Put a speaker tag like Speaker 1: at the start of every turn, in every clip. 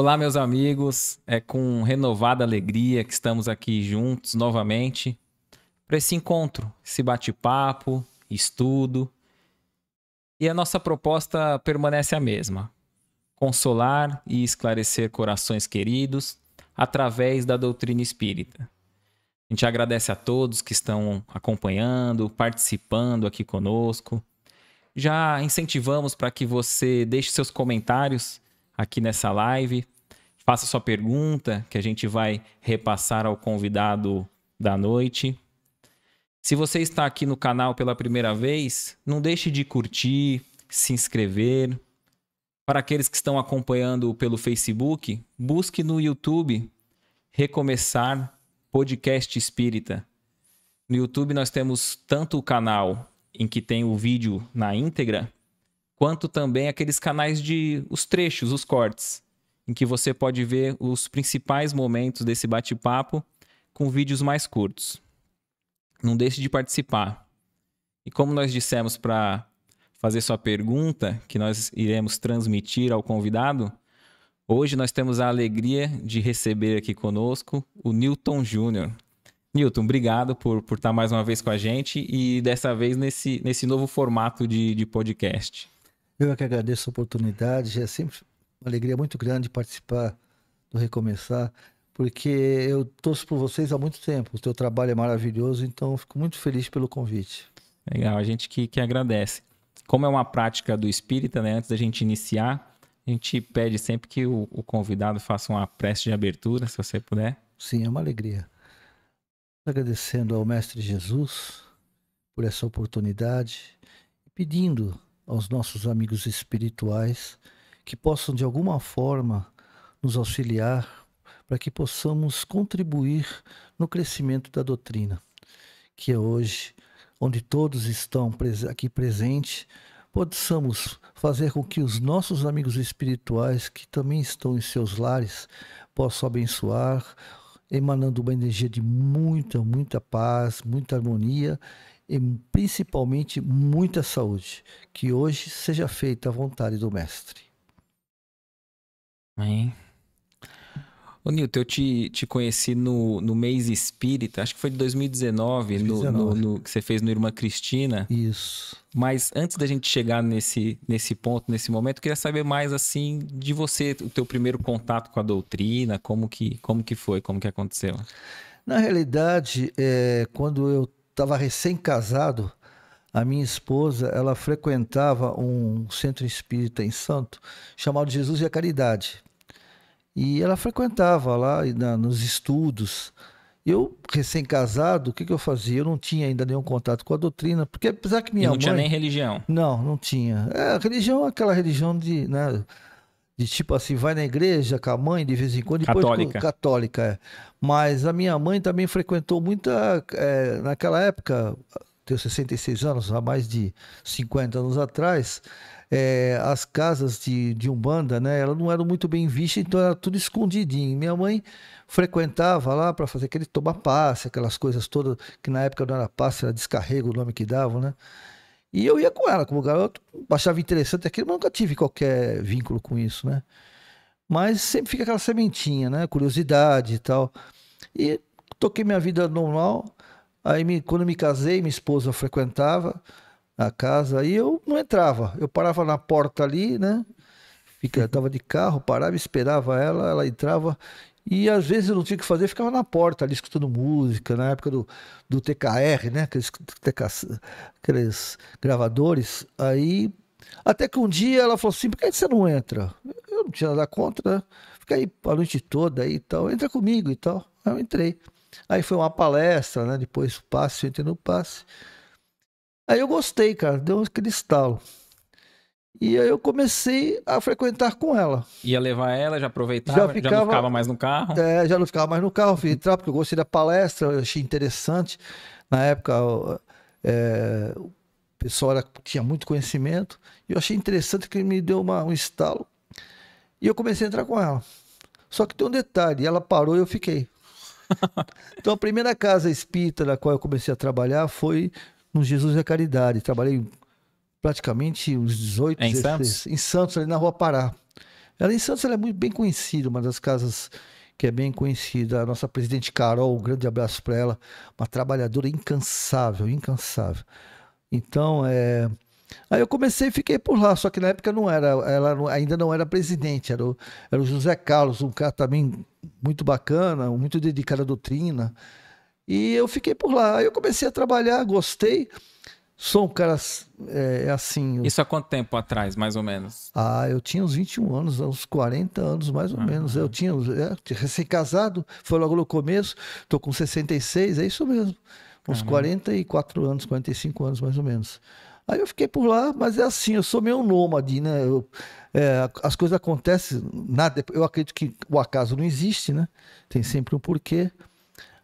Speaker 1: Olá, meus amigos. É com renovada alegria que estamos aqui juntos novamente para esse encontro, esse bate-papo, estudo. E a nossa proposta permanece a mesma: consolar e esclarecer corações queridos através da doutrina espírita. A gente agradece a todos que estão acompanhando, participando aqui conosco. Já incentivamos para que você deixe seus comentários aqui nessa live, Faça sua pergunta, que a gente vai repassar ao convidado da noite. Se você está aqui no canal pela primeira vez, não deixe de curtir, se inscrever. Para aqueles que estão acompanhando pelo Facebook, busque no YouTube Recomeçar Podcast Espírita. No YouTube nós temos tanto o canal em que tem o vídeo na íntegra, quanto também aqueles canais de os trechos, os cortes em que você pode ver os principais momentos desse bate-papo com vídeos mais curtos. Não deixe de participar. E como nós dissemos para fazer sua pergunta, que nós iremos transmitir ao convidado, hoje nós temos a alegria de receber aqui conosco o Newton Júnior. Newton, obrigado por, por estar mais uma vez com a gente e dessa vez nesse, nesse novo formato de, de podcast.
Speaker 2: Eu é que agradeço a oportunidade, é sempre uma alegria muito grande participar do Recomeçar, porque eu torço por vocês há muito tempo. O teu trabalho é maravilhoso, então fico muito feliz pelo convite.
Speaker 1: Legal, a gente que, que agradece. Como é uma prática do espírita, né? Antes da gente iniciar, a gente pede sempre que o, o convidado faça uma prece de abertura, se você puder. Sim, é uma alegria. Agradecendo ao Mestre Jesus por
Speaker 2: essa oportunidade e pedindo aos nossos amigos espirituais que possam de alguma forma nos auxiliar para que possamos contribuir no crescimento da doutrina, que é hoje onde todos estão aqui presentes, possamos fazer com que os nossos amigos espirituais que também estão em seus lares possam abençoar, emanando uma energia de muita, muita paz, muita harmonia e principalmente muita saúde. Que hoje seja feita a vontade do Mestre.
Speaker 1: Amém. Ô, Nilton, eu te, te conheci no, no mês espírita, acho que foi de 2019, 2019. No, no, no, que você fez no Irmã Cristina. Isso. Mas antes da gente chegar nesse, nesse ponto, nesse momento, eu queria saber mais, assim, de você, o teu primeiro contato com a doutrina, como que, como que foi, como que aconteceu?
Speaker 2: Na realidade, é, quando eu estava recém-casado, a minha esposa, ela frequentava um centro espírita em Santo, chamado Jesus e a Caridade. E ela frequentava lá na, nos estudos. Eu, recém-casado, o que, que eu fazia? Eu não tinha ainda nenhum contato com a doutrina, porque apesar que minha mãe não mãe... tinha nem religião? Não, não tinha. É, a religião é aquela religião de... Né, de tipo assim, vai na igreja com a mãe de vez em quando. Depois, católica. católica, é. Mas a minha mãe também frequentou muita. É, naquela época, tenho 66 anos, há mais de 50 anos atrás, é, as casas de, de Umbanda, né? Elas não eram muito bem vistas, então era tudo escondidinho. Minha mãe frequentava lá para fazer aquele tomar passe, aquelas coisas todas, que na época não era passe, era descarrego o nome que davam, né? E eu ia com ela como garoto, achava interessante aquilo, mas nunca tive qualquer vínculo com isso, né? Mas sempre fica aquela sementinha, né? Curiosidade e tal. E toquei minha vida normal. Aí, me, quando me casei, minha esposa frequentava a casa e eu não entrava. Eu parava na porta ali, né? Fica, eu tava de carro, parava, esperava ela, ela entrava. E às vezes eu não tinha o que fazer, ficava na porta ali escutando música, na época do, do TKR, né? Aqueles, TK, aqueles gravadores. Aí, até que um dia ela falou assim: por que você não entra? Eu não tinha nada contra, né? Fica aí a noite toda aí e tal, entra comigo e tal. Aí eu entrei. Aí foi uma palestra, né? Depois o passe, eu entrei no passe. Aí eu gostei, cara, deu um estalo. E aí eu comecei a frequentar com ela.
Speaker 1: Ia levar ela, já aproveitava, já, ficava, já não ficava mais no
Speaker 2: carro. É, já não ficava mais no carro, fui entrar, porque eu gostei da palestra, eu achei interessante. Na época, é, o pessoal era, tinha muito conhecimento, e eu achei interessante que me deu uma, um estalo. E eu comecei a entrar com ela. Só que tem um detalhe, ela parou e eu fiquei. então a primeira casa espírita na qual eu comecei a trabalhar foi no Jesus da Caridade. Trabalhei praticamente uns 18, em Santos? em Santos, ali na Rua Pará. Ela em Santos ela é muito bem conhecida, uma das casas que é bem conhecida. A nossa presidente Carol, um grande abraço para ela, uma trabalhadora incansável, incansável. Então, é... aí eu comecei e fiquei por lá, só que na época não era, ela ainda não era presidente, era o, era o José Carlos, um cara também muito bacana, muito dedicado à doutrina. E eu fiquei por lá. Aí eu comecei a trabalhar, gostei. Sou um cara é, é assim. Isso
Speaker 1: há quanto tempo atrás, mais ou menos?
Speaker 2: Ah, eu tinha uns 21 anos, uns 40 anos, mais ou ah, menos. Eu tinha é, recém-casado, foi logo no começo, estou com 66, é isso mesmo. Uns 44 anos, 45 anos, mais ou menos. Aí eu fiquei por lá, mas é assim, eu sou meio nômade, né? Eu, é, as coisas acontecem, nada. Eu acredito que o acaso não existe, né? Tem sempre um porquê.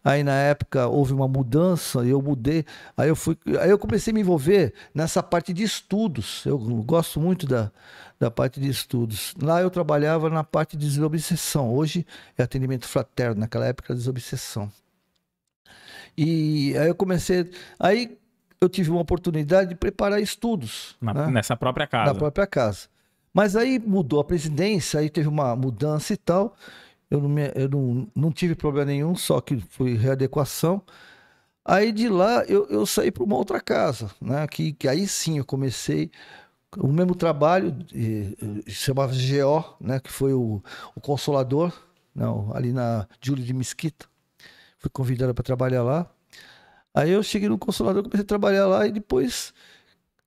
Speaker 2: Aí na época houve uma mudança, eu mudei, aí eu fui, aí eu comecei a me envolver nessa parte de estudos. Eu gosto muito da, da parte de estudos. Lá eu trabalhava na parte de desobsessão. Hoje é atendimento fraterno, naquela época era desobsessão. E aí eu comecei, aí eu tive uma oportunidade de preparar estudos na, né?
Speaker 1: nessa própria casa. Na própria
Speaker 2: casa. Mas aí mudou a presidência, aí teve uma mudança e tal. Eu não, me, eu não, não tive problema nenhum, só que foi readequação. Aí de lá eu, eu saí para uma outra casa, né? Que, que aí sim eu comecei o mesmo trabalho, chamava GO, né? Que foi o, o Consolador, não, né, ali na Júlia de Mesquita. Fui convidado para trabalhar lá. Aí eu cheguei no Consolador, comecei a trabalhar lá e depois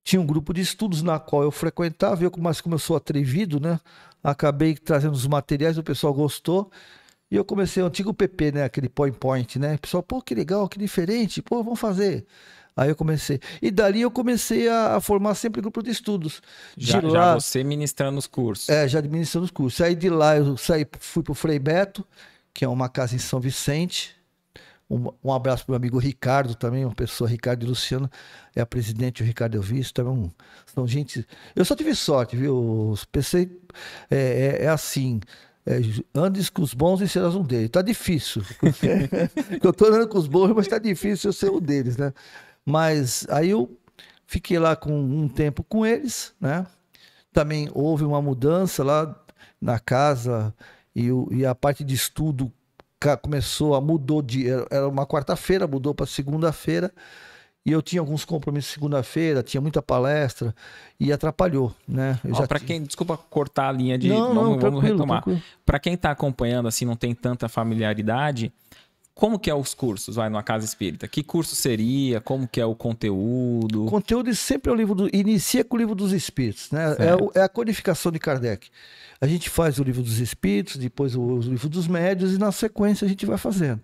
Speaker 2: tinha um grupo de estudos na qual eu frequentava, eu, mas como eu sou atrevido, né? Acabei trazendo os materiais, o pessoal gostou. E eu comecei o antigo PP, né? Aquele PowerPoint, né? O pessoal, pô, que legal, que diferente, pô, vamos fazer. Aí eu comecei. E dali eu comecei a, a formar sempre grupo de estudos. De já, lá, já você
Speaker 1: ministrando os cursos. É,
Speaker 2: já administrando os cursos. Aí de lá eu saí, fui pro Frei Beto, que é uma casa em São Vicente, um, um abraço para o meu amigo Ricardo também, uma pessoa, Ricardo e Luciano, é a presidente, o Ricardo Elvis, também é são gente. Eu só tive sorte, viu? Pensei, é, é, é assim. É, andes com os bons e serás um deles. Tá difícil. eu tô andando com os bons, mas tá difícil eu ser um deles, né? Mas aí eu fiquei lá com um tempo com eles, né? Também houve uma mudança lá na casa e, e a parte de estudo começou a mudou de era uma quarta-feira, mudou para segunda-feira. E eu tinha alguns compromissos segunda-feira, tinha muita palestra e atrapalhou, né? para
Speaker 1: quem, desculpa cortar a linha de, não, vamos, não, vamos retomar. Para quem está acompanhando assim, não tem tanta familiaridade, como que é os cursos, vai, numa casa espírita? Que curso seria? Como que é o conteúdo? O conteúdo sempre é o livro do, inicia com o livro dos espíritos, né? É, é, a codificação de Kardec
Speaker 2: a gente faz o livro dos Espíritos, depois o, o livro dos Médios e na sequência a gente vai fazendo.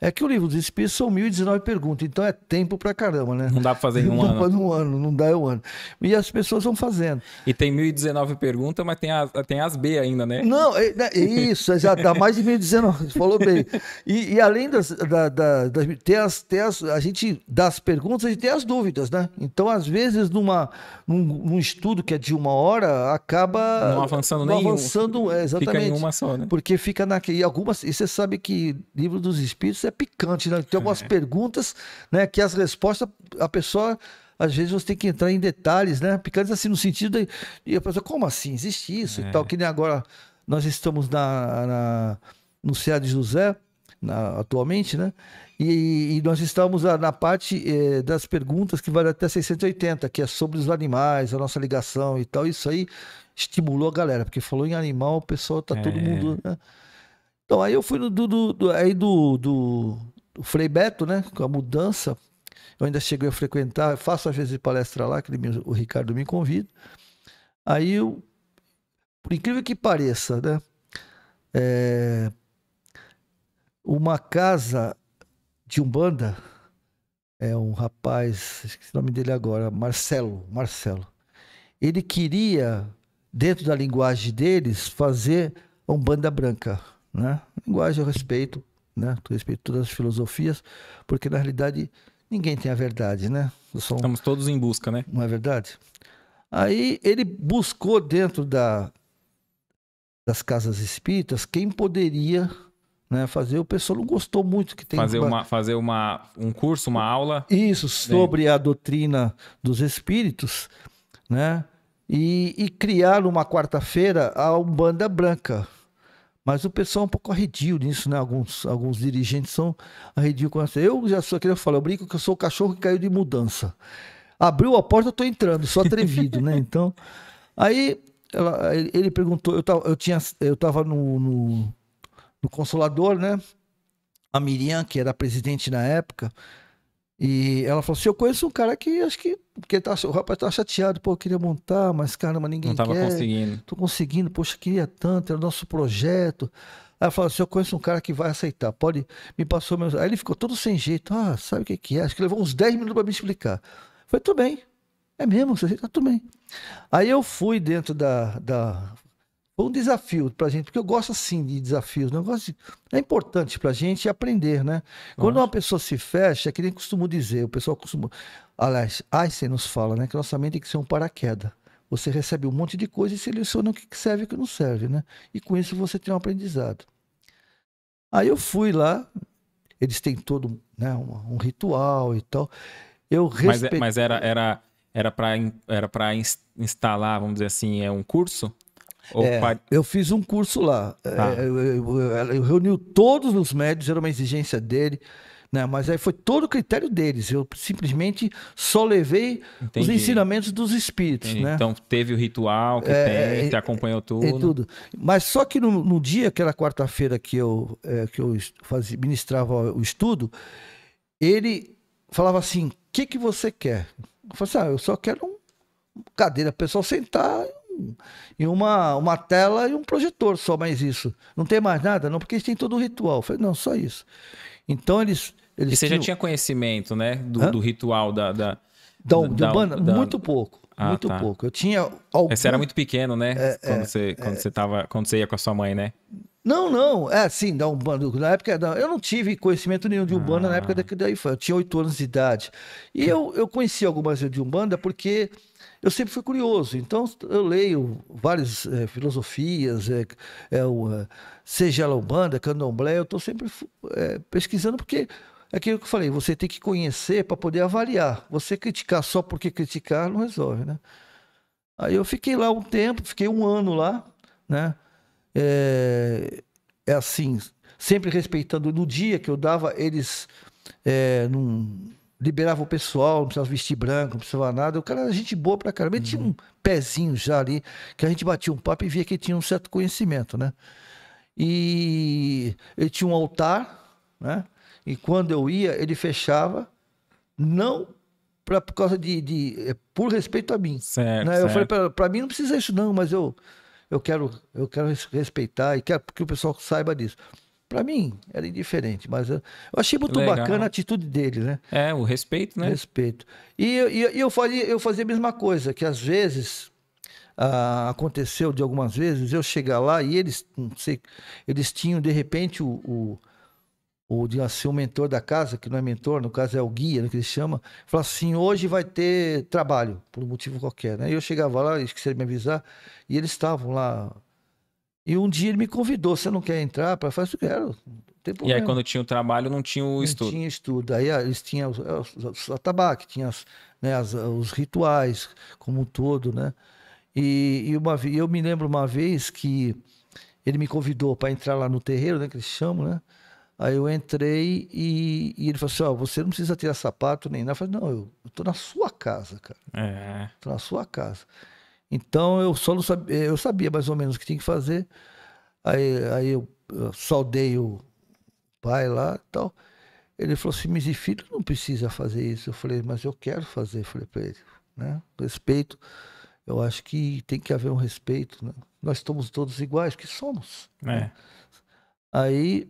Speaker 2: É que o livro dos Espíritos são 1019 perguntas, então é tempo pra caramba, né? Não dá pra fazer em um não ano. Não dá um ano, não dá um ano. E as pessoas vão fazendo.
Speaker 1: E tem 1019 perguntas, mas tem as, tem as B ainda, né? Não,
Speaker 2: é, é isso, já dá mais de 1019, falou bem. E, e além das, da, da, das tem as, tem as, a gente das perguntas, a gente tem as dúvidas, né? Então, às vezes, numa, num, num estudo que é de uma hora, acaba. Não avançando não nem lançando. Um, é, exatamente. Fica em uma só, né? Porque fica naquele. Algumas, e você sabe que livro dos espíritos é picante, né? Tem algumas é. perguntas, né? Que as respostas, a pessoa às vezes você tem que entrar em detalhes, né? Picantes assim, no sentido de. E a pessoa, como assim? Existe isso é. e tal. É. Que nem agora nós estamos na, na no Ceará de José, na, atualmente, né? E, e, nós estamos na parte eh, das perguntas que vai até 680, que é sobre os animais, a nossa ligação e tal. Isso aí estimulou a galera, porque falou em animal, o pessoal tá é. todo mundo. Né? Então aí eu fui no, do, do, aí do, do, do Frei Beto, né? Com a mudança. Eu ainda cheguei a frequentar, faço às vezes palestra lá, que me, o Ricardo me convida. Aí eu, por incrível que pareça, né? É, uma casa de Umbanda, é um rapaz, esqueci o nome dele agora, Marcelo, Marcelo. Ele queria dentro da linguagem deles, fazer um banda branca. Né? Linguagem eu respeito, né? eu respeito todas as filosofias, porque na realidade ninguém tem a verdade, né? Um... Estamos todos em busca, né? Não é verdade? Aí ele buscou dentro da, das casas espíritas quem poderia né, fazer. O pessoal não gostou muito que tem fazer uma,
Speaker 1: fazer uma um curso, uma aula. Isso sobre a doutrina
Speaker 2: dos espíritos, né? e, e numa uma quarta-feira a Umbanda Branca. Mas o pessoal é um pouco arredio nisso, né? Alguns, alguns dirigentes são arredio com essa. Eu já sou aquele, eu falo, eu brinco que eu sou o cachorro que caiu de mudança. Abriu a porta, eu tô entrando, sou atrevido, né? Então, aí ela, ele perguntou, eu tava, eu tinha, eu tava no, no, no Consolador, né? A Miriam, que era presidente na época, e ela falou assim: Eu conheço um cara que acho que. Porque tá, o rapaz tava tá chateado, pô, eu queria montar, mas caramba, ninguém Não tava quer, conseguindo. Tô conseguindo, poxa, queria tanto, era o nosso projeto. Aí ela falou assim: Eu conheço um cara que vai aceitar, pode. Me passou meus. Aí ele ficou todo sem jeito. Ah, sabe o que, que é? Acho que levou uns 10 minutos para me explicar. Foi tudo bem. É mesmo, você aceita? Tá tudo bem. Aí eu fui dentro da, da foi um desafio pra gente, porque eu gosto assim de desafios. Não né? gosto de... É importante pra gente aprender, né? Quando uma pessoa se fecha, é que nem costumo dizer, o pessoal costuma. Aliás, Einstein nos fala, né? Que nossa mente tem que ser um paraquedas. Você recebe um monte de coisa e seleciona o que serve e o que não serve, né? E com isso você tem um aprendizado. Aí eu fui lá, eles têm todo né, um, um ritual e tal. Eu mas, é, mas
Speaker 1: era era era para era para instalar, vamos dizer assim, é um curso? É,
Speaker 2: Eu fiz um curso lá. Ah. Eu, eu, eu, eu todos os médicos, era uma exigência dele. Né? Mas aí foi todo o critério deles. Eu simplesmente só levei
Speaker 1: Entendi. os ensinamentos dos espíritos. Né? Então teve o ritual que é, tem, é, acompanhou é, tudo. tudo.
Speaker 2: Mas só que no, no dia, aquela quarta-feira que eu, é, que eu fazia, ministrava o estudo, ele falava assim: o que, que você quer? Eu falei assim: ah, eu só quero um cadeira pessoal sentar e uma, uma tela e um projetor, só mais isso. Não tem mais nada? Não, porque eles têm todo um ritual. Eu falei, não, só isso. Então eles.
Speaker 1: eles e você tinham... já tinha conhecimento, né? Do, do ritual da. da... Da, da, Da... Muito pouco. Ah, muito tá. pouco. Eu tinha. Algum... Você era muito pequeno, né? É, quando, é, você, é. quando, é... você tava, quando você ia com a sua mãe, né?
Speaker 2: Não, não. É, sim, da Umbanda. Na época, eu não tive conhecimento nenhum de Umbanda ah. na época da, da infância. Eu tinha oito anos de idade. E eu, eu conheci algumas de Umbanda porque eu sempre fui curioso. Então, eu leio várias é, filosofias, é, é o, é, seja ela Umbanda, Candomblé, eu estou sempre pesquisando, porque é aquilo que eu falei, você tem que conhecer para poder avaliar. Você criticar só porque criticar não resolve, né? Aí eu fiquei lá um tempo, fiquei um ano lá, né? É, é assim, sempre respeitando. No dia que eu dava, eles... É, num, liberava o pessoal, não precisava vestir branco, não precisava nada. O cara era gente boa pra caramba. Ele uhum. tinha um pezinho já ali, que a gente batia um papo e via que ele tinha um certo conhecimento, né? E ele tinha um altar, né? E quando eu ia, ele fechava, não pra, por causa de, de. É, por respeito a mim. Certo, né? certo. Eu falei, pra, pra mim não precisa isso, não, mas eu, eu, quero, eu quero respeitar e quero que o pessoal saiba disso. Para mim era indiferente, mas eu, eu achei muito Legal. bacana a atitude dele, né? É, o respeito, né? Respeito. E, e, e eu, fazia, eu fazia a mesma coisa, que às vezes ah, aconteceu de algumas vezes eu chegar lá e eles, não sei, eles tinham de repente o, o, o de assim, o mentor da casa, que não é mentor, no caso é o guia, né, que eles chamam, falar assim: hoje vai ter trabalho, por um motivo qualquer, né? E eu chegava lá, eles quiseram me avisar, e eles estavam lá e um dia ele me convidou, você não quer entrar? Para fazer, eu quero. E aí quando
Speaker 1: tinha o trabalho,
Speaker 2: não tinha o não estudo. tinha estudo. Aí ah, eles tinham ah, os, os, atabaques, tinha as, né, as, os rituais como um todo, né? E, e uma, eu me lembro uma vez que ele me convidou para entrar lá no terreiro, né? Que eles chamam, né? Aí eu entrei e, e ele falou assim: Ó, oh, você não precisa tirar sapato nem nada. Eu falei: Não, eu, eu tô na sua casa, cara. É. Tô na sua casa. Então eu só não sabia, eh, eu sabia mais ou menos o que tinha que fazer. Aí, aí eu, eu saudei o pai lá e tal. Ele falou assim, mas filho não precisa fazer isso. Eu falei, mas eu quero fazer, eu falei para ele, né? Respeito. Eu acho que tem que haver um respeito, né? Nós estamos todos iguais, que somos.
Speaker 1: É. Né. Aí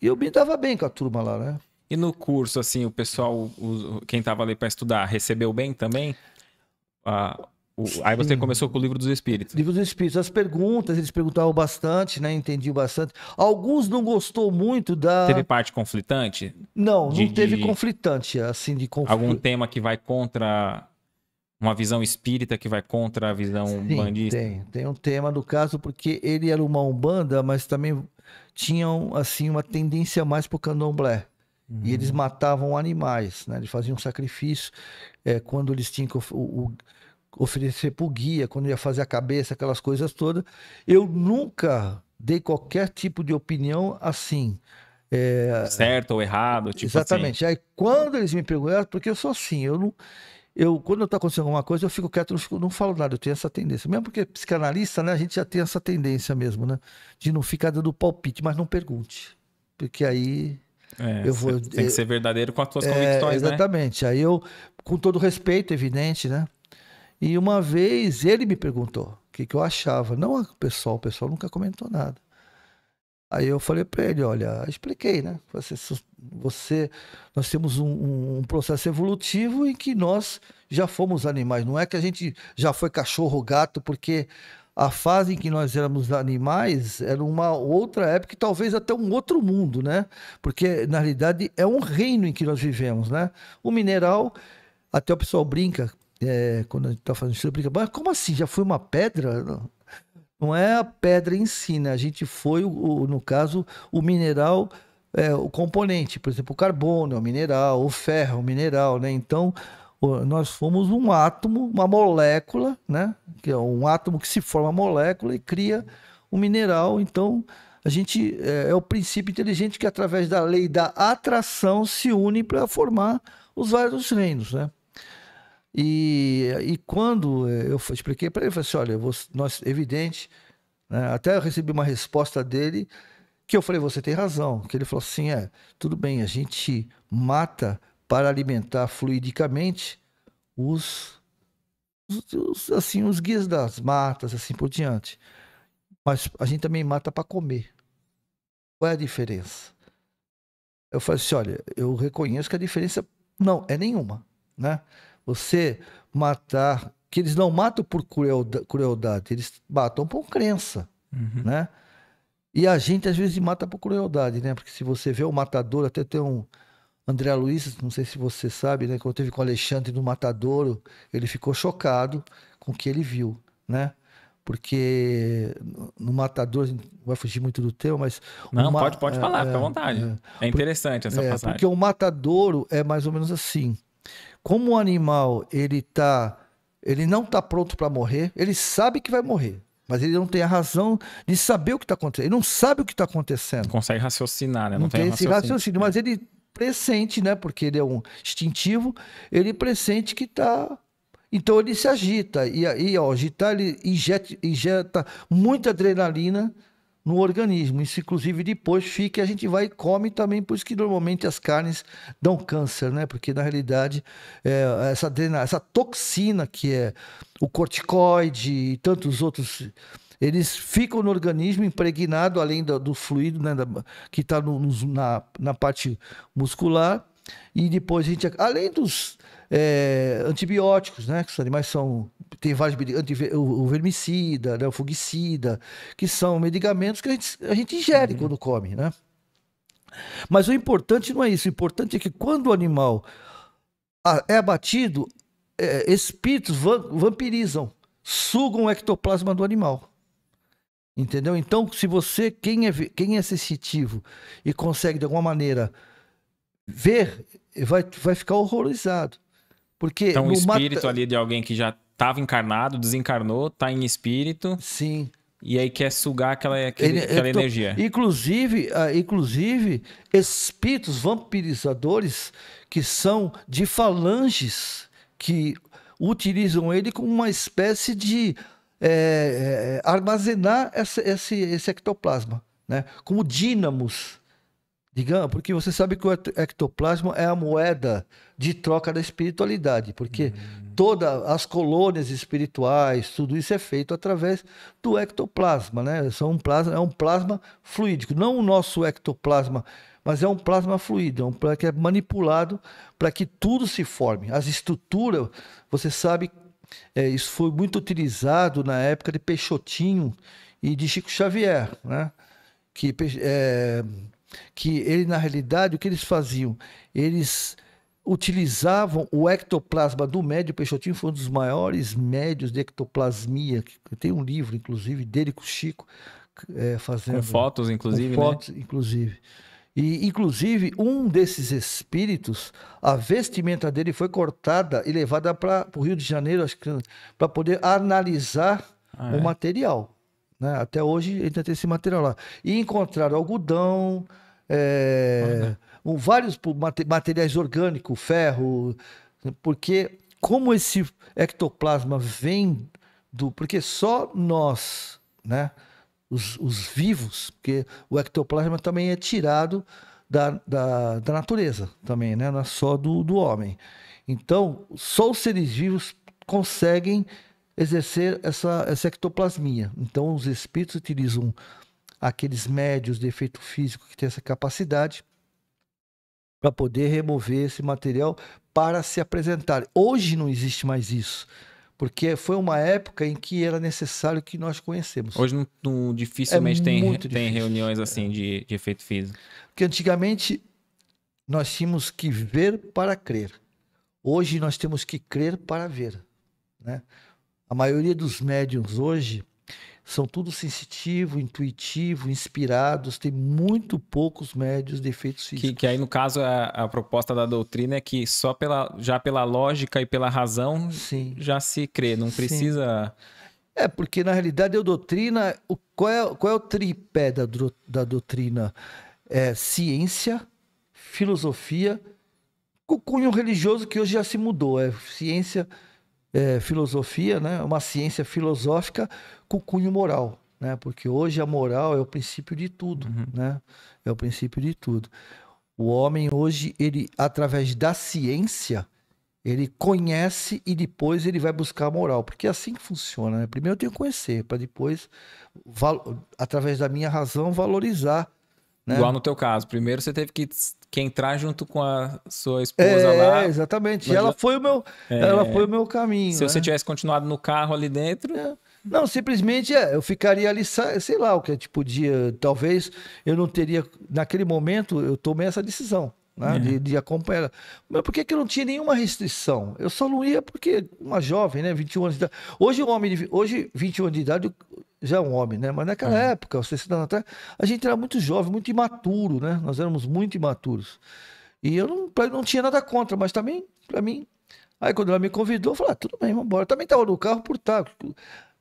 Speaker 1: eu me dava bem com a turma lá, né? E no curso, assim, o pessoal, quem estava ali para estudar, recebeu bem também? Ah aí você começou com o livro dos Espíritos. Livro dos Espíritos. As perguntas, eles
Speaker 2: perguntavam bastante, né? Entendiam bastante. Alguns não gostou muito da. Teve
Speaker 1: parte conflitante? Não, de, não teve de...
Speaker 2: conflitante, assim, de conflito. Algum
Speaker 1: tema que vai contra uma visão espírita que vai contra a visão Sim, bandista? Tem,
Speaker 2: tem um tema no caso, porque ele era uma umbanda, mas também tinham assim uma tendência mais pro candomblé. Uhum. E eles matavam animais, né? Eles faziam sacrifício é, quando eles tinham o, o, oferecer para o guia, quando ia fazer a cabeça, aquelas coisas todas. Eu nunca dei qualquer tipo de opinião assim. É...
Speaker 1: Certo ou errado, tipo assim? Exatamente. Assim.
Speaker 2: Aí quando eles me perguntaram, ah, porque eu sou assim, eu não. Eu, quando está acontecendo alguma coisa, eu fico quieto, não, fico, não falo nada, eu tenho essa tendência. Mesmo porque psicanalista, né, a gente já tem essa tendência mesmo, né? De não ficar dando palpite, mas não pergunte. Porque aí é, eu vou. Tem eu, que ser verdadeiro com as suas é, convicções, exatamente. né? Exatamente. Aí eu, com todo respeito, evidente, né? E uma vez ele me perguntou o que, que eu achava. Não o pessoal, o pessoal nunca comentou nada. Aí eu falei para ele, olha, expliquei, né? Você, você nós temos um, um, processo evolutivo em que nós já fomos animais. Não é que a gente já foi cachorro, gato, porque a fase em que nós éramos animais era uma outra época, talvez até um outro mundo, né? Porque na realidade é um reino em que nós vivemos, né? O mineral, até o pessoal brinca, é, quando a gente está falando de brinca, mas como assim? Já foi uma pedra? Não, é a pedra em si, né? A gente foi, o, no caso, o mineral, é, o componente, por exemplo, o carbono é o mineral, o ferro é o mineral, né? Então, nós fomos um átomo, uma molécula, né? Que é um átomo que se forma molécula e cria um mineral. Então, a gente é, é o princípio inteligente que através da lei da atração se une para formar os vários reinos, né? E, e quando eu expliquei para ele, eu falei assim: olha, vou, nós, evidente, né? até eu recebi uma resposta dele que eu falei: você tem razão. Que ele falou assim: é, tudo bem, a gente mata para alimentar fluidicamente os, os, os assim, os guias das matas, assim por diante. Mas a gente também mata para comer. Qual é a diferença? Eu falei assim: olha, eu reconheço que a diferença não é nenhuma, né? você matar, que eles não matam por crueldade, eles matam por crença, uhum. né? E a gente às vezes mata por crueldade, né? Porque se você vê o matador, até tem um André Luiz, não sei se você sabe, né? Quando teve com o Alexandre no matadouro, ele ficou chocado com o que ele viu, né? Porque no matador, vai fugir muito do tema, mas. Não, pode, pode é, falar, é, fica à é, vontade.
Speaker 1: É, é interessante essa é, passagem. Porque
Speaker 2: o matadouro é mais ou menos assim. Como o animal ele tá, ele não está pronto para morrer, ele sabe que vai morrer, mas ele não tem a razão de saber o que está acontecendo. Ele não sabe o que está acontecendo. Não consegue raciocinar, né? Não, não tem, tem raciocínio. esse raciocínio, mas ele pressente, né? Porque ele é um instintivo, ele pressente que está. Então ele se agita e, aí, ao agitar ele injeta, injeta muita adrenalina no organismo. Isso, inclusive, depois fica e a gente vai e come também, por isso que normalmente as carnes dão câncer, né? Porque, na realidade, é, essa, essa toxina que é o corticoide e tantos outros eles ficam no organismo impregnado, além do, do fluido né, da, que está na, na, parte muscular, e depois a gente, além dos é, antibióticos, né? Que os animais são. Tem vários. O, o vermicida, né, o fungicida, que são medicamentos que a gente, a gente ingere uhum. quando come, né? Mas o importante não é isso. O importante é que quando o animal ah, é abatido, é, espíritos vampirizam, sugam o ectoplasma do animal. Entendeu? Então, se você, quem é, quem é sensitivo e consegue de alguma maneira ver, vai, vai ficar horrorizado. Porque então, o espírito mat... ali
Speaker 1: de alguém que já estava encarnado, desencarnou, está em espírito. Sim. E aí quer sugar aquela, aquele, aquela tô... energia.
Speaker 2: Inclusive, ah, inclusive, espíritos vampirizadores que são de falanges que utilizam ele como uma espécie de é, armazenar essa, esse, esse ectoplasma, né? como dínamos Digamos, porque você sabe que o ectoplasma é a moeda de troca da espiritualidade, porque uhum. todas as colônias espirituais, tudo isso é feito através do ectoplasma, né? é um plasma, é um plasma fluídico, não o nosso ectoplasma, mas é um plasma fluido, é um plasma que é manipulado para que tudo se forme. As estruturas, você sabe, é, isso foi muito utilizado na época de Peixotinho e de Chico Xavier, né? Que é, que ele na realidade o que eles faziam? Eles utilizavam o ectoplasma do médio Peixotinho, foi um dos maiores médios de ectoplasmia, tem um livro inclusive dele com o Chico é, fazendo com fotos inclusive, com né? fotos, né? inclusive. E, inclusive, um desses espíritos, a vestimenta dele foi cortada e levada para o Rio de Janeiro, acho que para poder analisar ah, o é? material. Né? Até hoje ele ainda tem esse material lá. E encontraram algodão, é, uhum. um, vários materiais orgânicos, ferro, porque como esse ectoplasma vem do. Porque só nós, né? Os, os vivos, porque o ectoplasma também é tirado da, da, da natureza, também, né? Não é só do, do homem. Então, só os seres vivos conseguem exercer essa, essa ectoplasmia. Então, os espíritos utilizam aqueles médios de efeito físico que têm essa capacidade para poder remover esse material para se apresentar. Hoje não existe mais isso, porque foi uma época em que era necessário que nós conhecemos. Hoje
Speaker 1: não, não dificilmente é tem, difícil. tem reuniões é. assim de, de efeito físico.
Speaker 2: Porque antigamente nós tínhamos que ver para crer. Hoje nós temos que crer para ver, né? A maioria dos médiums hoje são tudo sensitivo, intuitivo, inspirados. Tem muito poucos médios defeitos de físicos. Que,
Speaker 1: que, aí, no caso, a, a, proposta da doutrina é que só pela, já pela lógica e pela razão Sim. já se crê, não precisa.
Speaker 2: Sim. É, porque na realidade a doutrina. O, qual, é, qual é o tripé da, da doutrina? É ciência, filosofia, o cunho religioso que hoje já se mudou. É ciência, é, filosofia, né, uma ciência filosófica com cunho moral, né, porque hoje a moral é o princípio de tudo, uhum. né, é o princípio de tudo. O homem hoje, ele, através da ciência, ele conhece e depois ele vai buscar a moral, porque é assim que funciona, né? Primeiro eu tenho que conhecer, para depois, através da minha razão, valorizar
Speaker 1: né? Igual no teu caso, primeiro você teve que que entrar junto com a sua é, esposa é, lá. É, exatamente. ela foi o meu,
Speaker 2: é, ela foi o meu caminho. Se né? você
Speaker 1: tivesse continuado no carro ali dentro. É.
Speaker 2: Não, simplesmente é, eu ficaria ali, sei lá o que tipo dia, talvez eu não teria naquele momento eu tomei essa decisão. Né, é. de, de, acompanhar Mas por que, que eu não tinha nenhuma restrição? Eu só não ia porque uma jovem, né? 21 anos de idade. Hoje, um homem de, hoje 21 anos de idade, já é um homem, né? Mas naquela uhum. época, aos se anos atrás, a gente era muito jovem, muito imaturo, né? Nós éramos muito imaturos. E eu não, pra, não tinha nada contra, mas também, para mim. Aí quando ela me convidou, eu falei, ah, tudo bem, vamos embora. Também tava no carro por estar.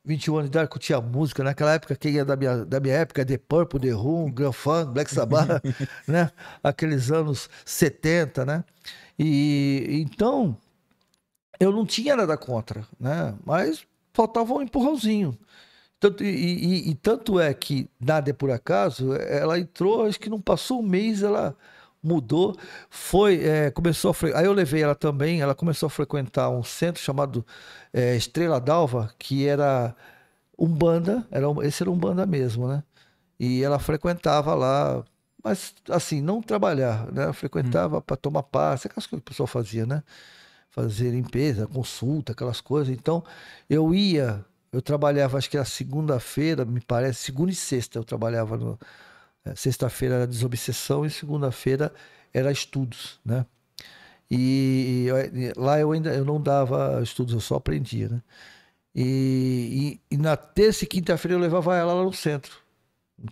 Speaker 2: 21 tipo, anos de idade, curtia música. Naquela época, quem ia é da minha, da minha época, The Purple, The Room, Grand Fun, Black Sabbath, né? Aqueles anos 70, né? E então, eu não tinha nada contra, né? Mas faltava um empurrãozinho. Tanto, e, e, e, tanto é que nada é por acaso, ela entrou, acho que não passou um mês, ela mudou, foi, é, começou a Aí eu levei ela também, ela começou a frequentar um centro chamado é, Estrela d'Alva, que era Umbanda, era, esse era Umbanda mesmo, né? E ela frequentava lá, mas assim, não trabalhar, né? Ela frequentava hum. para tomar passe, aquelas coisas que o pessoal fazia, né? Fazer limpeza, consulta, aquelas coisas. Então, eu ia eu trabalhava, acho que era segunda-feira, me parece, segunda e sexta eu trabalhava. No, eh, sexta-feira era desobsessão e segunda-feira era estudos, né? E, e, eh, lá eu ainda eu não dava estudos, eu só aprendia, né? E, e, e na terça e quinta-feira eu levava ela lá no centro.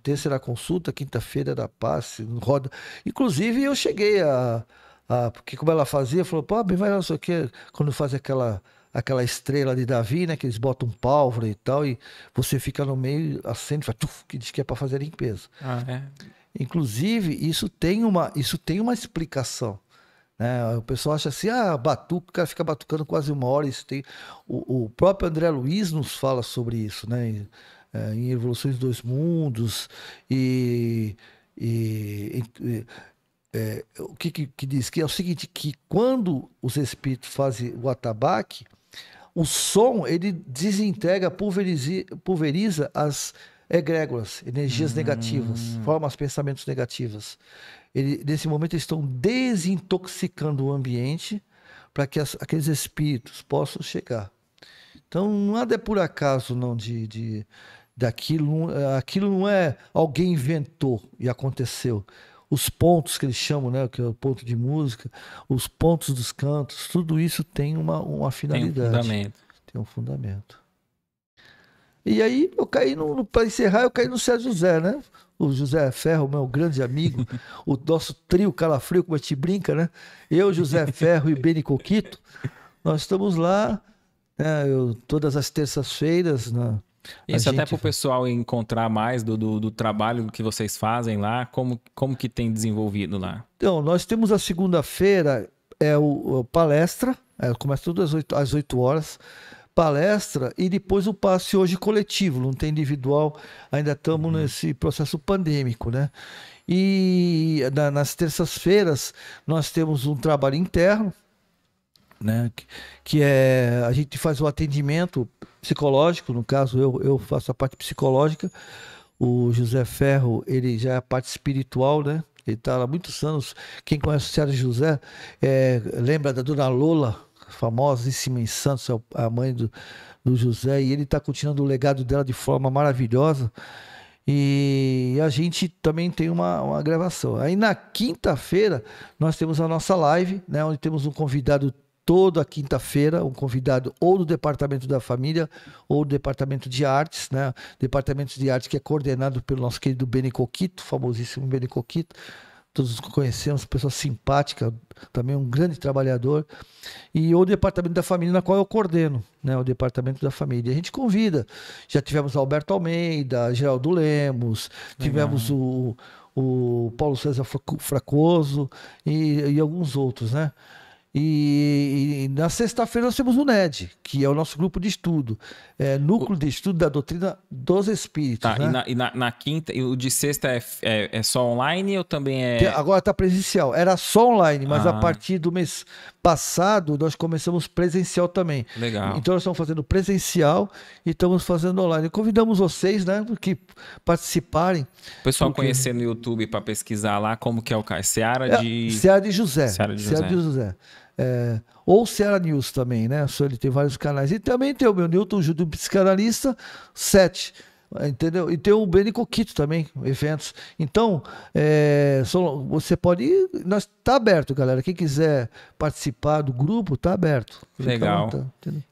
Speaker 2: terça era consulta, quinta-feira era passe, roda. Inclusive eu cheguei a, a, Porque como ela fazia, falou, pô, bem, vai lá, não sei o quê, quando faz aquela aquela estrela de Davi, né? Que eles botam um pálvora e tal, e você fica no meio, acende, faz, tuf, que diz que é para fazer limpeza. Ah, é? Inclusive, isso tem uma, isso tem uma explicação. Né? O pessoal acha assim, ah, batuca, o cara fica batucando quase uma hora. Isso tem... o, o próprio André Luiz nos fala sobre isso, né? Em, é, em Evoluções dos Mundos, e, e, e é, o que, que, que, diz? Que é o seguinte, que quando os espíritos fazem o atabaque, o som ele desintegra, pulveriza, pulveriza as egrégoras, energias hum. negativas, formas, pensamentos negativos. Ele, nesse momento, eles estão desintoxicando o ambiente para que as, aqueles espíritos possam chegar. Então, nada é por acaso, não, de, de daquilo. Aquilo não é alguém inventou e aconteceu os pontos que eles chamam, né, que é o ponto de música, os pontos dos cantos, tudo isso tem uma, uma finalidade. Tem um fundamento. Tem um fundamento. E aí eu caí no, para encerrar, eu caí no Sérgio José, né? O José Ferro, meu grande amigo, o nosso trio Calafrio, como a gente brinca, né? Eu, José Ferro e Beni Coquito, nós estamos lá, né? eu, todas as terças-feiras, na
Speaker 1: isso gente... até para o pessoal encontrar mais do, do, do, trabalho que vocês fazem lá, como, como que tem desenvolvido lá?
Speaker 2: Então, nós temos a segunda-feira, é o, o palestra, é, começa tudo às 8, às 8 horas, palestra e depois o passe hoje coletivo, não tem individual, ainda estamos uhum. nesse processo pandêmico, né? E na, nas terças-feiras nós temos um trabalho interno, né? Que, que é a gente faz o atendimento psicológico, no caso eu, eu faço a parte psicológica, o José Ferro ele já é a parte espiritual, né? Ele está há muitos anos. Quem conhece o Sérgio José é, lembra da Dona Lola, famosíssima em Santos, é a mãe do, do José, e ele está continuando o legado dela de forma maravilhosa. E a gente também tem uma, uma gravação. Aí na quinta-feira nós temos a nossa live, né, onde temos um convidado toda quinta-feira um convidado ou do departamento da família ou do departamento de artes, né? Departamento de artes que é coordenado pelo nosso querido Beni Coquito, famosíssimo Beni Coquito. Todos conhecemos, pessoa simpática, também um grande trabalhador. E o departamento da família, na qual eu coordeno, né? O departamento da família. A gente convida. Já tivemos Alberto Almeida, Geraldo Lemos, tivemos o, o Paulo César Fracoso e, e alguns outros, né? E, e na sexta-feira nós temos o NED, que é o nosso grupo de estudo, é, Núcleo o... de Estudo da Doutrina dos Espíritos. Tá, né? e, na,
Speaker 1: e na, na, quinta, e o de sexta é, é, é só online ou também é.
Speaker 2: agora está presencial, era só online, mas ah. a partir do mês passado nós começamos presencial também. Legal. Então nós estamos fazendo presencial e estamos fazendo online. Convidamos vocês, né, que
Speaker 1: participarem. O pessoal porque... conhecer no YouTube para pesquisar lá como que é o Seara é, de. É, Seara de José. Seara de José. Seara de
Speaker 2: José. É, ou Ceará News também, né? Só ele tem vários canais. E também tem o meu Newton Júlio Psicanalista 7. Entendeu? E tem o Beni Coquito também, eventos. Então, é, só, você pode ir. Nós, tá aberto, galera. Quem quiser participar do grupo, tá aberto. Legal.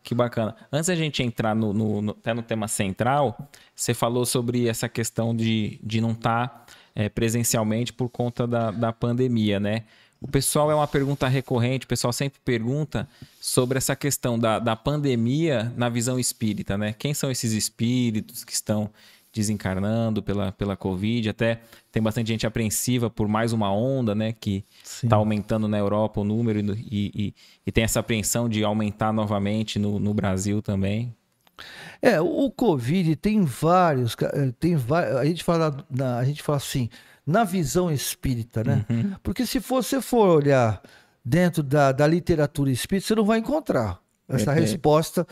Speaker 1: que bacana. Antes da gente entrar no, no, no, até no tema central, você falou sobre essa questão de, de não estar tá, é, presencialmente por conta da, da pandemia, né? O pessoal é uma pergunta recorrente, o pessoal sempre pergunta sobre essa questão da, da pandemia na visão espírita, né? Quem são esses espíritos que estão desencarnando pela, pela Covid? Até tem bastante gente apreensiva por mais uma onda, né? Que está aumentando na Europa o número e, e, e, tem essa apreensão de aumentar novamente no, no Brasil também.
Speaker 2: É, o Covid tem vários, eh, tem a gente fala, a gente fala assim, na visão espírita, né? Uhum. Porque se você for olhar dentro da, da literatura espírita, você não vai encontrar essa é, é. resposta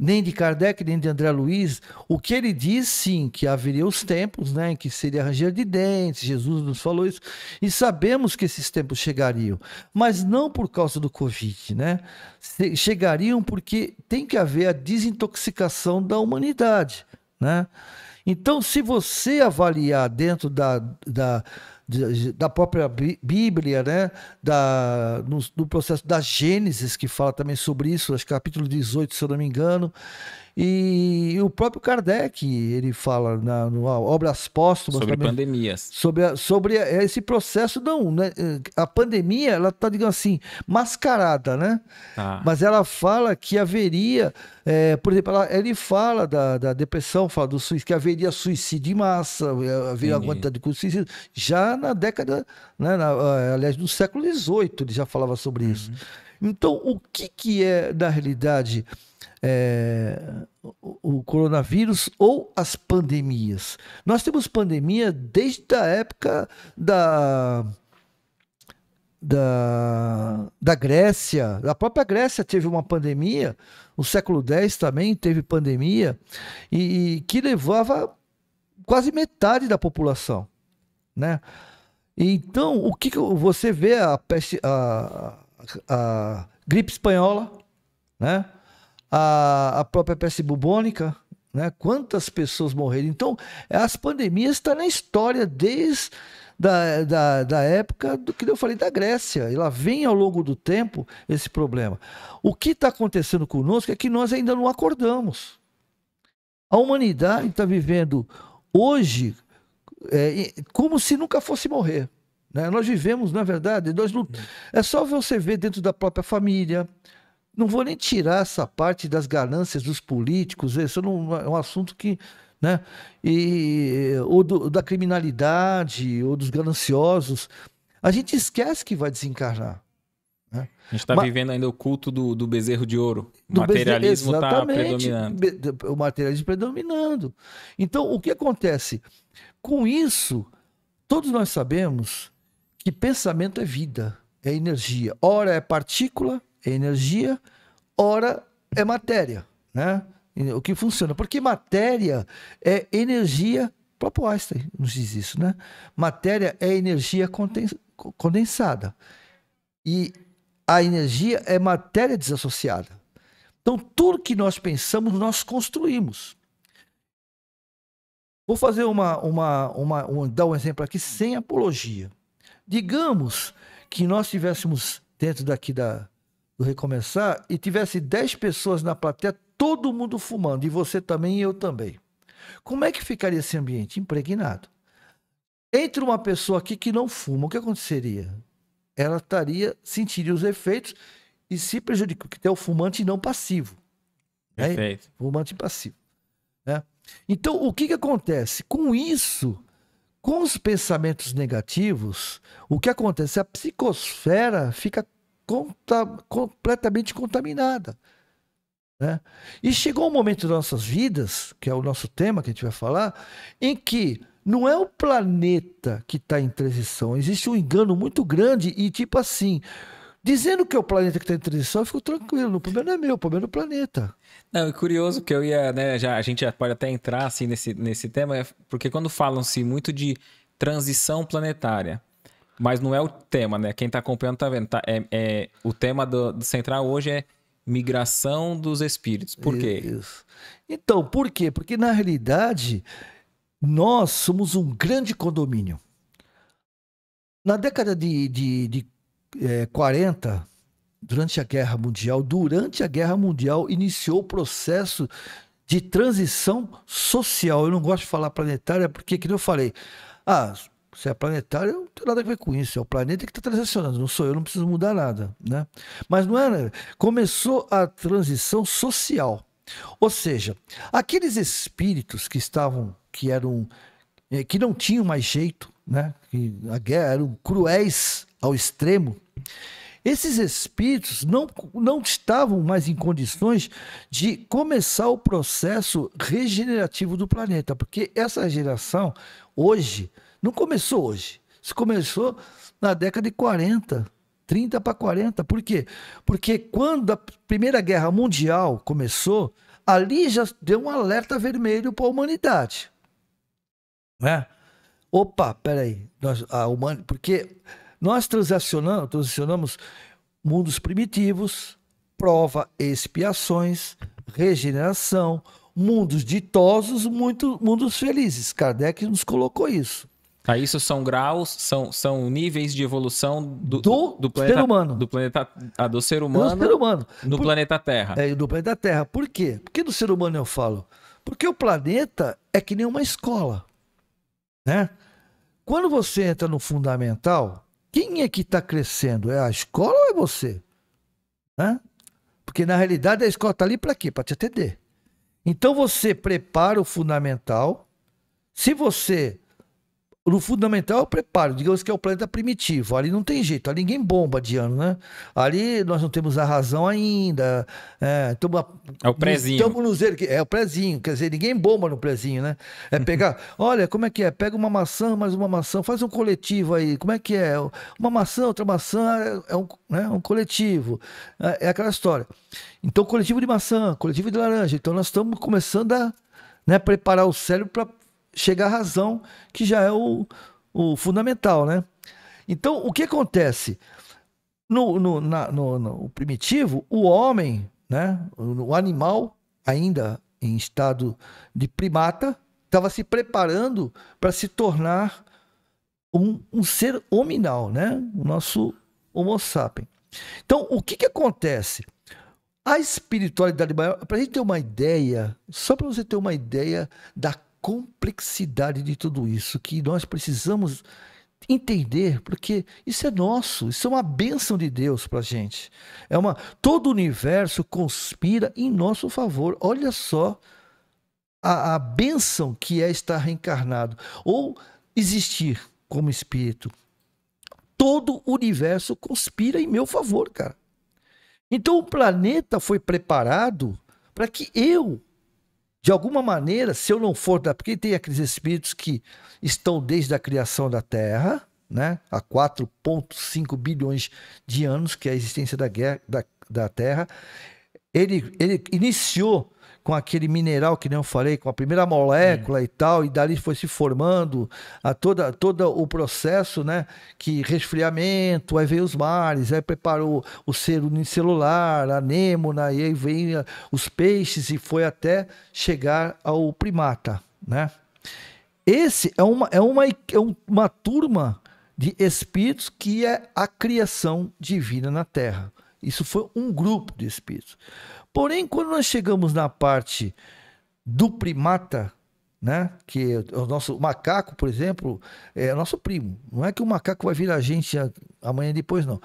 Speaker 2: nem de Kardec, nem de André Luiz, o que ele diz sim, que haveria os tempos, né, que seria ranger de dentes, Jesus nos falou isso, e sabemos que esses tempos chegariam, mas não por causa do Covid, né? Chegariam porque tem que haver a desintoxicação da humanidade, né? Então, se você avaliar dentro da, da, da própria Bíblia, né? da, no, no processo da Gênesis, que fala também sobre isso, acho que é capítulo 18, se eu não me engano, e o próprio Kardec, ele fala na, na Obras Póstumas. Sobre também, pandemias. Sobre, a, sobre a, esse processo, não. Né? A pandemia, ela está, digamos assim, mascarada, né? Ah. Mas ela fala que haveria. É, por exemplo, ela, ele fala da, da depressão, fala do suicídio, que haveria suicídio em massa, é, haveria uma quantidade de suicídio. Já na década, né, na, aliás, no século XVIII, ele já falava sobre uhum. isso. Então, o que, que é, na realidade, é, o, o coronavírus ou as pandemias. Nós temos pandemia desde a época da, da, da Grécia, a própria Grécia teve uma pandemia, o século X também teve pandemia, e, e que levava quase metade da população, né? Então, o que, que você vê a peste, a, a, a gripe espanhola, né? a, a própria peste bubônica, né? Quantas pessoas morreram? Então, as pandemias estão tá na história desde da, da, da, época do que eu falei da Grécia. Ela vem ao longo do tempo esse problema. O que está acontecendo conosco é que nós ainda não acordamos. A humanidade está vivendo hoje é, como se nunca fosse morrer. Né? Nós vivemos, na verdade, nós não... é só você ver dentro da própria família não vou nem tirar essa parte das ganâncias dos políticos, isso não, é um assunto que. Né? E, ou do, da criminalidade, ou dos gananciosos. A gente esquece que vai desencarnar. Né?
Speaker 1: A gente está vivendo ainda o culto do, do bezerro de ouro. O materialismo está predominando.
Speaker 2: O materialismo predominando. Então, o que acontece? Com isso, todos nós sabemos que pensamento é vida, é energia. Ora é partícula, é energia, hora é matéria, né? O que funciona. Porque matéria é energia, o próprio Einstein nos diz isso, né? Matéria é energia condensada. E a energia é matéria desassociada. Então, tudo que nós pensamos, nós construímos. Vou fazer uma, uma, uma, uma, dar um exemplo aqui sem apologia. Digamos que nós tivéssemos dentro daqui da, do Recomeçar e tivesse 10 pessoas na plateia, todo mundo fumando, e você também e eu também. Como é que ficaria esse ambiente? Impregnado. Entre uma pessoa aqui que não fuma, o que aconteceria? Ela estaria, sentiria os efeitos e se prejudica, porque tem o fumante não passivo. Né? Perfeito. Né? Fumante passivo. Né? Então, o que, que acontece? Com isso, com os pensamentos negativos, o que acontece? A psicosfera fica conta, completamente contaminada. Né? E chegou um momento das nossas vidas, que é o nosso tema que a gente vai falar, em que não é o planeta que está em transição. Existe um engano muito grande e, tipo assim, dizendo que é o planeta que está em transição, eu fico tranquilo. O problema não é meu, o problema é o planeta.
Speaker 1: Não, é curioso que eu ia, né, já, a gente já pode até entrar assim, nesse, nesse tema, é porque quando falam-se muito de transição planetária, mas não é o tema, né? Quem está acompanhando está vendo. Tá? É, é, o tema do, do, central hoje é migração dos espíritos. Por quê? Isso.
Speaker 2: Então, por quê? Porque na realidade nós somos um grande condomínio. Na década de, de, de é, 40, durante a Guerra Mundial, durante a Guerra Mundial iniciou o processo de transição social. Eu não gosto de falar planetária porque, que eu falei, ah, se é planetário, não tem nada a ver com isso. É o planeta que está transicionando. Não sou eu, não preciso mudar nada. Né? Mas não era. Começou a transição social. Ou seja, aqueles espíritos que estavam, que eram, eh, que não tinham mais jeito, né? que a guerra eram cruéis ao extremo, esses espíritos não, não estavam mais em condições de começar o processo regenerativo do planeta, porque essa geração hoje não começou hoje. Isso começou na década de 40, 30 para 40. Por quê? Porque quando a Primeira Guerra Mundial começou, ali já deu um alerta vermelho para a humanidade. Né? Opa, peraí. Nós, a human... Porque nós transacionamos, transacionamos mundos primitivos, prova expiações, regeneração, mundos ditosos, muito, mundos felizes. Kardec nos colocou
Speaker 1: isso. Tá, isso são graus, são, são níveis de evolução do, do, do planeta, ser humano. Do planeta, ah, do ser humano. Do ser humano. No Por, planeta Terra. É,
Speaker 2: do planeta Terra. Por quê? Por que do ser humano eu falo? Porque o planeta é que nem uma escola, né? Quando você entra no fundamental, quem é que está crescendo? É a escola ou é você? Né? Porque na realidade a escola está ali para quê? Para te atender. Então você prepara o fundamental. Se você no fundamental é o preparo, digamos que é o planeta primitivo. Ali não tem jeito, ali ninguém bomba de ano, né? Ali nós não temos a razão ainda. É, tamo, é o prezinho. Estamos no zero, é o prezinho, quer dizer, ninguém bomba no prezinho, né? É pegar, olha, como é que é? Pega uma maçã, mais uma maçã, faz um coletivo aí, como é que é? Uma maçã, outra maçã, é, é um, né, um coletivo. É, é aquela história. Então, coletivo de maçã, coletivo de laranja. Então, nós estamos começando a né, preparar o cérebro para chega à razão, que já é o, o fundamental, né? Então, o que acontece? No, no, na, no, no primitivo, o homem, né, o animal, ainda em estado de primata, estava se preparando para se tornar um, um, ser hominal, né? o nosso Homo sapiens. Então, o que, que acontece? A espiritualidade maior, para a gente ter uma ideia, só para você ter uma ideia da complexidade de tudo isso que nós precisamos entender, porque isso é nosso, isso é uma bênção de Deus para a gente. É uma, todo o universo conspira em nosso favor. Olha só a, a bênção que é estar reencarnado ou existir como espírito. Todo o universo conspira em meu favor, cara. Então o planeta foi preparado para que eu de alguma maneira, se eu não for da. Porque tem aqueles espíritos que estão desde a criação da Terra, né? há 4,5 bilhões de anos, que é a existência da, guerra, da, da Terra. Ele, ele iniciou com aquele mineral que nem eu falei, com a primeira molécula e tal, e dali foi se formando a toda, todo o processo, né? Que resfriamento, aí veio os mares, aí preparou o ser unicelular, a anêmona, e aí veio os peixes e foi até chegar ao primata, né? Esse é uma, é uma, é uma turma de espíritos que é a criação divina na Terra. Isso foi um grupo de espíritos. Porém, quando nós chegamos na parte do primata, né? Que é o nosso macaco, por exemplo, é nosso primo. Não é que o macaco vai vir a gente amanhã depois, não.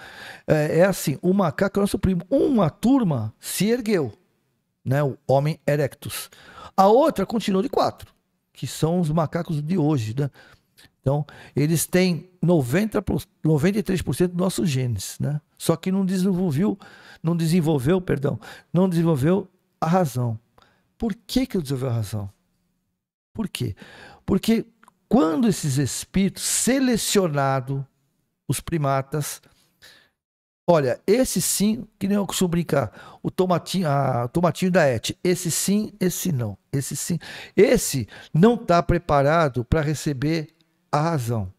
Speaker 2: É, é assim, o macaco é nosso primo. Uma turma se ergueu, né? O homem erectus. A outra continuou de quatro, que são os macacos de hoje, né? Então, eles têm 90, 93% dos nossos genes, né? Só que não desenvolveu, não desenvolveu, perdão, não desenvolveu a razão. Por que que desenvolveu a razão? Por quê? Porque quando esses espíritos selecionados, os primatas, olha, esse sim, que nem eu costumo brincar, o tomatinho, a, o tomatinho da ET, esse sim, esse não, esse sim, esse não está preparado para receber a razão.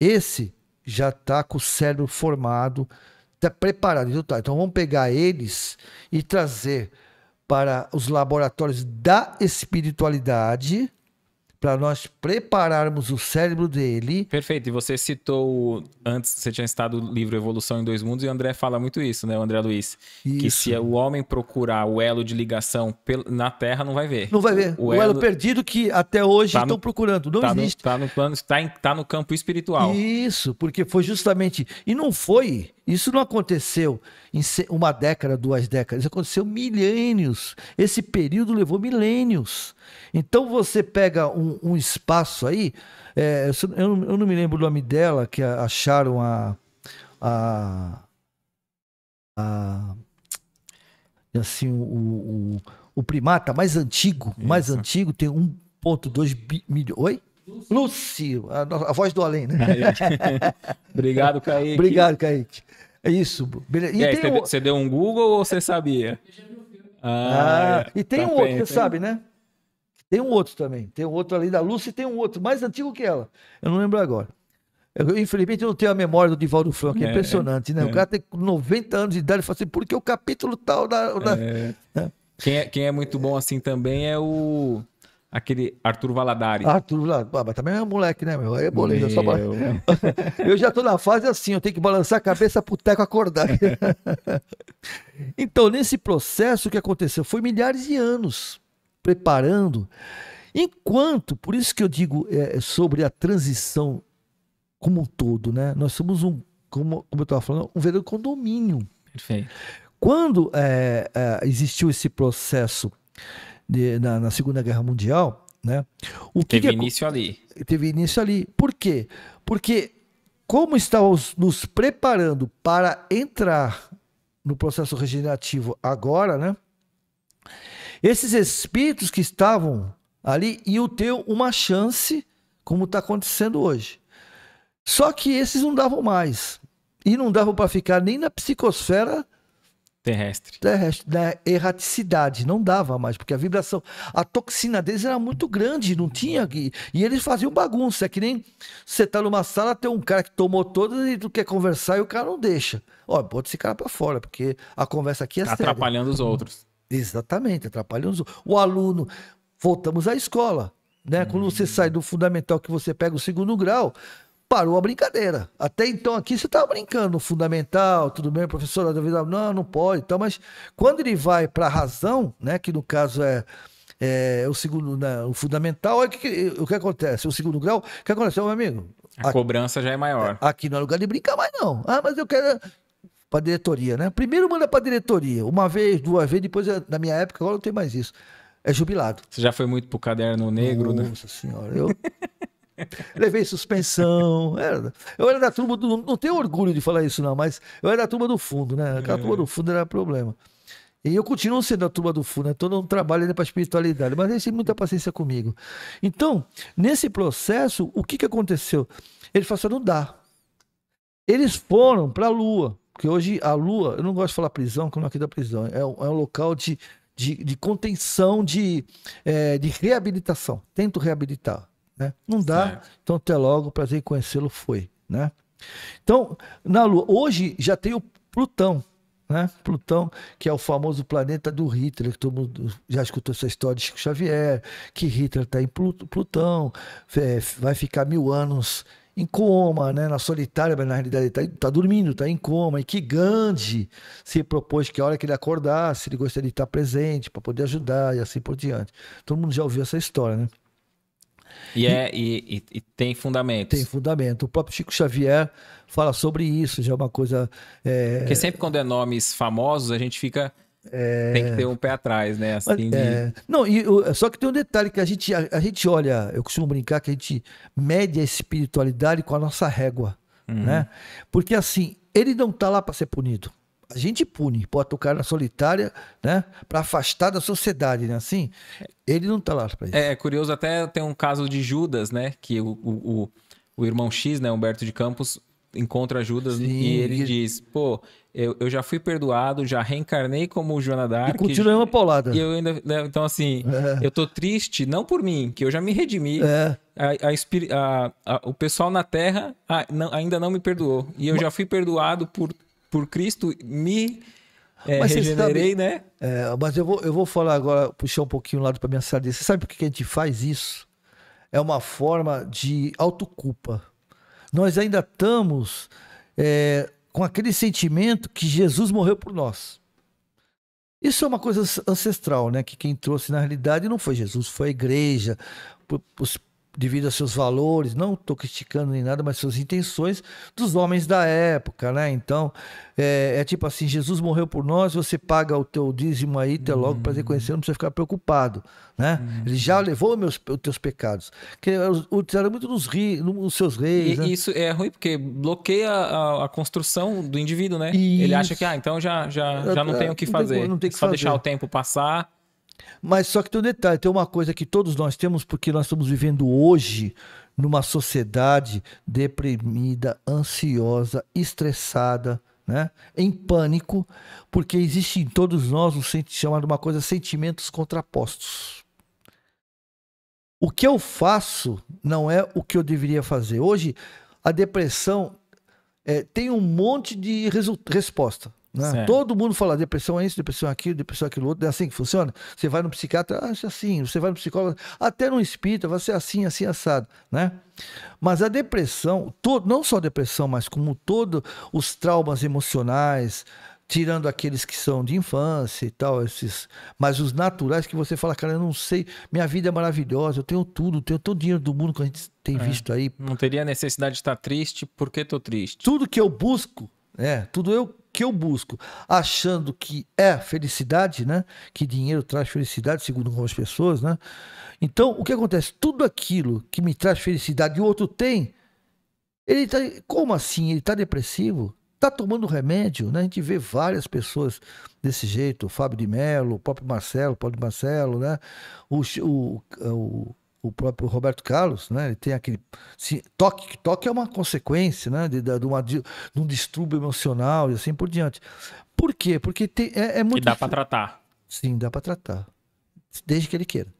Speaker 2: Esse já está com o cérebro formado, está preparado. Então, tá, então vamos pegar eles e trazer para os laboratórios da espiritualidade para nós prepararmos
Speaker 1: o cérebro dele. Perfeito. E você citou antes, você tinha citado o livro Evolução em Dois Mundos, e o André fala muito isso, né, o André Luiz? Isso. Que se o homem procurar o elo de ligação na Terra, não vai ver. Não vai ver. O, o elo... elo...
Speaker 2: perdido que até hoje tá estão no... procurando. Não tá existe. No, tá no plano, está tá no campo espiritual. Isso, porque foi justamente. E não foi isso não aconteceu em uma década, duas décadas, aconteceu milênios. Esse período levou milênios. Então você pega um, um espaço aí, é, eu, eu, não me lembro o nome dela, que acharam a. a, a assim, o, o, o, primata mais antigo, Isso. mais antigo, tem 1,2 milhões. Oi? Lúcio, a, a, voz do além, né?
Speaker 1: Obrigado, Kaique. Obrigado, Kaique. É Isso. E, aí, tem você deu um Google ou você sabia? Ah, ah e tem tá um bem, outro, tem... Tá você sabe,
Speaker 2: né? Tem um outro também. Tem um outro ali da Lúcia e tem um outro, mais antigo que ela. Eu não lembro agora. Eu, infelizmente, eu não tenho a memória do Divaldo Franco. É, é impressionante, né? É. O cara
Speaker 1: tem 90 anos de idade e fala assim, porque o capítulo tal da... da... É. Né? Quem, é, quem é muito bom assim também é o... Aquele Arthur Valadares. Arthur Valadares. mas também é um
Speaker 2: moleque, né, meu? Aí é moleque, é Meu...
Speaker 1: Só...
Speaker 2: eu já tô na fase assim, eu tenho que balançar a cabeça pro teco acordar. então, nesse processo que aconteceu, foi milhares de anos preparando. Enquanto, por isso que eu digo é, é sobre a transição como um todo, né? Nós somos um, como, como eu estava falando, um verdadeiro condomínio. Perfeito. Quando é, é, existiu esse processo de, na, na, Segunda Guerra Mundial, né?
Speaker 1: O teve que, início ali.
Speaker 2: Teve início ali. Por quê? Porque como estávamos nos preparando para entrar no processo regenerativo agora, né? Esses espíritos que estavam ali iam ter uma chance, como está acontecendo hoje. Só que esses não davam mais. E não davam para ficar nem na psicosfera Terrestre. Terrestre, da né? erraticidade. Não dava mais, porque a vibração, a toxina deles era muito grande, não tinha. E, e eles faziam bagunça. É que nem você tá numa sala, tem um cara que tomou todas e tu quer conversar e o cara não deixa. Ó, bota esse cara para fora, porque a conversa aqui é tá séria. Atrapalhando os outros. Exatamente, atrapalhando os outros. O aluno, voltamos à escola. Né? Hum. Quando você sai do fundamental que você pega o segundo grau, parou a brincadeira. Até então aqui você estava brincando, fundamental, tudo bem, professora, não, não pode, então mas quando ele vai para a razão, né, que no caso é, é o segundo, né, o fundamental, é que, o que acontece? O segundo grau, o que acontece, meu amigo? A aqui,
Speaker 1: cobrança já é maior.
Speaker 2: É, aqui não é lugar de brincar mais não. Ah, mas eu quero para diretoria, né? Primeiro manda para diretoria, uma vez, duas vezes, depois é, na minha época agora não tem mais isso. É jubilado.
Speaker 1: Você já foi muito pro caderno negro, Nossa né? Nossa senhora,
Speaker 2: eu levei suspensão. Era, é, eu era da turma do. Não tenho orgulho de falar isso, não, mas eu era da turma do fundo, né? Aquela é. turma do fundo era problema. E eu continuo sendo a turma do fundo, né? todo um trabalho para a espiritualidade, mas eles têm muita paciência comigo. Então, nesse processo, o que, que aconteceu? Eles falaram, assim, ah, não dá. Eles foram para a Lua, porque hoje a Lua, eu não gosto de falar prisão, como aqui da prisão, é um, é um local de, de, de contenção, de, é, de reabilitação. Tento reabilitar. Né? Não dá. Certo. Então, até logo, prazer em conhecê-lo, foi. Né? Então, na Lua, hoje já tem o Plutão. Né? Plutão, que é o famoso planeta do Hitler, que todo mundo já escutou essa história de Chico Xavier, que Hitler está em Plutão, é, vai ficar mil anos em coma, né? na solitária, mas na realidade está tá dormindo, está em coma, e que Gandhi se propôs que a hora que ele acordasse, ele gostaria de estar presente para poder ajudar e assim por diante. Todo mundo já ouviu essa história, né? E, é,
Speaker 1: e, e, e tem fundamentos.
Speaker 2: Tem fundamento. O próprio Chico Xavier fala sobre isso, já é uma coisa. É...
Speaker 1: Porque sempre quando é nomes famosos, a gente fica. É... Tem que ter um pé atrás, né? Assim de... é...
Speaker 2: Não, e, só que tem um detalhe que a gente, a, a, gente olha, eu costumo brincar que a gente mede a espiritualidade com a nossa régua, uhum. né? Porque assim, ele não tá lá para ser punido. A gente pune, bota o cara na solitária, né? Para afastar da sociedade, né? Assim, ele não tá lá pra isso.
Speaker 1: É, é curioso, até tem um caso de Judas, né? Que o, o, o irmão X, né? Humberto de Campos, encontra Judas Sim, e ele diz: pô, eu, eu já fui perdoado, já reencarnei como o Joana Dark. E continua uma paulada. E eu ainda, né, então, assim, é. eu tô triste, não por mim, que eu já me redimi. É. A, a, a, o pessoal na Terra não, ainda não me perdoou. E eu Mas... já fui perdoado por por Cristo me é, mas regenerei, sabe, né?
Speaker 2: É, mas eu vou, eu vou falar agora, puxar um pouquinho o lado para minha sardinha. Você sabe por que a gente faz isso? É uma forma de autoculpa. Nós ainda estamos é, com aquele sentimento que Jesus morreu por nós. Isso é uma coisa ancestral, né? Que quem trouxe na realidade não foi Jesus, foi a igreja, os devido a seus valores, não estou criticando nem nada, mas suas intenções dos homens da época, né? Então, é, é tipo assim, Jesus morreu por nós, você paga o teu dízimo aí, até logo, uhum. para reconhecer, não precisa ficar preocupado, né? Uhum. Ele já levou meus, os teus pecados. que utilizaram muito nos, ri, nos seus reis, e, né? Isso
Speaker 1: é ruim, porque bloqueia a, a construção do indivíduo, né? Isso. Ele acha que, ah, então já, já, é, já não tem é, tenho o que fazer, não tem, não tem que só fazer. deixar o tempo passar
Speaker 2: mas só que tem um detalhe, tem uma coisa que todos nós temos, porque nós estamos vivendo hoje numa sociedade deprimida, ansiosa, estressada, né? em pânico, porque existe em todos nós um chamado uma coisa sentimentos contrapostos. O que eu faço não é o que eu deveria fazer. Hoje, a depressão é, tem um monte de resposta. Né? Todo mundo fala depressão é isso, depressão é aquilo, depressão é aquilo outro. É assim que funciona. Você vai no psiquiatra, ah, assim. Você vai no psicólogo, até no espírito, vai ser assim, assim, assado. Né? Mas a depressão, todo, não só a depressão, mas como todos os traumas emocionais, tirando aqueles que são de infância e tal, esses, mas os naturais que você fala, cara, eu não sei, minha vida é maravilhosa, eu tenho tudo, eu tenho todo o dinheiro do mundo que a gente
Speaker 1: tem é, visto aí. Não teria necessidade de estar triste, por que tô triste?
Speaker 2: Tudo que eu busco é, tudo eu que eu busco, achando que é felicidade, né? Que dinheiro traz felicidade, segundo algumas pessoas, né? Então, o que acontece? Tudo aquilo que me traz felicidade e o outro tem, ele tá como assim? Ele tá depressivo? Tá tomando remédio, né? A gente vê várias pessoas desse jeito, o Fábio de Mello, o próprio Marcelo, o Paulo de Marcelo, né? O, o, o o próprio Roberto Carlos, né? Ele tem aquele se, toque, toque é uma consequência, né? De, de, de, de, um distúrbio emocional e assim por diante. Por quê? Porque tem, é, é muito. E dá para tratar. Sim, dá para tratar, desde que ele queira.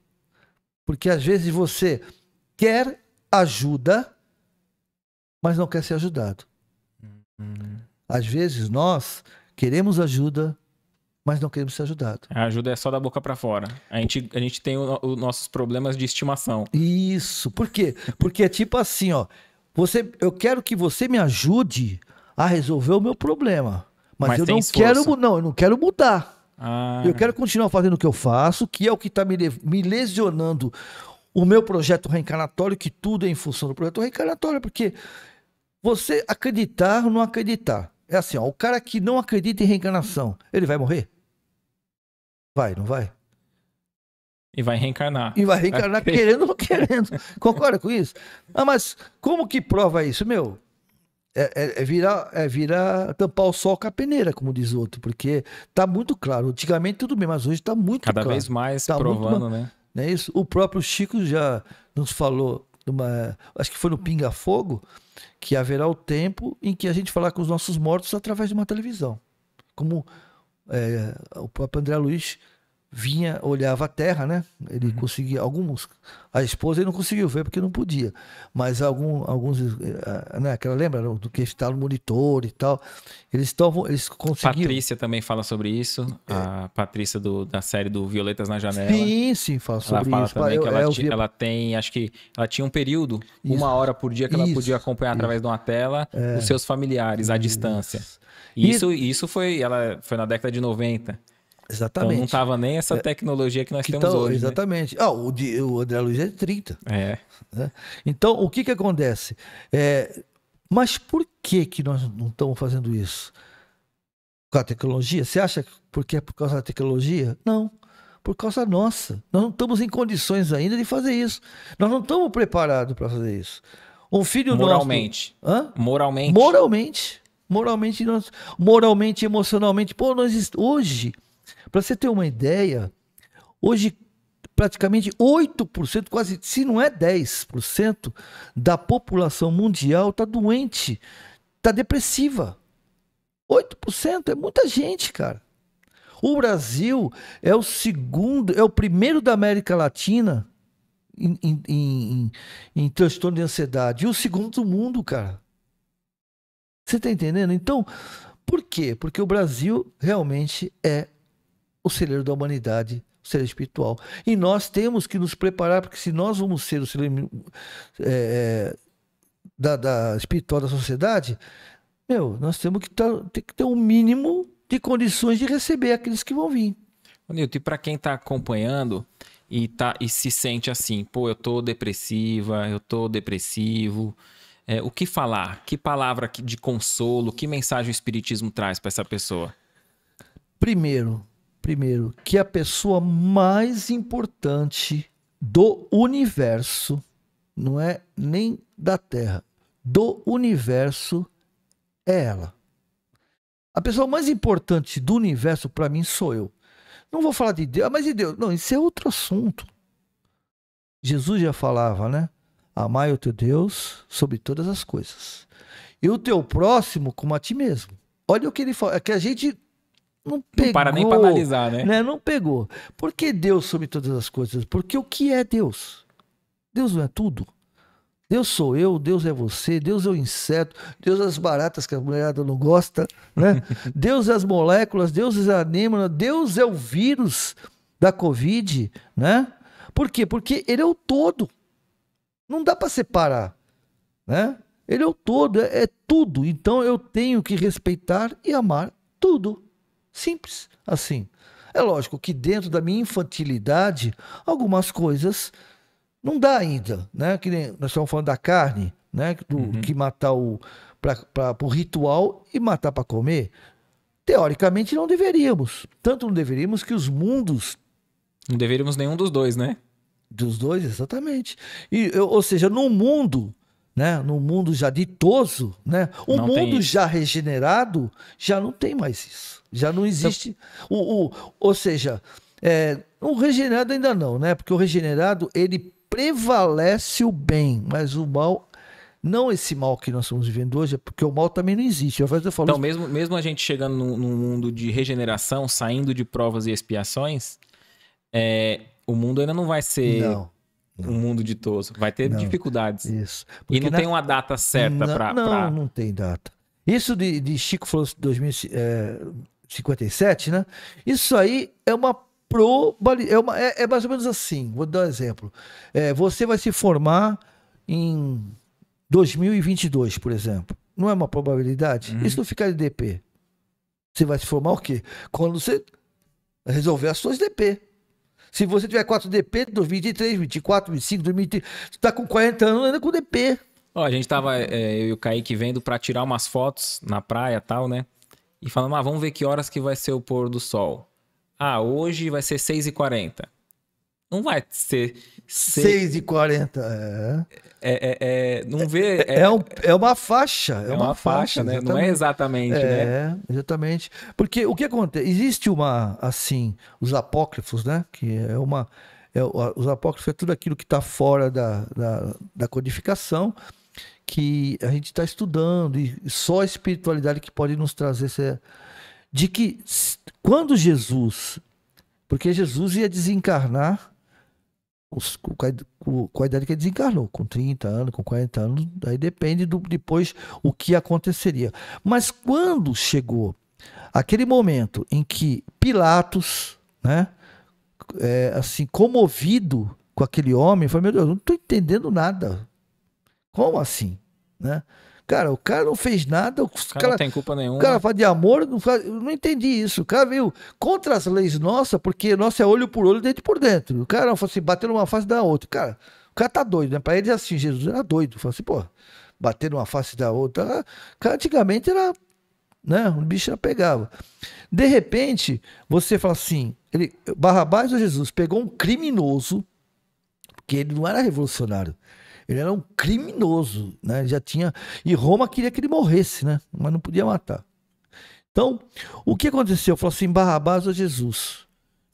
Speaker 2: Porque às vezes você quer ajuda, mas não quer ser ajudado. Hum. Às vezes nós queremos ajuda, mas não queremos ser ajudados.
Speaker 1: A ajuda é só da boca para fora. A gente, a gente tem os nossos problemas de estimação.
Speaker 2: Isso. Por quê? Porque é tipo assim, ó. Você, eu quero que você me ajude a resolver o meu problema, mas, mas eu não esforço. quero, não, eu não quero mudar. Ah. Eu quero continuar fazendo o que eu faço, que é o que está me, me lesionando o meu projeto reencarnatório, que tudo é em função do projeto reencarnatório, porque você acreditar ou não acreditar, é assim, ó, o cara que não acredita em reencarnação, ele vai morrer?
Speaker 1: Vai, não vai? E vai reencarnar. E vai reencarnar vai querendo ou não querendo.
Speaker 2: Concorda com isso? Ah, mas como que prova isso, meu? É, é, é, virar, é virar tampar o sol com a peneira, como diz outro, porque tá muito claro. Antigamente tudo bem, mas hoje tá muito Cada claro. Cada vez mais tá provando, né? Não é isso? O próprio Chico já nos falou numa, acho que foi no Pinga Fogo, que haverá o tempo em que a gente falar com os nossos mortos através de uma televisão. Como é, o próprio André Luiz vinha, olhava a terra, né? Ele uhum. conseguia alguns, a esposa ele não conseguiu ver porque não podia, mas algum, alguns, eh, eh, né? Aquela lembra do que está no monitor e tal, eles estavam,
Speaker 1: eles conseguiram. Patrícia também fala sobre isso, é. a Patrícia do, da série do Violetas na Janela. Sim,
Speaker 2: sim, fala sobre ela fala isso. Também ah, eu, que ela, é, eu,
Speaker 1: eu ela tem, acho que ela tinha um período, isso. uma hora por dia que ela podia acompanhar isso. através de uma tela é. os seus familiares à distância. Isso, isso foi, ela foi na década de 90. Exatamente. Então não tava nem essa é, tecnologia que nós que então, temos hoje. Né?
Speaker 2: Exatamente. Né? o, de, o André Luiz é de 30. É. Né? Então, o que que acontece? É, mas por que que nós não estamos fazendo isso? Com a tecnologia? Você acha que porque é por causa da tecnologia? Não. Por causa nossa. Nós não estamos em condições ainda de fazer isso. Nós não estamos preparados para fazer isso. Um filho moralmente. nosso. Moralmente. Moralmente. Moralmente. Moralmente, nós, moralmente, emocionalmente. Pô, nós hoje para você ter uma ideia, hoje praticamente 8%, quase se não é 10% da população mundial está doente, está depressiva. 8% é muita gente, cara. O Brasil é o segundo, é o primeiro da América Latina em, em, em, em transtorno de ansiedade. E o segundo do mundo, cara. Você está entendendo? Então, por quê? Porque o Brasil realmente é o celeiro da humanidade, o celeiro espiritual. E nós temos que nos preparar, porque se nós vamos ser o celeiro é, é da, da, espiritual da sociedade, meu, nós temos que, tá, ter que ter um mínimo de condições de receber aqueles que vão vir.
Speaker 1: Nilton, e para quem está acompanhando e, tá, e se sente assim, pô, eu tô depressiva, eu tô depressivo, é, o que falar? Que palavra de consolo, que mensagem o Espiritismo traz para essa pessoa?
Speaker 2: Primeiro, primeiro, que a pessoa mais importante do universo, não é nem da Terra, do universo é ela. A pessoa mais importante do universo para mim sou eu. Não vou falar de Deus, ah, mas de Deus, não, isso é outro assunto. Jesus já falava, né? Amai o teu Deus sobre todas as coisas. E o teu próximo como a ti mesmo. Olha o que ele fala, é que a gente não pegou. Não para nem para analisar, né? né? Não pegou. Por que Deus sobre todas as coisas? Porque o que é Deus? Deus não é tudo. Deus sou eu, Deus é você, Deus é o inseto, Deus é as baratas que a mulherada não gosta, né? Deus é as moléculas, Deus é a anêmona, Deus é o vírus da Covid, né? Por quê? Porque ele é o todo. Não dá para separar, né? Ele é o todo, é, é tudo. Então eu tenho que respeitar e amar tudo. Simples assim. É lógico que dentro da minha infantilidade, algumas coisas não dá ainda, né? Que nem, nós estamos falando da carne, né? Do uhum. que matar o para o ritual e matar para comer. Teoricamente não deveríamos. Tanto não deveríamos que os mundos não deveríamos nenhum dos dois, né? Dos dois, exatamente. E, eu, ou seja, no mundo né? No mundo já ditoso, né? O não mundo já regenerado já não tem mais isso. Já não então existe. O, o, ou seja, é, o regenerado ainda não, né? Porque o regenerado, ele prevalece o bem, mas o mal
Speaker 1: não esse mal que nós estamos vivendo hoje, é porque o mal também não existe. eu falo então, mesmo, mesmo a gente chegando num, num mundo de regeneração, saindo de provas e expiações, é, o mundo ainda não vai ser não, um mundo ditoso. Vai ter não, dificuldades. Isso. Porque e não na... tem uma data certa para. Não, pra... não tem data. Isso de, de Chico falou 2000,
Speaker 2: é, 57, né? Isso aí é uma probabilidade. É, uma, é, é mais ou menos assim. Vou dar um exemplo. É, você vai se formar em 2022, por exemplo. Não é uma probabilidade? Uhum. Isso não fica DP. Você vai se formar o quê? Quando você resolver as suas DP. Se você tiver 4 DP, 2023, 24, 25, 2030, você está com 40 anos ainda com DP.
Speaker 1: Ó, a gente tava, é, eu e o Kaique vendo para tirar umas fotos na praia e tal, né? e falamos, ah, vamos ver que horas que vai ser o pôr do sol. Ah, hoje vai ser 6h40. Não vai ser... 6
Speaker 2: e 40 é. É, é, é não é,
Speaker 1: vê é, é, é, um,
Speaker 2: é, uma faixa é, é, uma, uma faixa, faixa, né não é exatamente né? é né? exatamente porque o que acontece existe uma assim os apócrifos né que é uma é, os apócrifos é tudo aquilo que está fora da, da, da codificação que a gente está estudando e só a espiritualidade que pode nos trazer essa, de que quando Jesus, porque Jesus ia desencarnar com, a idade que ele desencarnou, com 30 anos, com 40 anos, aí depende do, depois o que aconteceria. Mas quando chegou aquele momento em que Pilatos, né, é, assim, comovido com aquele homem, falou: Meu Deus, eu não estou entendendo nada. Como assim? Né? Cara, o cara não fez nada. O, cara, cara, não tem
Speaker 1: culpa nenhuma. O cara
Speaker 2: fala de amor, não, faz, não entendi isso. O cara veio contra as leis nossas, porque nossa é olho por olho, dentro por dentro. O cara não fala assim, bater numa face da outra. Cara, o cara tá doido, né? Pra eles é assim, Jesus era doido. Fala assim, pô, bater numa face da outra. Ah, cara, antigamente era. Né? O bicho já pegava. De repente, você fala assim: ele, Barrabás ou Jesus pegou um criminoso, porque ele não era revolucionário. Ele era um criminoso, né? Já tinha e Roma queria que ele morresse, né? Mas não podia matar. Então, o que aconteceu? Falou assim: Barrabás ou Jesus?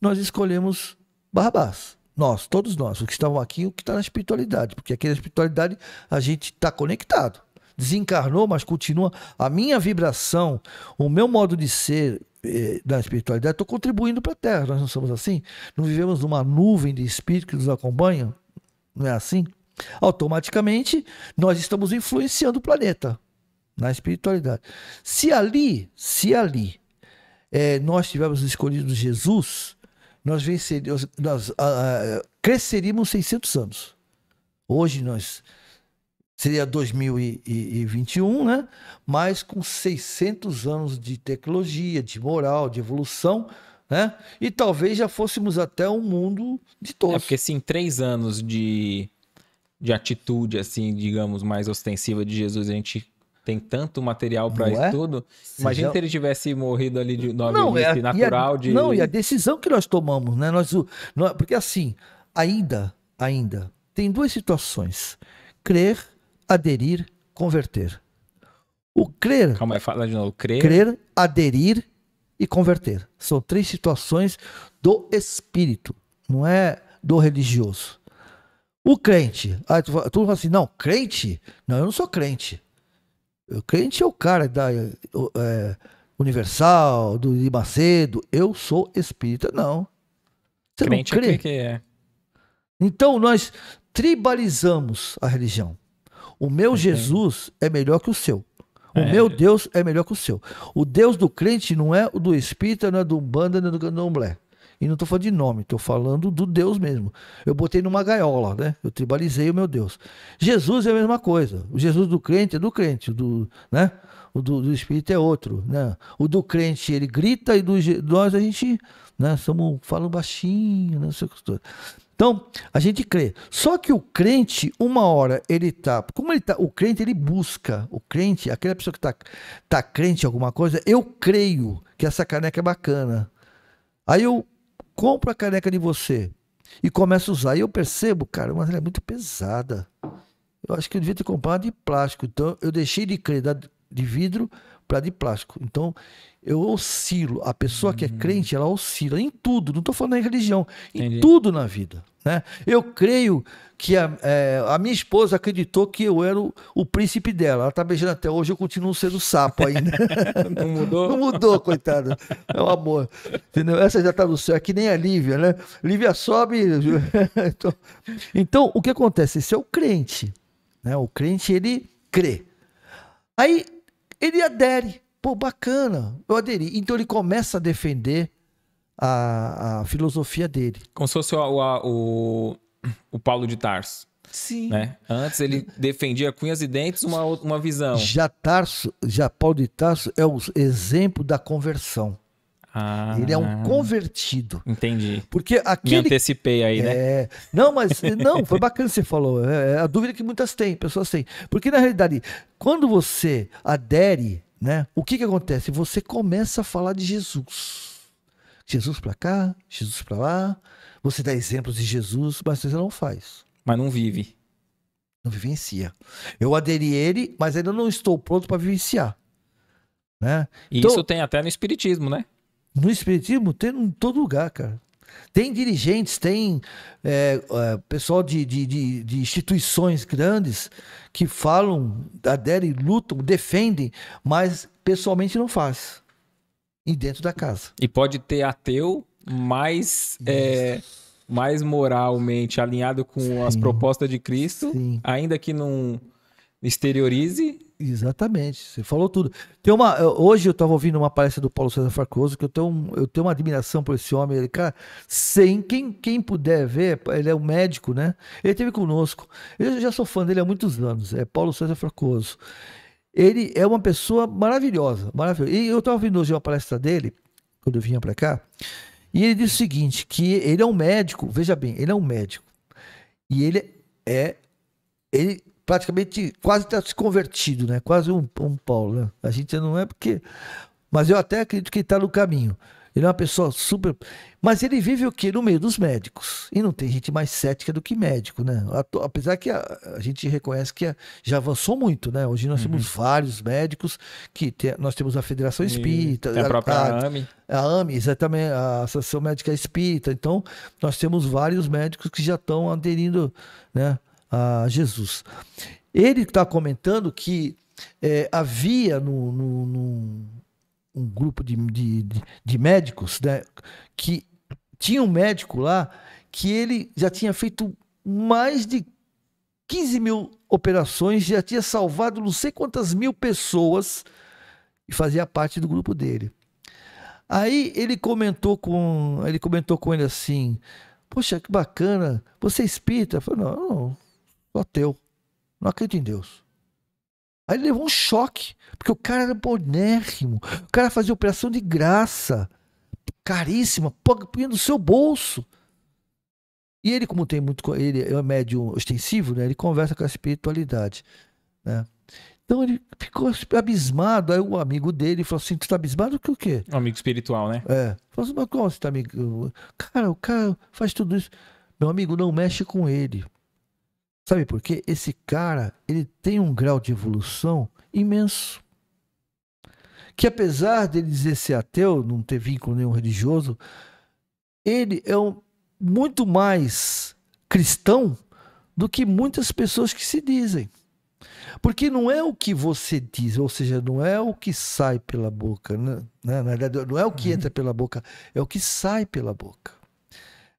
Speaker 2: Nós escolhemos Barrabás. Nós, todos nós, o que estavam aqui, o que está na espiritualidade, porque aqui na espiritualidade a gente está conectado. Desencarnou, mas continua a minha vibração, o meu modo de ser, eh, da espiritualidade, estou contribuindo para a Terra. Nós não somos assim? Não vivemos numa nuvem de espírito que nos acompanha? Não é assim? Automaticamente, nós estamos influenciando o planeta na espiritualidade. Se ali, se ali, é, nós tivermos escolhido Jesus, nós venceríamos, nós ah, ah, cresceríamos 600 anos. Hoje nós seria 2021, né? Mas com 600 anos de tecnologia, de moral, de evolução, né? E talvez já fôssemos até um mundo
Speaker 1: de todos. É porque se em três anos de de atitude, assim, digamos, mais ostensiva de Jesus, a gente tem tanto material para isso é? tudo. Imagina já... se ele tivesse morrido ali de nove é, natural a, de. Não, e a
Speaker 2: decisão que nós tomamos, né? Nós, nós, é, porque assim, ainda, ainda, tem duas situações: crer, aderir, converter. O crer.
Speaker 1: Calma aí, fala de novo. Crer. Crer,
Speaker 2: aderir e converter. São três situações do espírito, não é do religioso. O crente. Aí tu, tu fala assim, não, crente? Não, eu não sou crente. O crente é o cara da é, Universal, do de Macedo. Eu sou espírita. Não. Você crente não é crê? que é. Então nós tribalizamos a religião. O meu okay. Jesus é melhor que o seu. O é. meu Deus é melhor que o seu. O Deus do crente não é o do espírita, não é do umbanda, não é do candomblé. E não estou falando de nome, estou falando do Deus mesmo. Eu botei numa gaiola, né? Eu tribalizei o meu Deus. Jesus é a mesma coisa. O Jesus do crente é do crente, do, né? O do, do espírito é outro, né? O do crente ele grita e do nós a gente, né? Somos falando baixinho, né? não sei o que estou. Então a gente crê. Só que o crente uma hora ele tá, como ele tá, o crente ele busca. O crente, aquela pessoa que tá tá crente em alguma coisa, eu creio que essa caneca é bacana. Aí eu compro a caneca de você e começo a usar. E eu percebo, cara, mas ela é muito pesada. Eu acho que eu devia ter comprado de plástico. Então eu deixei de crer de vidro para de plástico. Então eu oscilo. A pessoa que é hum. crente, ela oscila em tudo. Não estou falando em religião, em tudo na vida. Né? Eu creio que a, é, a, minha esposa acreditou que eu era o, o príncipe dela. Ela está beijando até hoje, eu continuo sendo sapo ainda. Não mudou? Não mudou, coitada. É um amor. Entendeu? Essa já está no céu, é que nem a Lívia, né? Lívia sobe. então, então, o que acontece? Esse é o crente. Né? O crente, ele crê. Aí ele adere pô, bacana, eu aderi. Então ele começa a defender
Speaker 1: a, a filosofia dele. Como se fosse o, o, o Paulo de Tarso. Sim. Né? Antes ele defendia cunhas e dentes uma, uma visão. Já
Speaker 2: Tarso, já Paulo de Tarso é o exemplo da conversão. Ah, ele é um
Speaker 1: convertido. Entendi. Porque aquele... Me antecipei aí, né? É...
Speaker 2: Não, mas não, foi bacana que você falou. É, é a dúvida que muitas têm, pessoas têm. Porque na realidade, quando você adere né? O que que acontece? Você começa a falar de Jesus. Jesus para cá, Jesus para lá. Você dá exemplos de Jesus, mas você não faz. Mas não vive. Não vivencia. Eu aderi ele, mas ainda não estou pronto para vivenciar.
Speaker 1: Né? E então, isso tem até no Espiritismo, né?
Speaker 2: No Espiritismo tem em todo lugar, cara. Tem dirigentes, tem é, é, pessoal de, de, de, de, instituições grandes que falam, aderem, lutam, defendem, mas pessoalmente não faz. E dentro da casa.
Speaker 1: E pode ter ateu, mas é, mais moralmente alinhado com sim, as propostas de Cristo, sim. ainda que não exteriorize,
Speaker 2: Exatamente, você falou tudo. Tem uma, hoje eu estava ouvindo uma palestra do Paulo César Farcoso, que eu tenho, eu tenho uma admiração por esse homem. Ele, cara, sem quem, quem puder ver, ele é um médico, né? Ele esteve conosco. Eu já sou fã dele há muitos anos, é Paulo César Farcoso. Ele é uma pessoa maravilhosa, maravilhosa. E eu estava ouvindo hoje uma palestra dele, quando eu vinha para cá, e ele disse o seguinte: que ele é um médico, veja bem, ele é um médico. E ele é. Ele praticamente quase está se convertido, né? Quase um, um Paulo. Né? A gente não é porque. Mas eu até acredito que ele está no caminho. Ele é uma pessoa super. Mas ele vive o quê? No meio dos médicos. E não tem gente mais cética do que médico, né? Apesar que a, a gente reconhece que a, já avançou muito, né? Hoje nós uhum. temos vários médicos que nós temos a Federação Espírita. E a, a a, AME. A AME, exatamente, a Associação Médica Espírita. Então, nós temos vários médicos que já estão aderindo, né? a Jesus. Ele está comentando que é, havia no, no, no, um grupo de, de, de médicos né, que tinha um médico lá que ele já tinha feito mais de 15 mil operações, já tinha salvado não sei quantas mil pessoas e fazia parte do grupo dele. Aí ele comentou com ele comentou com ele assim: "Poxa, que bacana, você é espírita?" Eu falei: "Não, não, sou ateu, não acredito em Deus. Aí ele levou um choque, porque o cara era bonérrimo, o cara fazia operação de graça, caríssima, punha no seu bolso. E ele, como tem muito. Ele é um médium ostensivo, né? Ele conversa com a espiritualidade. Né? Então ele ficou abismado. Aí o um amigo dele falou assim: Tu tá abismado com o quê?
Speaker 1: Um amigo espiritual, né? É.
Speaker 2: Falou assim: Mas como você tá amigo? Cara, o cara faz tudo isso. Meu amigo, não mexe com ele. Sabe por quê? Esse cara, ele tem um grau de evolução imenso. Que apesar dele dizer ser ateu, não ter vínculo nenhum religioso, ele é um, muito mais cristão do que muitas pessoas que se dizem. Porque não é o que você diz, ou seja, não é o que sai pela boca, né? na verdade, não é o que uhum. entra pela boca, é o que sai pela boca.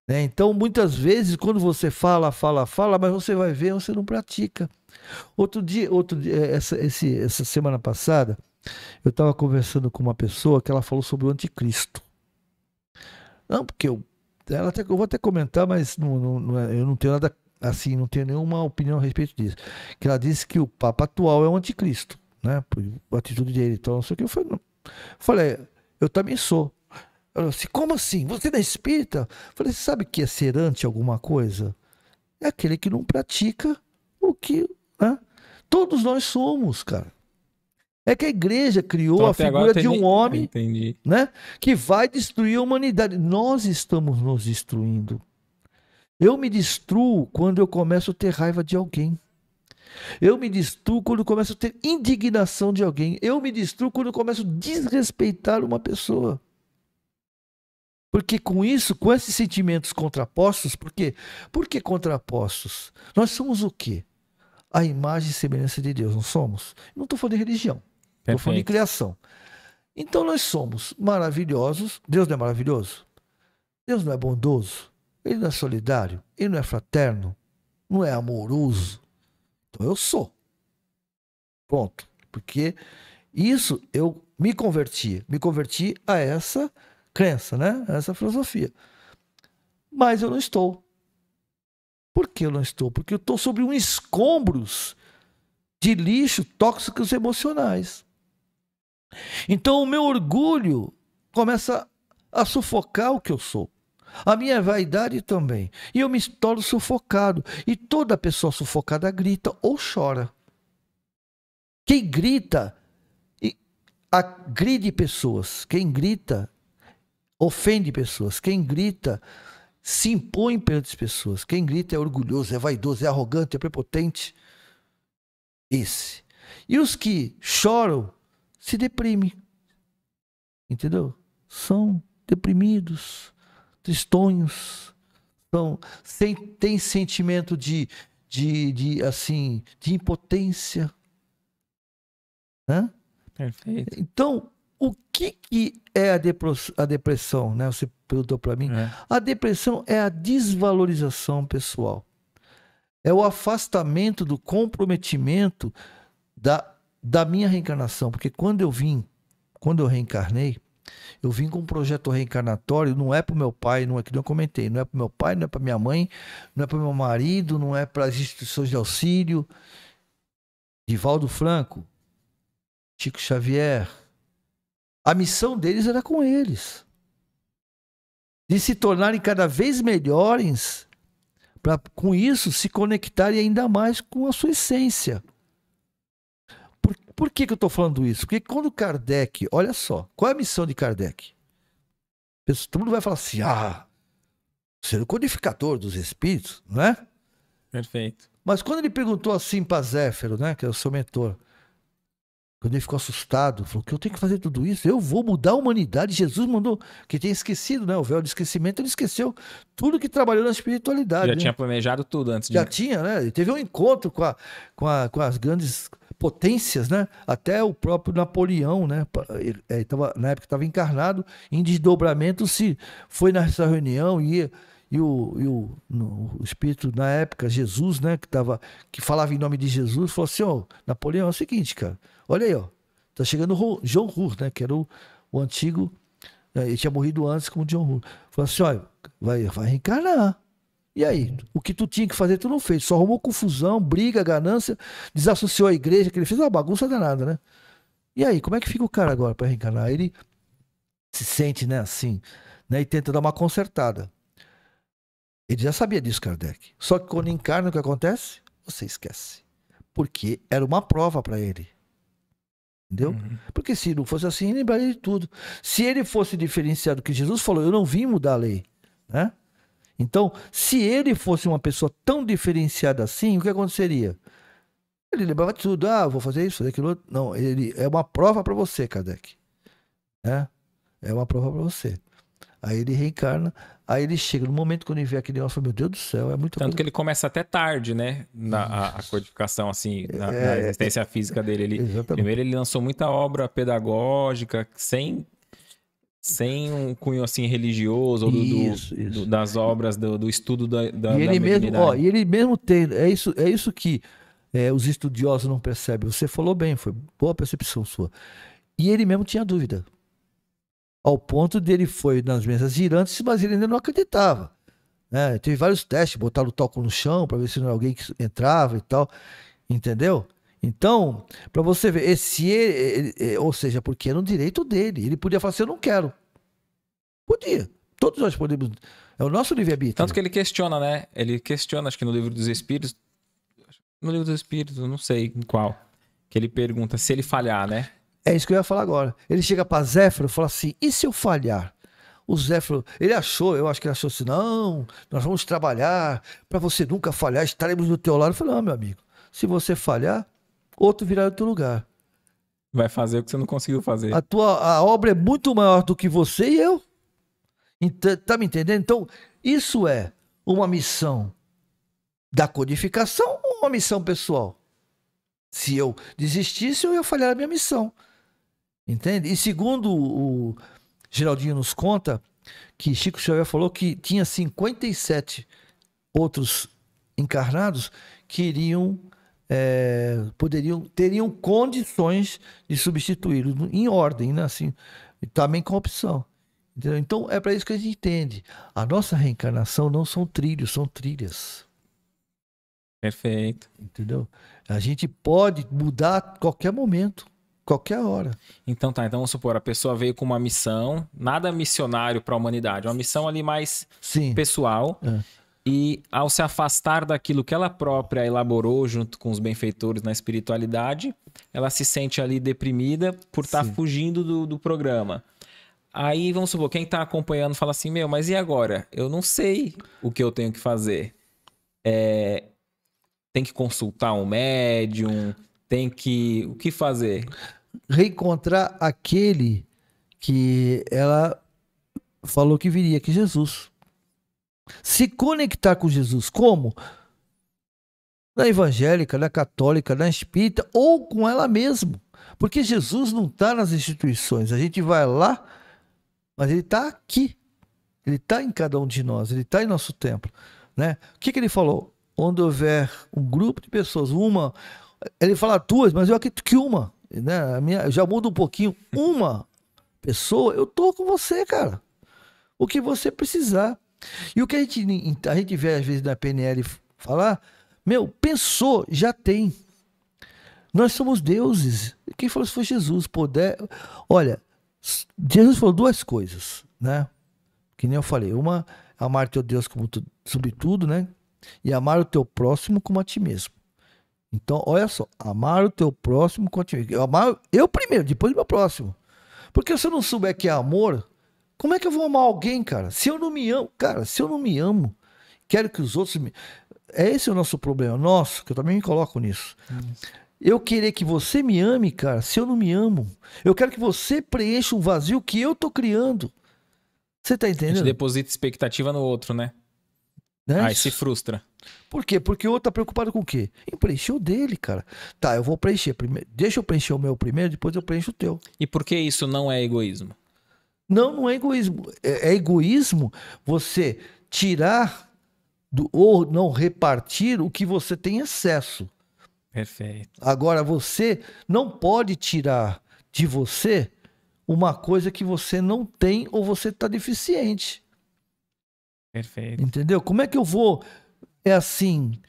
Speaker 2: Né? Então, muitas vezes, quando você fala, fala, fala, mas você vai ver, você não pratica. Outro dia, outro dia é, essa, esse, essa semana passada, eu estava conversando com uma pessoa que ela falou sobre o anticristo. Não, porque eu, ela até, eu vou até comentar, mas não, não, não, é, eu não tenho nada assim, não tenho nenhuma opinião a respeito disso. Que ela disse que o Papa atual é o anticristo, né? Por atitude dele, então não sei o que. Eu falei, eu também sou. Falou assim, como assim? Você não é espírita? Eu falei, você sabe que é ser ante alguma coisa? É aquele que não pratica o que. Né? Todos nós somos, cara. É que a igreja criou então, a figura de um homem né, que vai destruir a humanidade. Nós estamos nos destruindo. Eu me destruo quando eu começo a ter raiva de alguém. Eu me destruo quando começo a ter indignação de alguém. Eu me destruo quando começo a desrespeitar uma pessoa. Porque com isso, com esses sentimentos contrapostos, por quê? Por que contrapostos? Nós somos o quê? A imagem e semelhança de Deus, não somos? Não estou falando de religião, estou falando de criação. Então nós somos maravilhosos, Deus não é maravilhoso? Deus não é bondoso? Ele não é solidário? Ele não é fraterno? Não é amoroso? Então eu sou. Pronto. Porque isso eu me converti. Me converti a essa crença, né? Essa filosofia. Mas eu não estou. Por que eu não estou? Porque eu estou sobre um escombros de lixo tóxicos emocionais. Então o meu orgulho começa a sufocar o que eu sou. A minha vaidade também. E eu me torno sufocado. E toda pessoa sufocada grita ou chora. Quem grita agride pessoas. Quem grita ofende pessoas. Quem grita se impõe perante as pessoas. Quem grita é orgulhoso, é vaidoso, é arrogante, é prepotente. Esse. E os que choram se deprimem. Entendeu? São deprimidos, tristonhos, são, sem, tem sentimento de, de, de, assim, de impotência. Perfeito. Então, o que, que é a, depressão, né? Você perguntou para mim. É. A depressão é a desvalorização pessoal. É o afastamento do comprometimento da, da minha reencarnação. Porque quando eu vim, quando eu reencarnei, eu vim com um projeto reencarnatório, não é para meu pai, não é que eu comentei, não é para meu pai, não é para minha mãe, não é para meu marido, não é para as instituições de auxílio. Divaldo Franco, Chico Xavier, a missão deles era com eles. De se tornarem cada vez melhores, para com isso se conectarem ainda mais com a sua essência. Por, por que, que eu estou falando isso? Porque quando Kardec, olha só, qual é a missão de Kardec? Todo mundo vai falar assim: ah, ser o codificador dos espíritos, não é? Perfeito. Mas quando ele perguntou assim para Zéfero, né, que é o seu mentor, quando ele ficou assustado, falou que eu tenho que fazer tudo isso, eu vou mudar a humanidade. Jesus mandou, que tem esquecido, né? O véu de esquecimento, ele esqueceu tudo que trabalhou na espiritualidade. Já né? tinha
Speaker 1: planejado tudo antes de. Já
Speaker 2: tinha, né? Ele teve um encontro com, a, com, a, com as grandes potências, né? Até o próprio Napoleão, né? Ele, é, ele tava, na época estava encarnado, em desdobramento, se foi nessa reunião e e o, e o, no, o espírito na época, Jesus, né, que, tava, que falava em nome de Jesus, falou assim: Ó, oh, Napoleão, é o seguinte, cara, Olha aí, ó. Tá chegando o John Hur, né? Que era o, o antigo. Né, ele tinha morrido antes como John Hur. Falou assim: olha, vai, vai reencarnar. E aí? O que tu tinha que fazer, tu não fez. Só arrumou confusão, briga, ganância, desassociou a igreja, que ele fez uma bagunça danada, né? E aí, como é que fica o cara agora para reencarnar? Ele se sente, né, assim, né, e tenta dar uma consertada. Ele já sabia disso, Kardec. Só que quando encarna, o que acontece? Você esquece. Porque era uma prova para ele. Entendeu? Uhum. Porque se não fosse assim, lembraria de tudo. Se ele fosse diferenciado que Jesus falou, eu não vim mudar a lei, né? Então, se ele fosse uma pessoa tão diferenciada assim, o que aconteceria? Ele lembrava de tudo. Ah, vou fazer isso, fazer aquilo. Não, ele é uma prova para você, Kardec. Né? É uma prova para você. Aí ele reencarna, Aí ele chega, no momento quando ele vê aquele negócio, meu Deus do céu, é muito Tanto coisa... que
Speaker 1: ele começa até tarde, né? Na, a, a codificação, assim, na, é, na é. existência é, física dele. Ele, primeiro ele lançou muita obra pedagógica, sem, sem um cunho, assim, religioso, ou do, isso, do, isso. do das obras, do, do estudo da, da e ele da mesmo, ó, E
Speaker 2: ele mesmo tem, é isso, é isso que é, os estudiosos não percebem. Você falou bem, foi boa percepção sua. E ele mesmo tinha dúvida. Ao ponto dele foi nas mesas girantes, mas ele ainda não acreditava. Né? Teve vários testes, botaram o toco no chão para ver se não alguém que entrava e tal. Entendeu? Então, para você ver, esse ele, ele, ou seja, porque era um direito dele. Ele podia falar assim, eu não quero.
Speaker 1: Podia. Todos nós podemos. É o nosso livre-arbítrio. Tanto que ele questiona, né? Ele questiona, acho que no livro dos Espíritos. No livro dos Espíritos, não sei em qual. Que ele pergunta se ele falhar, né?
Speaker 2: É isso que eu ia falar agora. Ele chega para Zéfiro e fala assim: e se eu falhar? O Zéfiro, ele achou, eu acho que ele achou assim: não, nós vamos trabalhar para você nunca falhar, estaremos do teu lado. Eu falei: não, meu amigo, se você falhar, outro virá do outro lugar.
Speaker 1: Vai fazer o que você não conseguiu fazer.
Speaker 2: A tua a obra é muito maior do que você e eu. Então, tá me entendendo? Então, isso é uma missão da codificação ou uma missão pessoal? Se eu desistisse, eu ia falhar a minha missão. Entende? E segundo o Geraldinho nos conta, que Chico Xavier falou que tinha 57 outros encarnados que iriam, é, poderiam, teriam condições de substituí-lo em ordem, né? assim, também com opção. Entendeu? Então é para isso que a gente entende. A nossa reencarnação não são trilhos, são
Speaker 1: trilhas. Perfeito. Entendeu? A gente pode mudar a qualquer momento. Qualquer hora. Então tá, então vamos supor, a pessoa veio com uma missão, nada missionário para a humanidade, uma missão ali mais Sim. pessoal. É. E ao se afastar daquilo que ela própria elaborou junto com os benfeitores na espiritualidade, ela se sente ali deprimida por estar tá fugindo do, do programa. Aí vamos supor, quem está acompanhando fala assim: Meu, mas e agora? Eu não sei o que eu tenho que fazer. É, tem que consultar um médium? Tem que. O que fazer?
Speaker 2: reencontrar aquele que ela falou que viria, que é Jesus. Se conectar com Jesus como? Na evangélica, na católica, na espírita ou com ela mesma. Porque Jesus não está nas instituições. A gente vai lá, mas ele está aqui. Ele está em cada um de nós, ele está em nosso templo. Né? O que, que ele falou? Onde houver um grupo de pessoas, uma. Ele fala duas, mas eu acredito que uma né? Minha, já muda um pouquinho. Uma pessoa, eu tô com você, cara. O que você precisar. E o que a gente, a gente vê às vezes na PNL falar, meu, pensou, já tem. Nós somos deuses. Quem falou isso foi Jesus. Poder. Olha, Jesus falou duas coisas, né? Que nem eu falei. Uma, amar teu Deus como tu, sobretudo, né? E amar o teu próximo como a ti mesmo. Então, olha só, amar o teu próximo continue. Eu amar eu primeiro, depois o meu próximo. Porque se eu não souber que é amor, como é que eu vou amar alguém, cara? Se eu não me amo, cara, se eu não me amo, quero que os outros me. É esse o nosso problema, nosso, que eu também me coloco nisso. Hum. Eu querer que você me ame, cara, se eu não me amo. Eu quero que você preencha um vazio que eu tô criando.
Speaker 1: Você tá entendendo? A gente deposita expectativa no outro, né? Né? Aí se
Speaker 2: frustra. Por quê? Porque o outro tá preocupado com o quê? Em preencher o dele, cara. Tá, eu vou preencher primeiro. Deixa eu preencher o meu primeiro, depois eu preencho o teu.
Speaker 1: E por que isso não é egoísmo?
Speaker 2: Não, não é egoísmo. É, é egoísmo você tirar do, ou não repartir o que você tem excesso. Perfeito. Agora, você não pode tirar de você uma coisa que você não tem ou você está deficiente. Perfeito. Entendeu? Como é que eu vou. É assim.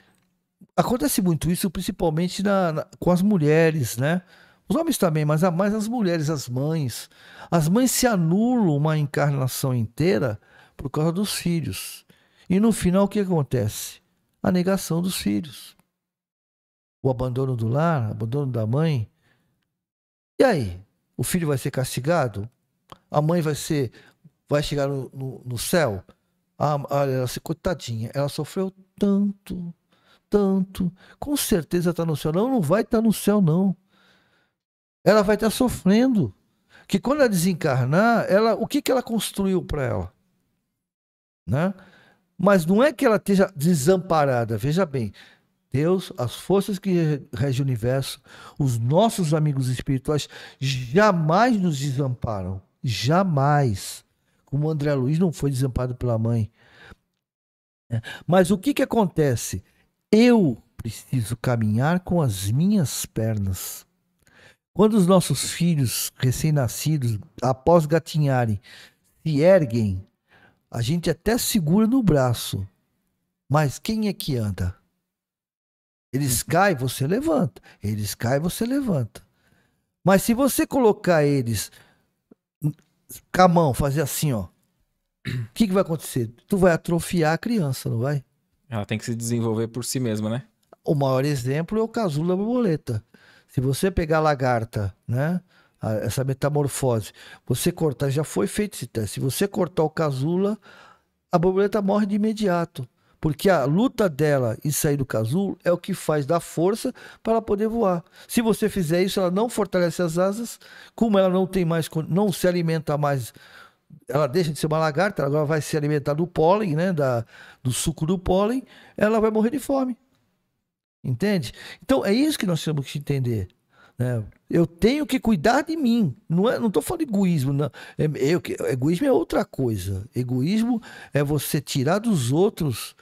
Speaker 2: Acontece muito isso, principalmente na, na, com as mulheres, né? Os homens também, mas a mais as mulheres, as mães. As mães se anulam uma encarnação inteira por causa dos filhos. E no final o que acontece? A negação dos filhos. O abandono do lar, abandono da mãe. E aí? O filho vai ser castigado? A mãe vai ser. vai chegar no, no, no céu? Ah, olha, ela se coitadinha, ela sofreu tanto, tanto. Com certeza está no céu. Não, não vai estar tá no céu, não. Ela vai estar tá sofrendo. Que quando ela desencarnar, ela, o que, que ela construiu para ela? Né? Mas não é que ela esteja desamparada, veja bem. Deus, as forças que regem o universo, os nossos amigos espirituais jamais nos desamparam. Jamais como o André Luiz não foi desamparado pela mãe. É, mas o que, que acontece? Eu preciso caminhar com as minhas pernas. Quando os nossos filhos recém-nascidos, após gatinharem, se erguem, a gente até segura no braço. Mas quem é que anda? Eles uhum. caem, você levanta. Eles caem, você levanta. Mas se você colocar eles com a mão, fazer assim, ó. O que, que vai acontecer? Tu vai atrofiar a criança, não vai?
Speaker 1: Ela tem que se desenvolver por si mesma, né?
Speaker 2: O maior exemplo é o casulo da borboleta. Se você pegar a lagarta, né? essa metamorfose. Você cortar, já foi feito esse teste. Se você cortar o casula, a borboleta morre de imediato. Porque a luta dela em sair do casulo é o que faz dar força para ela poder voar. Se você fizer isso, ela não fortalece as asas, como ela não tem mais, não se alimenta mais, ela deixa de ser uma lagarta, agora vai se alimentar do pólen, né, da, do suco do pólen, ela vai morrer de fome. Entende? Então é isso que nós temos que entender. Né? Eu tenho que cuidar de mim. Não estou é, falando egoísmo, não. É, eu, egoísmo é outra coisa. Egoísmo é você tirar dos outros,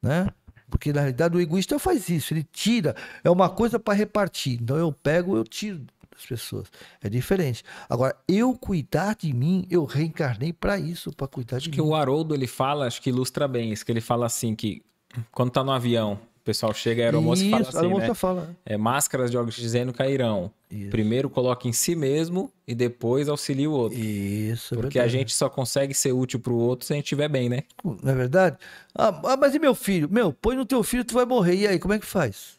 Speaker 2: né? Porque na realidade o egoísta faz isso, ele tira, é uma coisa para repartir. Então eu pego, eu tiro das pessoas. É diferente. Agora, eu cuidar de mim, eu reencarnei
Speaker 1: para isso, para cuidar de acho mim. que o Haroldo ele fala, acho que ilustra bem isso, que ele fala assim que quando tá no avião, pessoal chega à aeromoça Isso, e fala assim, né? fala. É, máscaras de oxigênio cairão. Isso. Primeiro coloque em si mesmo e depois auxilie o outro. Isso. É Porque a gente só consegue ser útil para o outro se a gente estiver bem, né? Não é verdade? Ah, ah, mas e meu filho? Meu,
Speaker 2: põe no teu filho, tu vai morrer. E aí, como é que faz?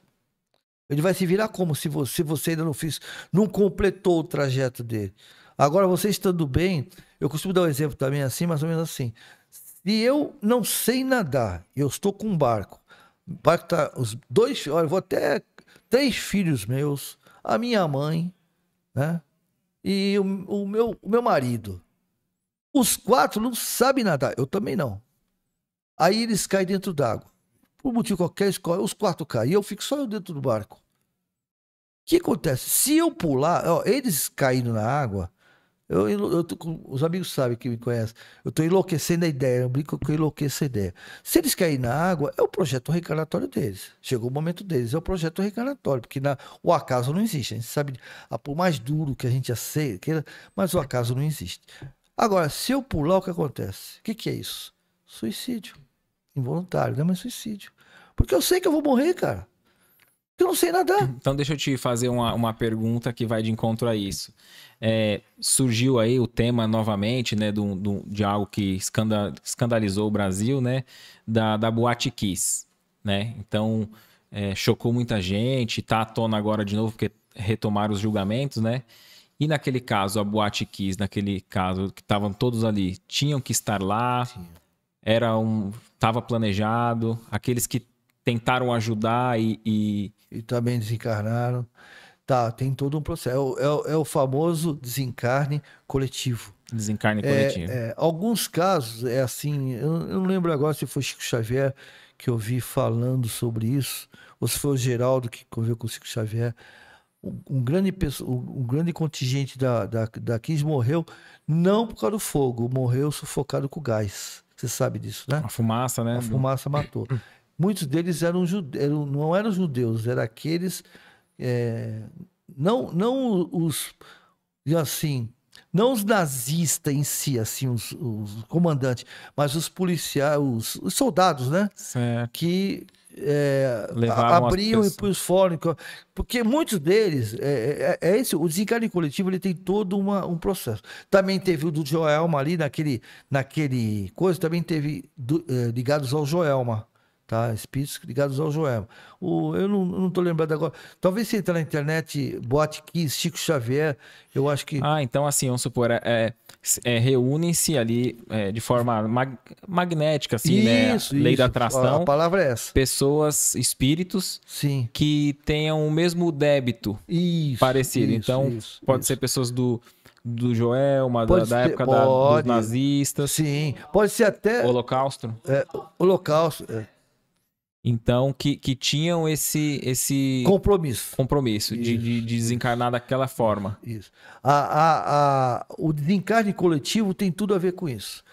Speaker 2: Ele vai se virar como se você, você ainda não fez, não completou o trajeto dele. Agora, você estando bem, eu costumo dar um exemplo também assim, mais ou menos assim. Se eu não sei nadar, eu estou com um barco, impacta os dois, olha, vou até três filhos meus, a minha mãe, né? E o, o meu, o meu marido. Os quatro não sabem nadar, eu também não. Aí eles caem dentro d'água. Por motivo qualquer, os quatro caem. E eu fico só eu dentro do barco. O que acontece? Se eu pular, ó, eles caindo na água, eu, eu, eu, os amigos sabem que me conhecem. Eu estou enlouquecendo a ideia, eu brinco que eu enlouqueço a ideia. Se eles querem ir na água, é o projeto reencarnatório deles. Chegou o momento deles, é o projeto reencarnatório, porque na, o acaso não existe. A gente sabe, ah, por mais duro que a gente aceita, mas o acaso não existe. Agora, se eu pular, o que acontece? O que, que é isso? Suicídio. Involuntário, não é mais suicídio. Porque eu sei que eu vou morrer, cara. Eu não sei nadar.
Speaker 1: Então deixa eu te fazer uma, uma pergunta que vai de encontro a isso. É, surgiu aí o tema novamente, né, do, do, de algo que escanda, escandalizou o Brasil, né, da, da Boate Kiss, né? Então, é, chocou muita gente, tá à tona agora de novo, porque retomaram os julgamentos, né? E naquele caso, a Boate Kiss, naquele caso que estavam todos ali, tinham que estar lá, Sim. era um... Estava planejado, aqueles que tentaram ajudar e. E, e também tá desencarnaram. Tá, tem
Speaker 2: todo um processo. É, é, é o famoso desencarne coletivo.
Speaker 1: Desencarne é, coletivo.
Speaker 2: É, alguns casos é assim, eu, eu, não lembro agora se foi Chico Xavier que eu vi falando sobre isso, ou se foi o Geraldo que conviveu com o Chico Xavier. Um, grande, um grande contingente da, da, da Kiss morreu não por causa do fogo, morreu sufocado com gás. Você sabe disso, né? A fumaça, né? A fumaça matou. muitos deles eram, judeus, não eram judeus, eram aqueles é... não não os assim não os nazistas em si, assim, os, os comandantes, mas os policiais, os, os soldados, né? Certo. Que é, abriam e pus fora. Porque muitos deles, é, é, é esse, o desencarne coletivo ele tem todo uma, um processo. Também teve o do Joelma ali, naquele, naquele coisa, também teve do, é, ligados ao Joelma tá? Espíritos ligados ao Joelma. O, eu não, não tô lembrado agora. Talvez se entre na internet, bote
Speaker 1: aqui, Chico Xavier, eu acho que. Ah, então assim, vamos supor, é, é, é reúnem-se ali é, de forma mag magnética, assim, isso, né? Isso. Lei da atração. A palavra é essa. Pessoas, espíritos Sim. que tenham o mesmo débito isso, parecido. Isso, então, isso, pode ser pessoas do do uma da, da, época ser, da, dos
Speaker 2: nazistas. Sim, pode ser até. Holocausto.
Speaker 1: É, holocausto. É. Então, que, que tinham esse, esse. Compromisso. Compromisso de, de, desencarnar daquela forma. Isso. A, a,
Speaker 2: a, o desencarne coletivo tem tudo a ver com isso.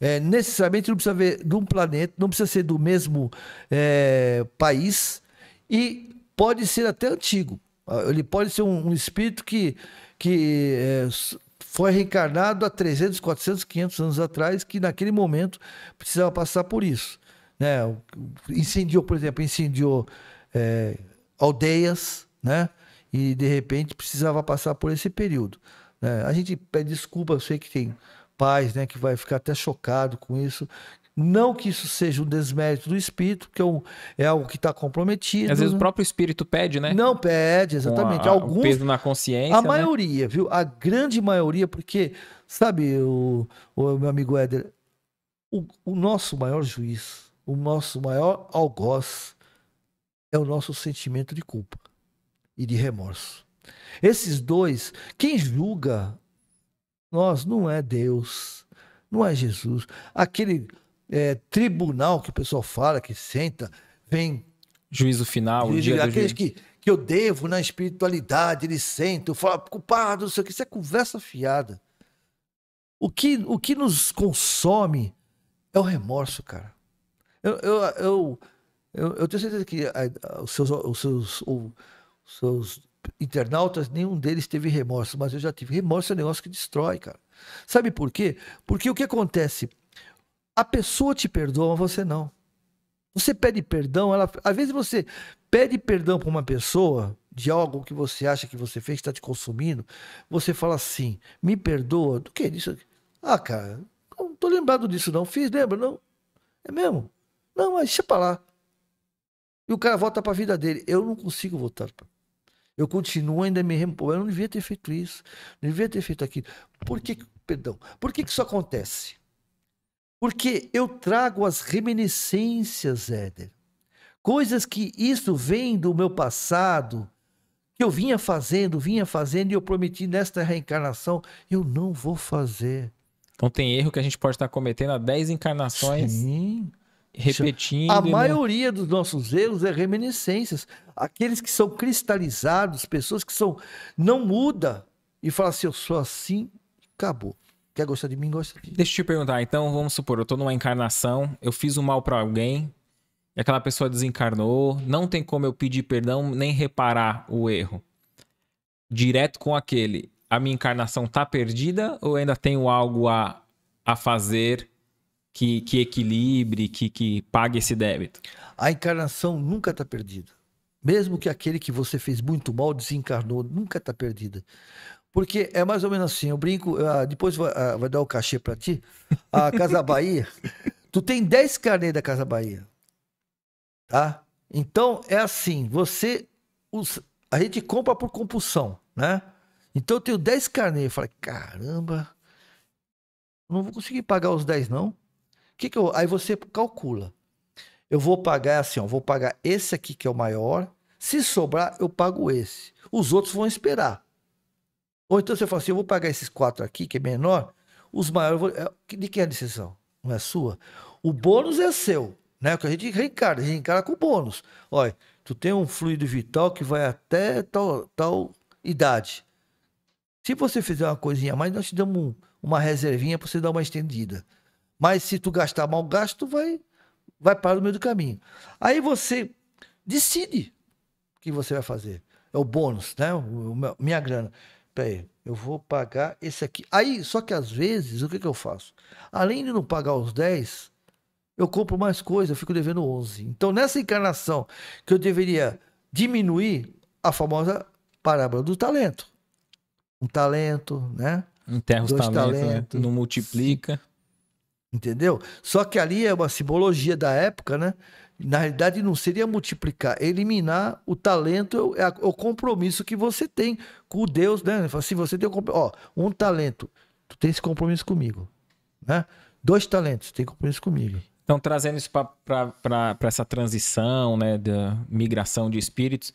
Speaker 2: É, necessariamente não precisa ver de um planeta, não precisa ser do mesmo é, país e pode ser até antigo. Ele pode ser um, um espírito que, que é, foi reencarnado há 300, 400, 500 anos atrás, que naquele momento precisava passar por isso. Né? Incendiou, por exemplo, incendiou é, aldeias, né? E de repente precisava passar por esse período. Né? A gente pede desculpa, eu sei que tem pais, né, que vai ficar até chocado com isso, não que isso seja um desmérito do espírito, que é, um, é algo que está comprometido.
Speaker 1: Às vezes o né. próprio espírito pede, né? Não pede, exatamente. A, Alguns, peso na consciência. A né?
Speaker 2: maioria, viu? A grande maioria, porque, sabe, o, o meu amigo Éder, o, o nosso maior juiz, o nosso maior algoz é o nosso sentimento de culpa e de remorso. Esses dois, quem julga nós não é Deus, não é Jesus. Aquele é, tribunal que o pessoal fala, que senta, vem.
Speaker 1: Juízo final,
Speaker 2: juízo, dia aqueles que, que eu devo na espiritualidade, senta, eu falo ah, culpado, não sei o que, isso é conversa fiada. O que, o que nos consome é o remorso, cara. Eu, eu, eu, eu, tenho certeza que eh, os seus, os seus, os seus internautas, nenhum deles teve remorso, mas eu já tive. Remorso é um negócio que destrói, cara. Sabe por quê? Porque o que acontece? A pessoa te perdoa, mas você não. Você pede perdão, ela, às vezes você pede perdão para uma pessoa de algo que você acha que você fez, que está te consumindo, você fala assim: me perdoa, do que é isso? Ah, cara, não tô lembrado disso não, fiz, lembra? Não, é mesmo? Não, mas deixa pra lá. E o cara volta pra vida dele. Eu não consigo voltar Eu continuo ainda me remoendo. Eu não devia ter feito isso. Não devia ter feito aquilo. Por que, perdão, por que, que isso acontece? Porque eu trago as reminiscências, Éder. Coisas que isso vem do meu passado, que eu vinha fazendo, vinha fazendo, e eu prometi nesta reencarnação, eu não vou fazer.
Speaker 1: Então tem erro que a gente pode estar cometendo há 10 encarnações. Sim repetindo. A né? maioria
Speaker 2: dos nossos erros é reminiscências. Aqueles que são cristalizados, pessoas que são não muda e fala assim, eu sou assim, acabou. Quer gostar de mim, gosta de
Speaker 1: mim. Deixa eu te perguntar, então, vamos supor, eu estou numa encarnação, eu fiz o um mal para alguém, e aquela pessoa desencarnou, não tem como eu pedir perdão nem reparar o erro. Direto com aquele, a minha encarnação tá perdida ou ainda tenho algo a, a fazer que, que equilibre, que, que pague esse débito? A encarnação
Speaker 2: nunca está perdida. Mesmo que aquele que você fez muito mal desencarnou, nunca está perdida. Porque é mais ou menos assim, eu brinco, ah, depois ah, vai, dar o cachê para ti. A Casa Bahia, tu tem 10 carnês da Casa Bahia. Tá? Então é assim, você a gente compra por compulsão, né? Então eu tenho 10 carnês, eu falei, caramba, não vou conseguir pagar os 10 não. Que que eu, aí você calcula. Eu vou pagar é assim, ó, vou pagar esse aqui que é o maior. Se sobrar, eu pago esse. Os outros vão esperar. Ou então você fala assim, eu vou pagar esses quatro aqui, que é menor. Os maiores... Vou... É, de quem é a decisão? Não é sua? O bônus é seu, né? O que a gente reencara, a gente encara com bônus. Olha, tu tem um fluido vital que vai até tal, tal idade. Se você fizer uma coisinha a mais, nós te damos uma reservinha para você dar uma estendida. Mas se tu gastar mal gasto, vai vai para o meio do caminho. Aí você decide o que você vai fazer. É o bônus, né? O, o, minha grana. Peraí, eu vou pagar esse aqui. Aí, só que às vezes, o que, que eu faço? Além de não pagar os 10, eu compro mais coisa, eu fico devendo 11. Então, nessa encarnação que eu deveria diminuir a famosa parábola do talento. Um talento, né?
Speaker 1: Enterra os talentos, talento, né? não multiplica.
Speaker 2: Entendeu? Só que ali é uma simbologia da época, né? Na realidade, não seria multiplicar, eliminar o talento, é, é o compromisso que você tem com Deus, né? Se assim, você tem um, ó, um talento, tu tem esse compromisso comigo, né? Dois talentos, tu tem compromisso comigo.
Speaker 1: Então, trazendo isso para essa transição, né, da migração de espíritos,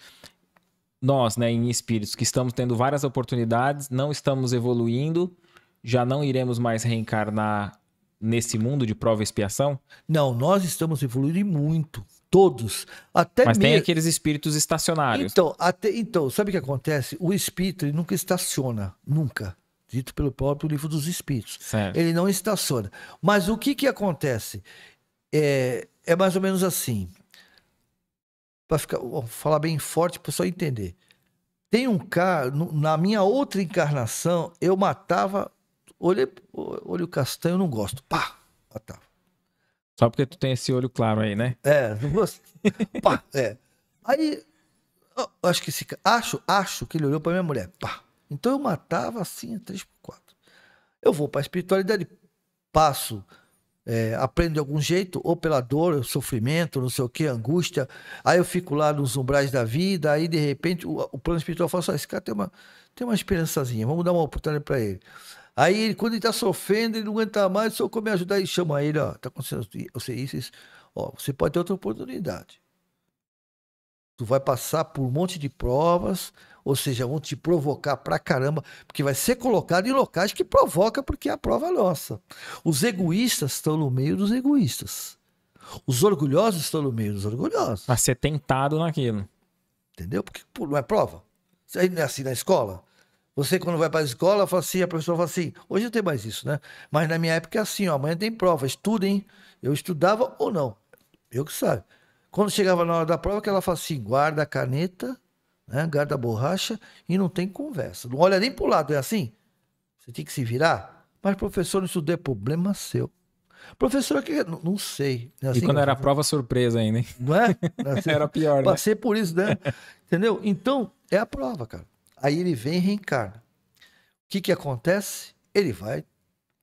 Speaker 1: nós, né, em espíritos, que estamos tendo várias oportunidades, não estamos evoluindo, já não iremos mais reencarnar nesse mundo de prova e expiação?
Speaker 2: Não, nós estamos evoluindo muito, todos.
Speaker 1: Até Mas tem aqueles espíritos estacionários.
Speaker 2: Então, até, então, sabe o que acontece? O espírito ele nunca estaciona, nunca. Dito pelo próprio livro dos espíritos. Certo. Ele não estaciona. Mas o que, que acontece? É, é mais ou menos assim. Para ficar, vou falar bem forte para o pessoal entender. Tem um cara, na minha outra encarnação, eu matava olhei, olho castanho eu não gosto. Pá, matava.
Speaker 1: Ah, tá. Só porque tu tem esse olho claro aí, né?
Speaker 2: É, não gosto. Pá, é. Aí, acho que esse acho, acho que ele olhou pra minha mulher. Pá. Então eu matava assim, três por quatro. Eu vou pra espiritualidade, passo, é, aprendo de algum jeito, ou pela dor, sofrimento, não sei o que, angústia. Aí eu fico lá nos umbrais da vida, aí de repente o, o plano espiritual fala assim, esse cara tem uma, tem uma esperançazinha, vamos dar uma oportunidade para ele. Aí, quando ele tá sofrendo, ele não aguenta mais, só como me ajudar, e chama ele, ó, tá acontecendo você isso, isso. Ó, você pode ter outra oportunidade. Tu vai passar por um monte de provas, ou seja, vão te provocar pra caramba, porque vai ser colocado em locais que provoca, porque é a prova é nossa. Os egoístas estão no meio dos egoístas. Os orgulhosos estão no meio dos orgulhosos. A ser tentado naquilo. Entendeu? Porque não é prova. Não é assim na escola? Você, quando vai para a escola, fala assim, a professora fala assim, hoje não tem mais isso, né? Mas na minha época é assim, ó, amanhã tem prova, estudem. Eu estudava ou não? Eu que sabe. Quando chegava na hora da prova, que ela fala assim, guarda a caneta, né? guarda a borracha e não tem conversa. Não olha nem para o lado, é assim? Você tem que se virar? Mas, professor, isso é problema seu. Professor, que não, não sei. É assim, e quando era prova
Speaker 1: surpresa ainda, hein? Não é? Não
Speaker 2: é assim, era pior, né? Passei né? por isso, né? Entendeu? Então, é a prova, cara. Aí ele vem e reencarna. O que, que acontece? Ele vai,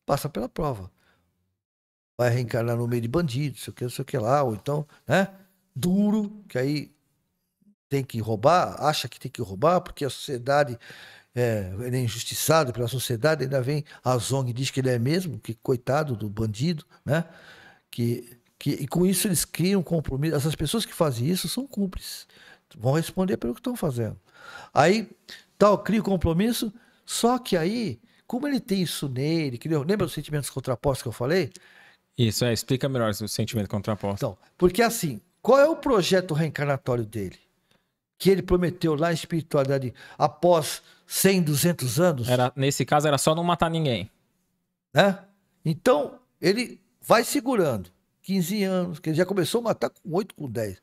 Speaker 2: passa pela prova. Vai reencarnar no meio de bandidos, sei o que, sei o que lá, ou então, né? Duro, que aí tem que roubar, acha que tem que roubar, porque a sociedade é, ele é injustiçado pela sociedade, ainda vem a Zong diz que ele é mesmo, que coitado do bandido, né? Que, que, e com isso eles criam um compromisso. Essas pessoas que fazem isso são cúmplices, vão responder pelo que estão fazendo. Aí tal, cria o um compromisso. Só que aí, como ele tem isso nele, lembra os sentimentos contrapostos que eu falei? Isso, é, explica melhor o sentimento contraposto. Então, porque assim, qual é o projeto reencarnatório dele? Que ele prometeu lá em espiritualidade após 100,
Speaker 1: 200 anos? Era, nesse caso, era só não matar ninguém.
Speaker 2: Né? Então, ele vai segurando. 15 anos, que ele já começou a matar com 8, com 10.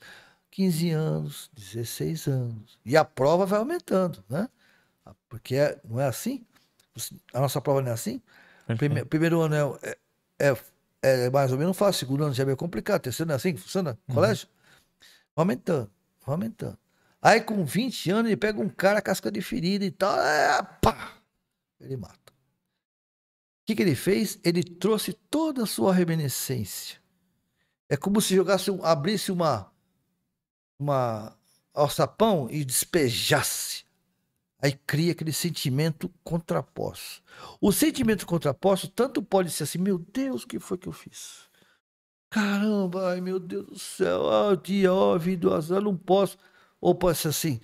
Speaker 2: 15 anos, 16 anos. E a prova vai aumentando, né? Porque é, não é assim? A nossa prova não é assim? Prime, primeiro ano é, é, é, é, mais ou menos fácil, segundo ano já é meio complicado, terceiro ano é assim que funciona? Uhum. Colégio? Uhum. Aumentando, aumentando. Aí com 20 anos ele pega um cara casca de ferida e tal, é, pá, ele mata. O que, que ele fez? Ele trouxe toda a sua reminiscência. É como se jogasse, abrisse uma uma alçapão e despejasse Aí cria aquele sentimento contraposto. O sentimento contraposto tanto pode ser assim: meu Deus, o que foi que eu fiz? Caramba, ai meu Deus do céu, ó, oh, dia, ó, oh, vida, azar, não posso. Ou pode ser assim: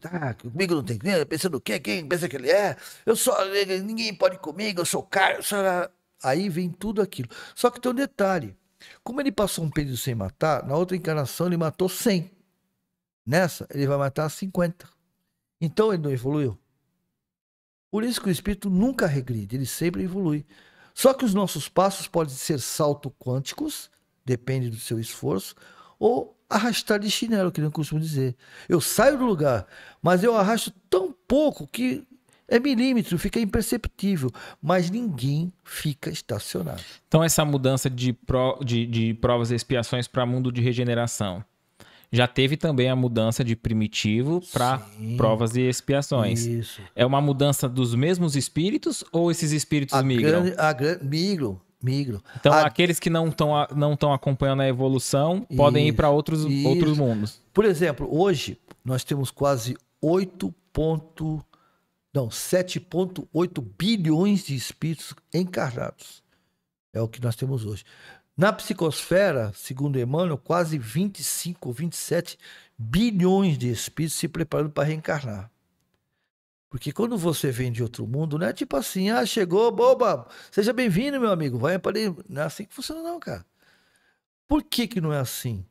Speaker 2: tá, comigo não tem ninguém, pensando o quê? Quem pensa que ele é? Eu sou, ninguém pode comigo, eu sou caro. Eu sou... Aí vem tudo aquilo. Só que tem um detalhe: como ele passou um período sem matar, na outra encarnação ele matou 100. Nessa, ele vai matar 50. Então ele não evoluiu. Por isso que o espírito nunca regride, ele sempre evolui. Só que os nossos passos podem ser salto quânticos, depende do seu esforço, ou arrastar de chinelo, que eu costumo dizer. Eu saio do lugar, mas eu arrasto tão pouco que é milímetro, fica imperceptível, mas ninguém fica estacionado.
Speaker 1: Então, essa mudança de, pro, de, de provas e expiações para mundo de regeneração já teve também a mudança de primitivo para provas e expiações. Isso. É uma mudança dos mesmos espíritos ou esses espíritos a migram? Grande,
Speaker 2: a grande, migram,
Speaker 1: migro. Então, a... aqueles que não estão não acompanhando a evolução isso, podem ir para outros, outros
Speaker 2: mundos. Por exemplo, hoje nós temos quase 8 ponto, não, 7,8 bilhões de espíritos encarnados. É o que nós temos hoje. Na psicosfera, segundo Emmanuel, quase 25 ou 27 bilhões de espíritos se preparando para reencarnar. Porque quando você vem de outro mundo, não é tipo assim, ah, chegou, boba, seja bem-vindo, meu amigo, vai aparecer. Não é assim que funciona, não, cara. Por que, que não é assim?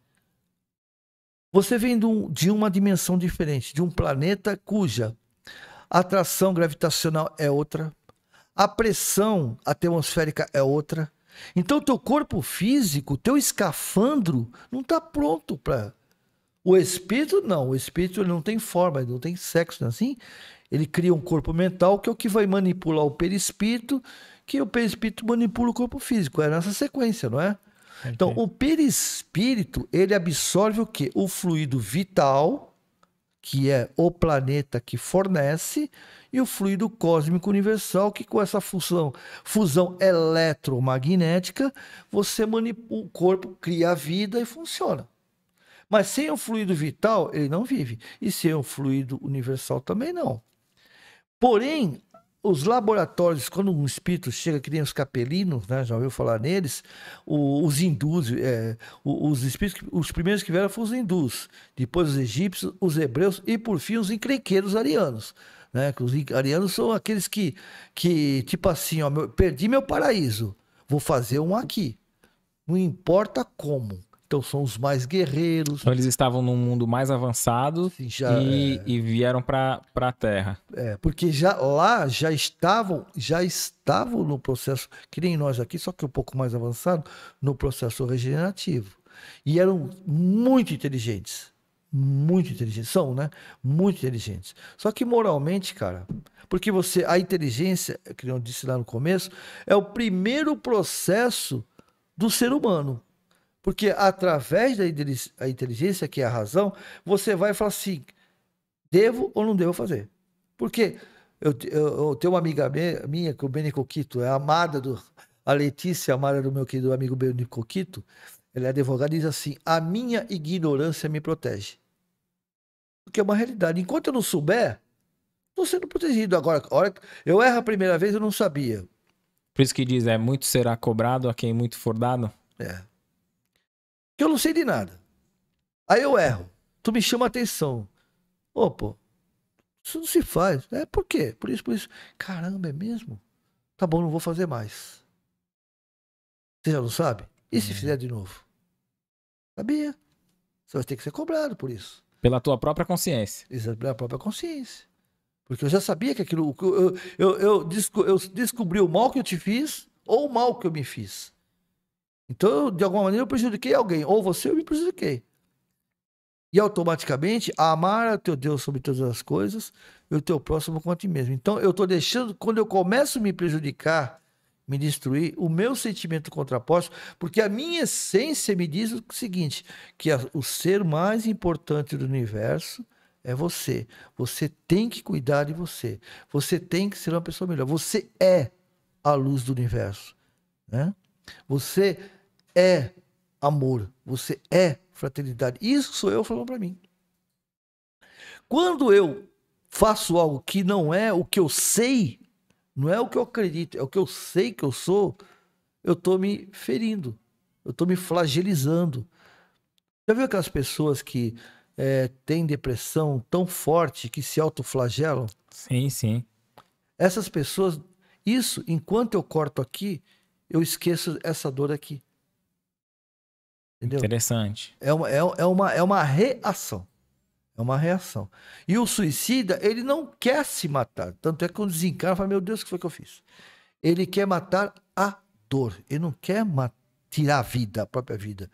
Speaker 2: Você vem de uma dimensão diferente, de um planeta cuja atração gravitacional é outra, a pressão atmosférica é outra, então, teu corpo físico, teu escafandro, não está pronto para. O espírito, não. O espírito ele não tem forma, ele não tem sexo, não é assim? Ele cria um corpo mental que é o que vai manipular o perispírito, que o perispírito manipula o corpo físico. É nessa sequência, não é? Então, o perispírito, ele absorve o quê? O fluido vital, que é o planeta que fornece, e o fluido cósmico universal, que com essa fusão, fusão eletromagnética, você manipula o corpo, cria a vida e funciona. Mas sem o fluido vital, ele não vive. E sem o fluido universal também não. Porém, os laboratórios, quando um espírito chega, que nem os capelinos, né, já ouviu falar neles, os hindus, é, os, espíritos, os primeiros que vieram foram os hindus, depois os egípcios, os hebreus e, por fim, os encrenqueiros arianos. Né? Os arianos são aqueles que, que tipo assim, ó, meu, perdi meu paraíso, vou fazer um aqui. Não importa como. Então são os mais guerreiros. Então
Speaker 1: eles estavam num mundo mais avançado Sim, já, e, é... e, vieram para a Terra. É,
Speaker 2: porque já lá já estavam, já estavam no processo, que nem nós aqui, só que um pouco mais avançado, no processo regenerativo. E eram muito inteligentes muito inteligentes, são, né? Muito inteligentes. Só que moralmente, cara, porque você a inteligência, é que eu disse lá no começo, é o primeiro processo do ser humano. Porque através da inteligência, que é a razão, você vai falar assim: devo ou não devo fazer? Porque eu, eu, eu tenho uma amiga minha, que o Beni Coquito, é amada do. A Letícia, amada do meu querido amigo Beni Coquito, ela é advogada, diz assim: a minha ignorância me protege que é uma realidade. Enquanto eu não souber, estou sendo protegido. Agora, a hora que eu erro a primeira vez, eu não sabia.
Speaker 1: Por isso que diz, é muito será cobrado a quem muito for dado. É.
Speaker 2: Que eu não sei de nada. Aí eu erro. Tu me chama atenção. Ô, pô, isso não se faz. É por quê? Por isso, por isso. Caramba, é mesmo? Tá bom, não vou fazer mais. Você já não sabe? E se uhum. fizer de novo? Sabia? Você vai ter que ser cobrado por isso. Pela tua própria consciência. Isso, pela própria consciência. Porque eu já sabia que aquilo. Eu, eu, eu, eu descobri o mal que eu te fiz ou o mal que eu me fiz. Então, de alguma maneira, eu prejudiquei alguém. Ou você, eu me prejudiquei. E automaticamente, amar o teu Deus sobre todas as coisas e o teu próximo quanto a ti mesmo. Então, eu estou deixando, quando eu começo a me prejudicar me destruir, o meu sentimento contraposto, porque a minha essência me diz o seguinte: que a, o ser mais importante do universo é você. Você tem que cuidar de você. Você tem que ser uma pessoa melhor. Você é a luz do universo. Né? Você é amor. Você é fraternidade. Isso sou eu falando para mim. Quando eu faço algo que não é o que eu sei não é o que eu acredito, é o que eu sei que eu sou, eu tô me ferindo, eu tô me flagelizando. Já viu aquelas pessoas que é, têm depressão tão forte que se autoflagelam?
Speaker 1: Sim, sim.
Speaker 2: Essas pessoas, isso, enquanto eu corto aqui, eu esqueço essa dor aqui.
Speaker 1: Entendeu? Interessante.
Speaker 2: É uma, é, é uma, é uma reação. É uma reação. E o suicida, ele não quer se matar. Tanto é que quando desencarna, fala, meu Deus, o que foi que eu fiz? Ele quer matar a dor. Ele não quer tirar a vida, a própria vida.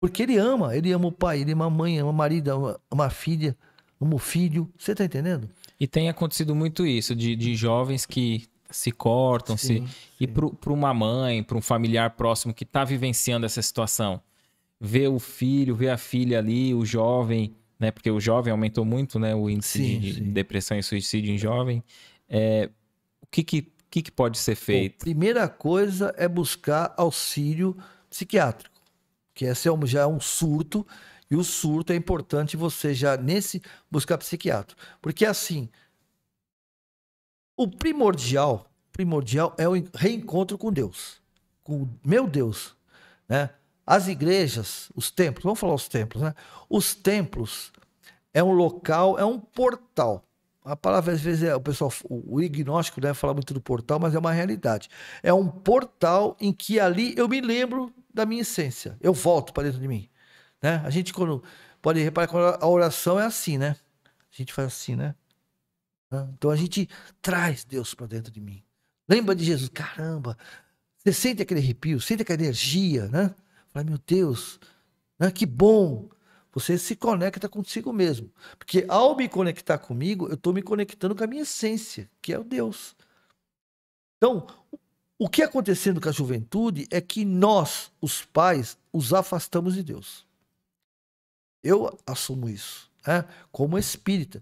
Speaker 2: Porque ele ama. Ele ama o pai, ele ama a mãe, ama o marido, ama, ama a filha, ama o filho. Você está entendendo?
Speaker 1: E tem acontecido muito isso, de, de jovens que se cortam, sim, se... Sim. e para uma mãe, para um familiar próximo que está vivenciando essa situação, ver o filho, ver a filha ali, o jovem né? Porque o jovem aumentou muito, né? O índice sim, de sim. depressão e suicídio em jovem. É, o que que, que que pode ser feito? Bom,
Speaker 2: primeira coisa é buscar auxílio psiquiátrico, que esse é um, já é um surto e o surto é importante você já nesse buscar psiquiatra, porque assim o primordial primordial é o reencontro com Deus, com meu Deus, né? As igrejas, os templos, vamos falar os templos, né? Os templos é um local, é um portal. A palavra às vezes é, o pessoal, o, o ignóstico deve né, falar muito do portal, mas é uma realidade. É um portal em que ali eu me lembro da minha essência. Eu volto para dentro de mim, né? A gente quando pode reparar quando a oração é assim, né? A gente faz assim, né? Então a gente traz Deus para dentro de mim. Lembra de Jesus, caramba. Você sente aquele arrepio, sente aquela energia, né? Falei, meu Deus, né? que bom. Você se conecta consigo mesmo. Porque ao me conectar comigo, eu estou me conectando com a minha essência, que é o Deus. Então, o que é acontecendo com a juventude é que nós, os pais, os afastamos de Deus. Eu assumo isso, né? como espírita.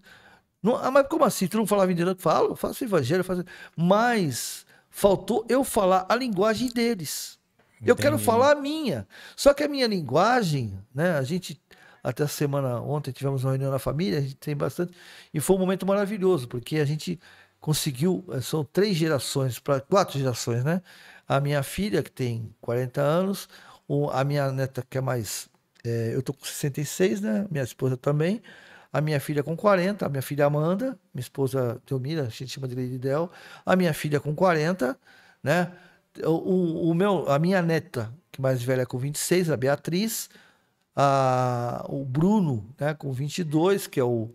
Speaker 2: Não, ah, mas como assim? Tu não falava em direito? Falo, faço evangelho, faço... mas faltou eu falar a linguagem deles. Entendi. Eu quero falar a minha. Só que a minha linguagem, né? A gente até a semana ontem tivemos uma reunião na família, a gente tem bastante e foi um momento maravilhoso porque a gente conseguiu, eh, são três gerações para quatro gerações, né? A minha filha que tem 40 anos, a minha neta que é mais é, eu tô com 66, né? Minha esposa também. A minha filha com 40, a minha filha Amanda, minha esposa Teomira, a gente chama de Lady Del. A minha filha com 40, né? o, o meu, a minha neta, que mais velha com 26, a Beatriz, a, o Bruno, né, com 22, que é o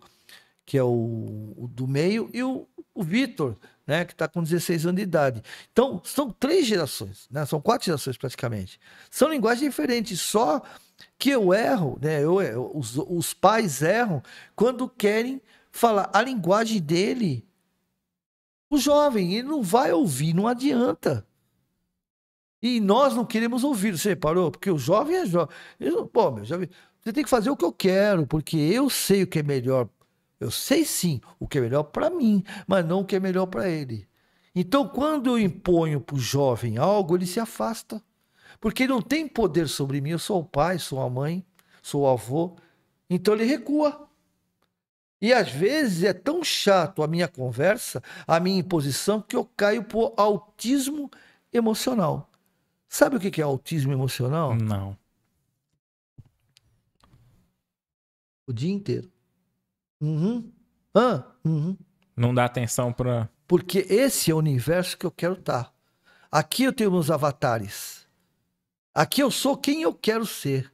Speaker 2: que é o, o do meio, e o, o Vitor, né, que está com 16 anos de idade. Então, são três gerações, né, são quatro gerações praticamente. São linguagens diferentes, só que eu erro, né, eu, eu os, os pais erram quando querem falar a linguagem dele o jovem, ele não vai ouvir, não adianta. E nós não queremos ouvir, você reparou? Porque o jovem é jovem. Eu, pô, meu jovem, você tem que fazer o que eu quero, porque eu sei o que é melhor. Eu sei sim o que é melhor para mim, mas não o que é melhor para ele. Então, quando eu imponho para o jovem algo, ele se afasta. Porque ele não tem poder sobre mim. Eu sou o pai, sou a mãe, sou o avô. Então, ele recua. E às vezes é tão chato a minha conversa, a minha imposição, que eu caio por autismo emocional. Sabe o que é autismo emocional? Não. O dia inteiro. Uhum. Hã? uhum.
Speaker 1: Não dá atenção para.
Speaker 2: Porque esse é o universo que eu quero estar. Tá. Aqui eu tenho meus avatares. Aqui eu sou quem eu quero ser.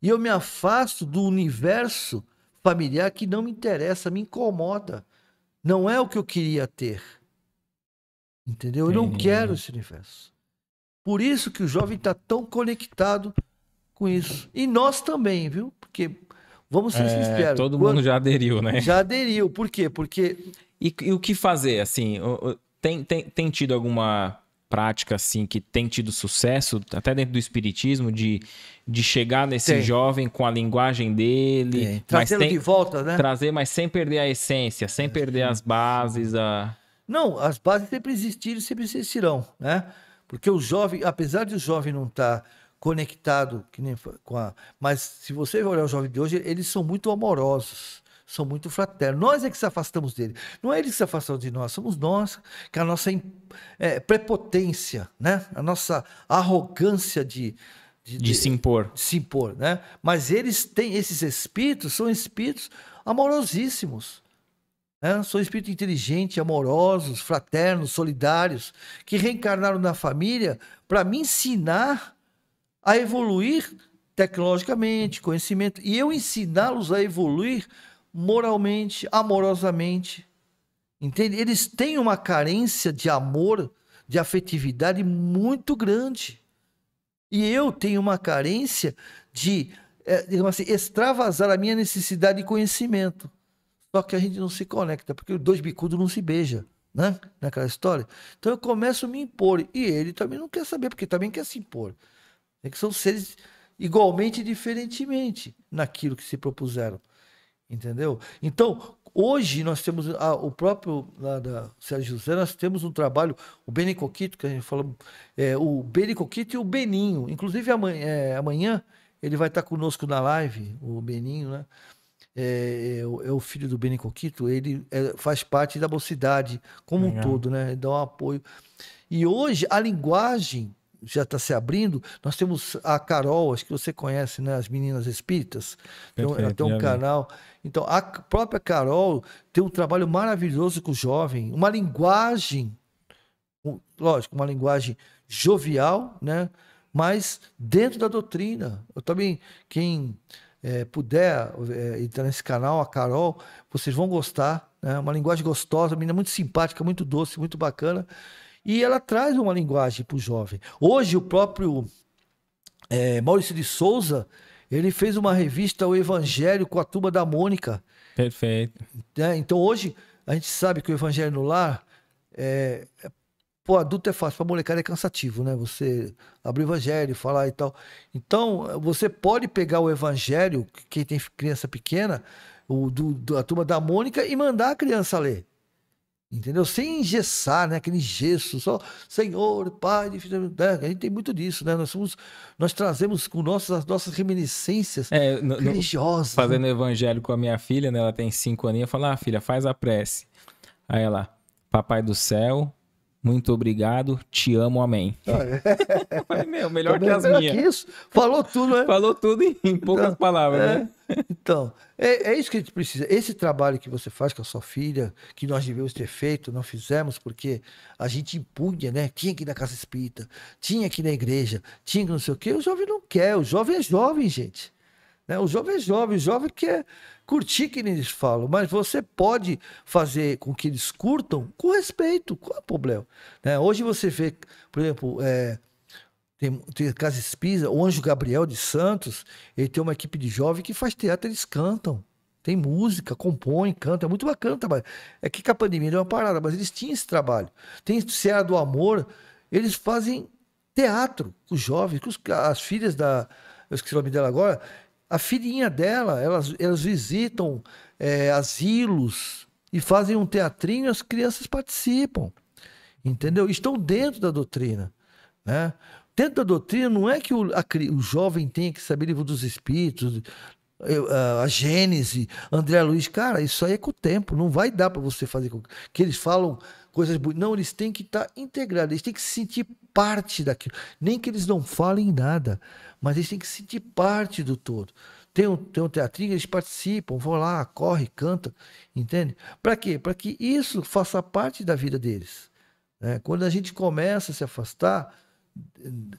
Speaker 2: E eu me afasto do universo familiar que não me interessa, me incomoda. Não é o que eu queria ter. Entendeu? Eu não quero esse universo. Por isso que o jovem está tão conectado com isso. E nós também, viu? Porque, vamos ser é, sinceros. Todo mundo já aderiu,
Speaker 1: né? Já aderiu. Por quê? Porque. E, e o que fazer? Assim, tem, tem, tem tido alguma prática assim que tem tido sucesso, até dentro do espiritismo, de, de chegar nesse tem. jovem com a linguagem dele. Trazendo de volta, né? Trazer, mas sem perder a essência, sem perder as bases. A...
Speaker 2: Não, as bases sempre existiram e sempre existirão, né? Porque o jovem, apesar de o jovem não estar tá conectado que nem com a, mas se você olhar o jovem de hoje, eles são muito amorosos, são muito fraternos. Nós é que se afastamos dele. Não é eles que se afastam de nós, somos nós que é a nossa é, prepotência, né? A nossa arrogância de de, de, de se impor. De se impor, né? Mas eles têm esses espíritos, são espíritos amorosíssimos. Né? são espíritos inteligentes, amorosos, fraternos, solidários, que reencarnaram na família para me ensinar a evoluir tecnologicamente, conhecimento, e eu ensiná-los a evoluir moralmente, amorosamente. Entende? Eles têm uma carência de amor, de afetividade muito grande. E eu tenho uma carência de é, assim, extravasar a minha necessidade de conhecimento. Só que a gente não se conecta, porque os dois bicudos não se beijam, né? Naquela história. Então eu começo a me impor. E ele também não quer saber, porque também quer se impor. É que são seres igualmente diferentemente naquilo que se propuseram. Entendeu? Então, hoje nós temos a, o próprio lá da Sérgio José, nós temos um trabalho, o Beni Coquito, que a gente falou, é, o Beni Coquito e o Beninho. Inclusive, amanhã, é, amanhã ele vai estar conosco na live, o Beninho, né? é, é, é, o filho do Benny Coquito, ele é, faz parte da mocidade como Legal. um todo, né? Dá um apoio. E hoje a linguagem já está se abrindo. Nós temos a Carol, acho que você conhece, né? As Meninas Espíritas. Perfeito, tem, tem um canal. Então, a própria Carol tem um trabalho maravilhoso com o jovem, uma linguagem, lógico, uma linguagem jovial, né? Mas dentro da doutrina. Eu também, quem é, puder é, entrar nesse canal, a Carol, vocês vão gostar. É né? uma linguagem gostosa, uma menina muito simpática, muito doce, muito bacana. E ela traz uma linguagem para o jovem. Hoje, o próprio é, Maurício de Souza, ele fez uma revista, O Evangelho, com a turma da Mônica.
Speaker 1: Perfeito.
Speaker 2: Né? então, hoje, a gente sabe que o Evangelho no Lar é, Pô, adulto é fácil, a molecada é cansativo, né? Você abrir o evangelho, falar e tal. Então, você pode pegar o evangelho, quem tem criança pequena, o do, do, a turma da Mônica, e mandar a criança ler. Entendeu? Sem engessar, né? Aquele gesso, só Senhor, Pai, né? a gente tem muito
Speaker 1: disso, né? Nós somos, nós trazemos com nossas, as nossas reminiscências é, no, religiosas. Né? Fazendo né? evangelho com a minha filha, né? Ela tem cinco aninhos, eu falo, ah, filha, faz a prece. Aí ela, Papai do Céu, muito obrigado, te amo, amém. Ah,
Speaker 2: é. Meu, tá melhor que as minhas. Que isso. Falou tudo, né? Falou tudo em, em então, poucas então, palavras, é. né? Então, é, é, isso que a gente precisa. Esse trabalho que você faz com a sua filha, que nós devemos ter feito, não fizemos, porque a gente impunha, né? Tinha que ir na casa espírita, tinha que ir na igreja, tinha que não sei o quê. O jovem não quer, o jovem é jovem, gente. Né? O jovem é jovem, o jovem quer curtir que eles falam, mas você pode fazer com que eles curtam com respeito, qual é o problema? Né? Hoje você vê, por exemplo, é, tem, tem Casa Espisa, o Anjo Gabriel de Santos, ele tem uma equipe de jovem que faz teatro, eles cantam. Tem música, compõem, canta é muito bacana o trabalho. É que com a pandemia deu uma parada, mas eles tinham esse trabalho. Tem Serra do Amor, eles fazem teatro com os jovens, com as filhas da. Eu esqueci o nome dela agora. A filhinha dela, elas, elas visitam é, asilos e fazem um teatrinho e as crianças participam. Entendeu? Estão dentro da doutrina. Né? Dentro da doutrina, não é que o, a, o jovem tem que saber livro dos espíritos, a Gênese, André Luiz, cara, isso aí é com o tempo, não vai dar para você fazer com que eles falam coisas boas. Não, eles têm que estar tá integrados, eles têm que se sentir parte daquilo, nem que eles não falem nada, mas eles têm que se sentir parte do todo. Tem um, tem um teatrinho, eles participam, vão lá, corre, cantam, entende? Para quê? Para que isso faça parte da vida deles. Né? Quando a gente começa a se afastar,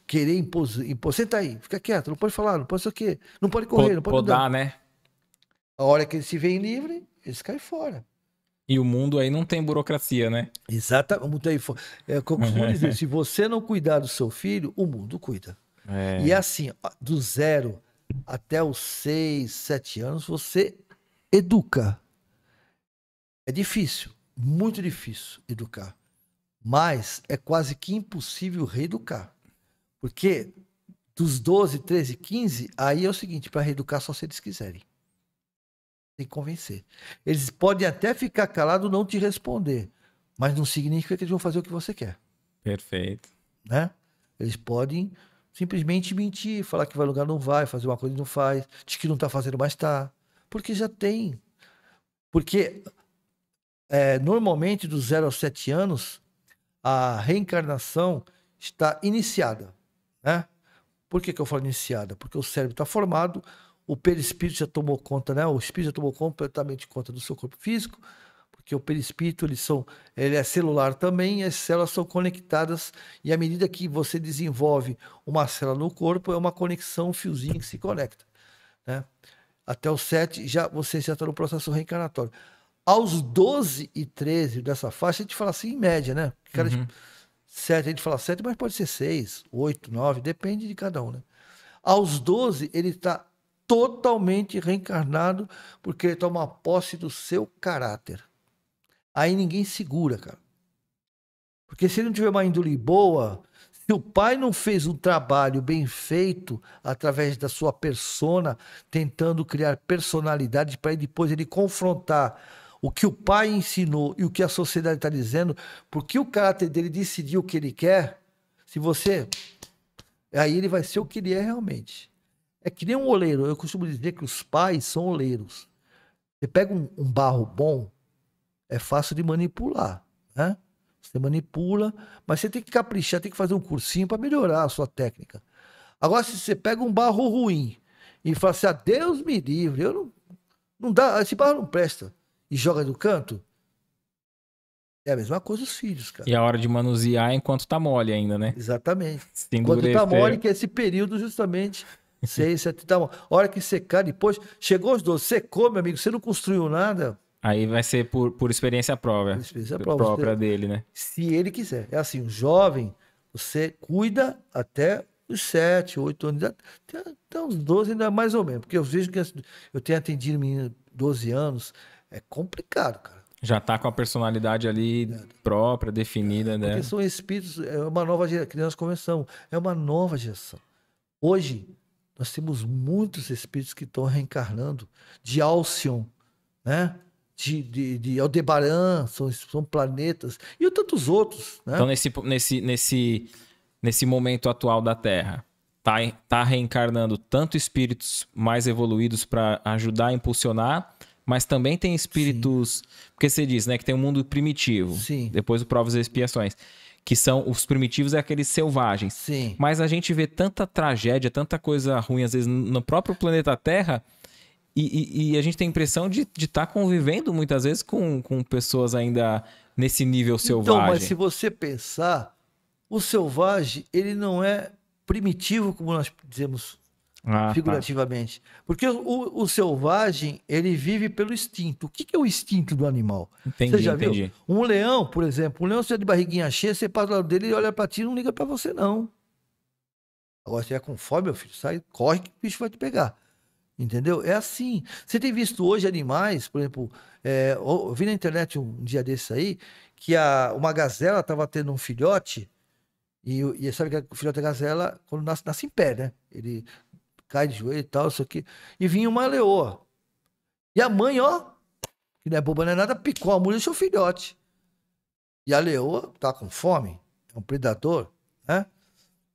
Speaker 2: querer impor, impor senta aí, fica quieto, não pode falar, não pode ser o quê, não pode correr, não pode Podar, mudar. né? A hora que eles se veem livre, eles caem fora.
Speaker 1: E o mundo aí não tem burocracia,
Speaker 2: né? Exatamente. É, como uhum. se você não cuidar do seu filho, o mundo cuida. É. E é assim, do zero até os seis, sete anos, você educa. É difícil, muito difícil educar. Mas é quase que impossível reeducar. Porque dos 12, 13, 15, aí é o seguinte, para reeducar só se eles quiserem. Tem que convencer. Eles podem até ficar calados, não te responder, mas não significa que eles vão fazer o que você quer.
Speaker 1: Perfeito.
Speaker 2: Né? Eles podem Simplesmente mentir, falar que vai lugar não vai, fazer uma coisa não faz, de que não está fazendo, mas está. Porque já tem. Porque é, normalmente dos 0 aos 7 anos, a reencarnação está iniciada. Né? Por que, que eu falo iniciada? Porque o cérebro está formado, o perispírito já tomou conta, né? o espírito já tomou completamente conta do seu corpo físico, que o perispírito eles são, ele é celular também, as células são conectadas e à medida que você desenvolve uma célula no corpo, é uma conexão, um fiozinho que se conecta. Né? Até os 7, já, você já está no processo reencarnatório. Aos 12 e 13 dessa faixa, a gente fala assim em média, né? Cara uhum. 7, a gente fala 7, mas pode ser 6, 8, 9, depende de cada um, né? Aos 12, ele está totalmente reencarnado porque ele toma posse do seu caráter aí ninguém segura, cara. Porque se ele não tiver uma índole boa, se o pai não fez um trabalho bem feito através da sua persona, tentando criar personalidade para depois ele confrontar o que o pai ensinou e o que a sociedade está dizendo, porque o caráter dele decidiu o que ele quer, se você. Aí ele vai ser o que ele é realmente. É que nem um oleiro. Eu costumo dizer que os pais são oleiros. Você pega um, um barro bom, é fácil de manipular, né? Você manipula, mas você tem que caprichar, tem que fazer um cursinho para melhorar a sua técnica. Agora, se você pega um barro ruim e fala assim, ah, Deus me livre, eu não, não dá, esse barro não presta, e joga no canto, é a mesma coisa os filhos, cara.
Speaker 1: E a hora de manusear enquanto tá mole ainda, né? Exatamente. enquanto está tá mole, que
Speaker 2: é esse período justamente,
Speaker 1: sei 7, tá Hora que secar depois, chegou os dois, secou, meu amigo, você não construiu nada, Aí vai ser por, por experiência própria. Por experiência própria, própria dele, né?
Speaker 2: Se ele quiser. É assim, o jovem, você cuida até os 7, 8 anos, até, até uns 12 ainda mais ou menos. Porque eu vejo que eu tenho atendido menino 12 anos, é complicado, cara.
Speaker 1: Já está com a personalidade ali é. própria, definida, é, né? Porque são
Speaker 2: espíritos, é uma nova geração, Crianças nós é uma nova geração. Hoje, nós temos muitos espíritos que estão reencarnando de Alcion, né? de, de, de Aldebaran, são, são planetas, e tantos outros. Né? Então,
Speaker 1: nesse, nesse, nesse, nesse momento atual da Terra, tá, tá reencarnando tanto espíritos mais evoluídos para ajudar a impulsionar, mas também tem espíritos. Sim. Porque você diz, né, que tem um mundo primitivo. Sim. Depois o Provas e Expiações. Que são os primitivos, é aqueles selvagens. Sim. Mas a gente vê tanta tragédia, tanta coisa ruim, às vezes, no próprio planeta Terra e, e, a gente tem a impressão de estar tá convivendo muitas vezes com, com pessoas ainda nesse nível selvagem. Então, mas se
Speaker 2: você pensar, o selvagem, ele não é primitivo, como nós dizemos ah, tá. figurativamente. Tá. Porque o, o, selvagem, ele vive pelo instinto. O que, que é o instinto do animal? Entendi, você já entendi. viu? Um leão, por exemplo, um leão, se é tá de barriguinha cheia, você passa do lado dele, e olha pra ti e não liga pra você, não. Agora, se é com fome, meu filho, sai, corre que o bicho vai te pegar. Entendeu? É assim. Você tem visto hoje animais, por exemplo, é, eu vi na internet um dia desse aí, que a, uma gazela estava tendo um filhote, e, e sabe é que o filhote da gazela, quando nasce, nasce em pé, né? Ele cai de joelho e tal, isso aqui. E vinha uma leoa. E a mãe, ó, que não é boba, não é nada, picou a mulher e seu filhote. E a leoa tá com fome, é um predador, né?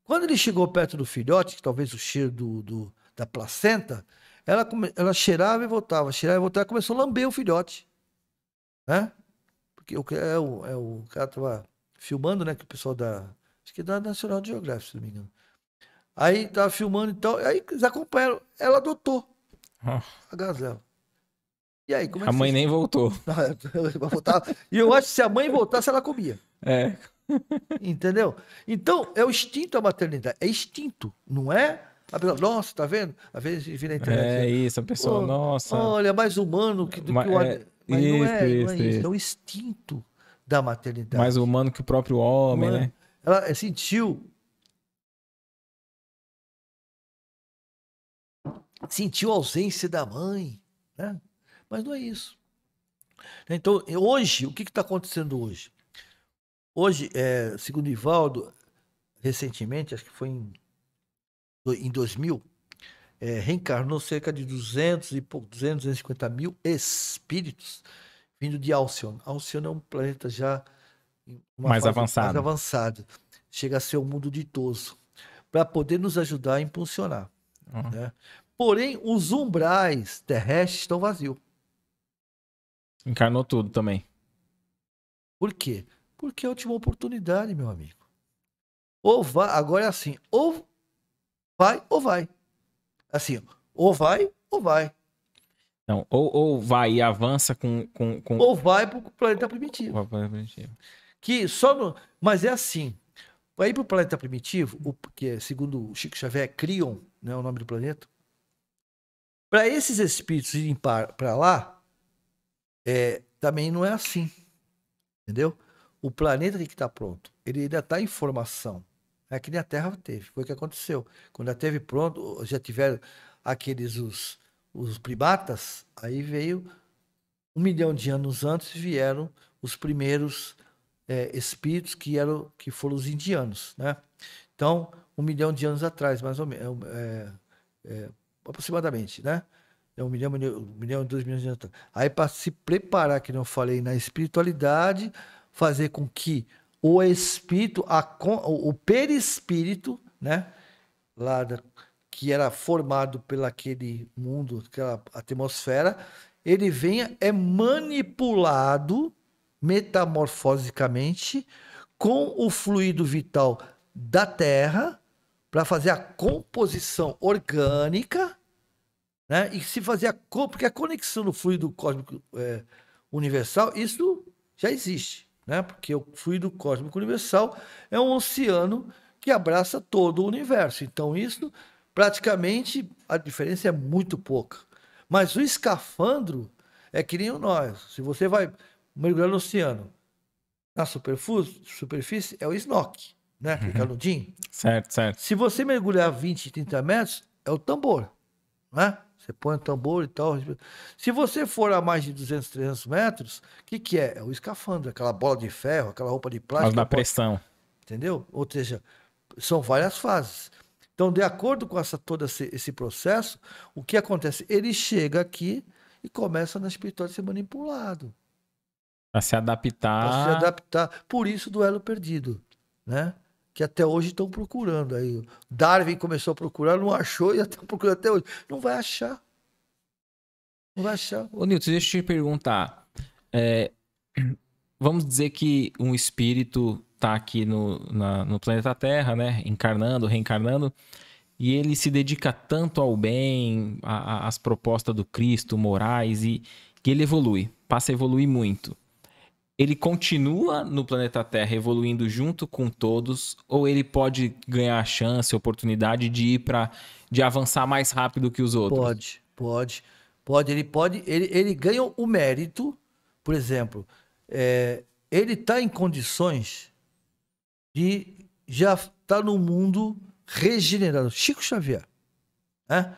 Speaker 2: Quando ele chegou perto do filhote, que talvez o cheiro do, do da placenta, ela, come... ela cheirava e voltava, cheirava e voltava, começou a lamber o filhote. Né? Porque o, é o, é o cara estava filmando, né? Que o pessoal da. Acho que é da Nacional Geographic se não me engano. Aí estava filmando e tal. Aí eles acompanharam. Ela adotou oh. a gazela.
Speaker 1: E aí, como é que A mãe fez? nem voltou. Ah,
Speaker 2: é, e eu acho que se a mãe voltasse, ela comia. É. Entendeu? Então, é o instinto da maternidade. É instinto, não é a pessoa, nossa, tá vendo? Às vezes vira a internet. É né? isso, a pessoa, oh, nossa. Olha, mais humano que, do Ma que o. É, mas isso, não é, isso, não é isso, isso. É o instinto da
Speaker 3: maternidade.
Speaker 1: Mais humano que o próprio homem, humano. né? Ela é, sentiu.
Speaker 3: Sentiu a ausência da mãe,
Speaker 2: né? Mas não é isso. Então, hoje, o que está acontecendo hoje? Hoje, é, segundo Ivaldo, recentemente, acho que foi em em 2000, é, reencarnou cerca de 200 e pouco, 250 mil espíritos vindo de Alcyon. Alcyon é um planeta já mais avançado. mais avançado. Chega a ser um mundo ditoso para poder nos ajudar a impulsionar. Uhum. Né? Porém, os umbrais terrestres
Speaker 1: estão vazios. Encarnou tudo também.
Speaker 2: Por quê? Porque é a última oportunidade, meu amigo. Ou vá agora é assim, ou vai ou vai. Assim, ou vai ou vai.
Speaker 1: então ou, ou vai e avança com, com, com... Ou
Speaker 2: vai pro planeta primitivo.
Speaker 1: O planeta primitivo.
Speaker 2: Que só no... Mas é assim. para o planeta primitivo, o, que é, segundo o Chico Xavier, é Crion, né, o nome do planeta. Para esses espíritos irem para lá, é, também não é assim. Entendeu? O planeta tem que estar tá pronto. Ele ainda está em formação. É nem na Terra teve, foi o que aconteceu. Quando já teve pronto, já tiveram aqueles os, os primatas, aí veio um milhão de anos antes vieram os primeiros é, espíritos que eram que foram os indianos, né? Então um milhão de anos atrás, mais ou menos, é, é, é, aproximadamente, né? É um milhão, um milhão, dois milhões de anos atrás. Aí para se preparar, que não falei, na espiritualidade, fazer com que o espírito, a, o perispírito, né? Lá que era formado aquele mundo, aquela atmosfera, ele venha é manipulado metamorfosicamente com o fluido vital da terra para fazer a composição orgânica, né? E se fazer a porque a conexão do fluido cósmico é, universal, isso já existe né? Porque o fluido cósmico universal é um oceano que abraça todo o universo. Então, isso praticamente a diferença é muito pouca. Mas o escafandro é que nem o nós. Se você vai mergulhar no oceano na superfície, é o snock, né? Aquele uhum. caludinho.
Speaker 1: Certo, certo.
Speaker 2: Se você mergulhar 20, 30 metros, é o tambor, né? Você põe o tambor e tal. Se você for a mais de 200, 300 metros, o que, que é? É o escafandro, aquela bola de ferro, aquela roupa de plástico. Mas pressão. Entendeu? Ou seja, são várias fases. Então, de acordo com essa, todo esse, esse processo, o que acontece? Ele chega aqui e começa na espiritualidade a ser manipulado.
Speaker 1: A se adaptar. A se
Speaker 2: adaptar. Por isso, duelo perdido. Né? que até hoje estão procurando. Aí Darwin começou a procurar, não achou e até tá procurando até hoje. Não vai achar. Não vai achar.
Speaker 1: Ô, Nilton, deixa eu te perguntar. É, vamos dizer que um espírito está aqui no, na, no planeta Terra, né? Encarnando, reencarnando. E ele se dedica tanto ao bem, às propostas do Cristo, morais, e que ele evolui, passa a evoluir muito ele continua no planeta Terra evoluindo junto com todos, ou ele pode ganhar a chance, a oportunidade de ir para de avançar mais rápido que os outros?
Speaker 2: Pode, pode, pode. Ele pode, ele, ele ganha o mérito, por exemplo, é, ele está em condições de já estar tá no mundo regenerado. Chico Xavier, né?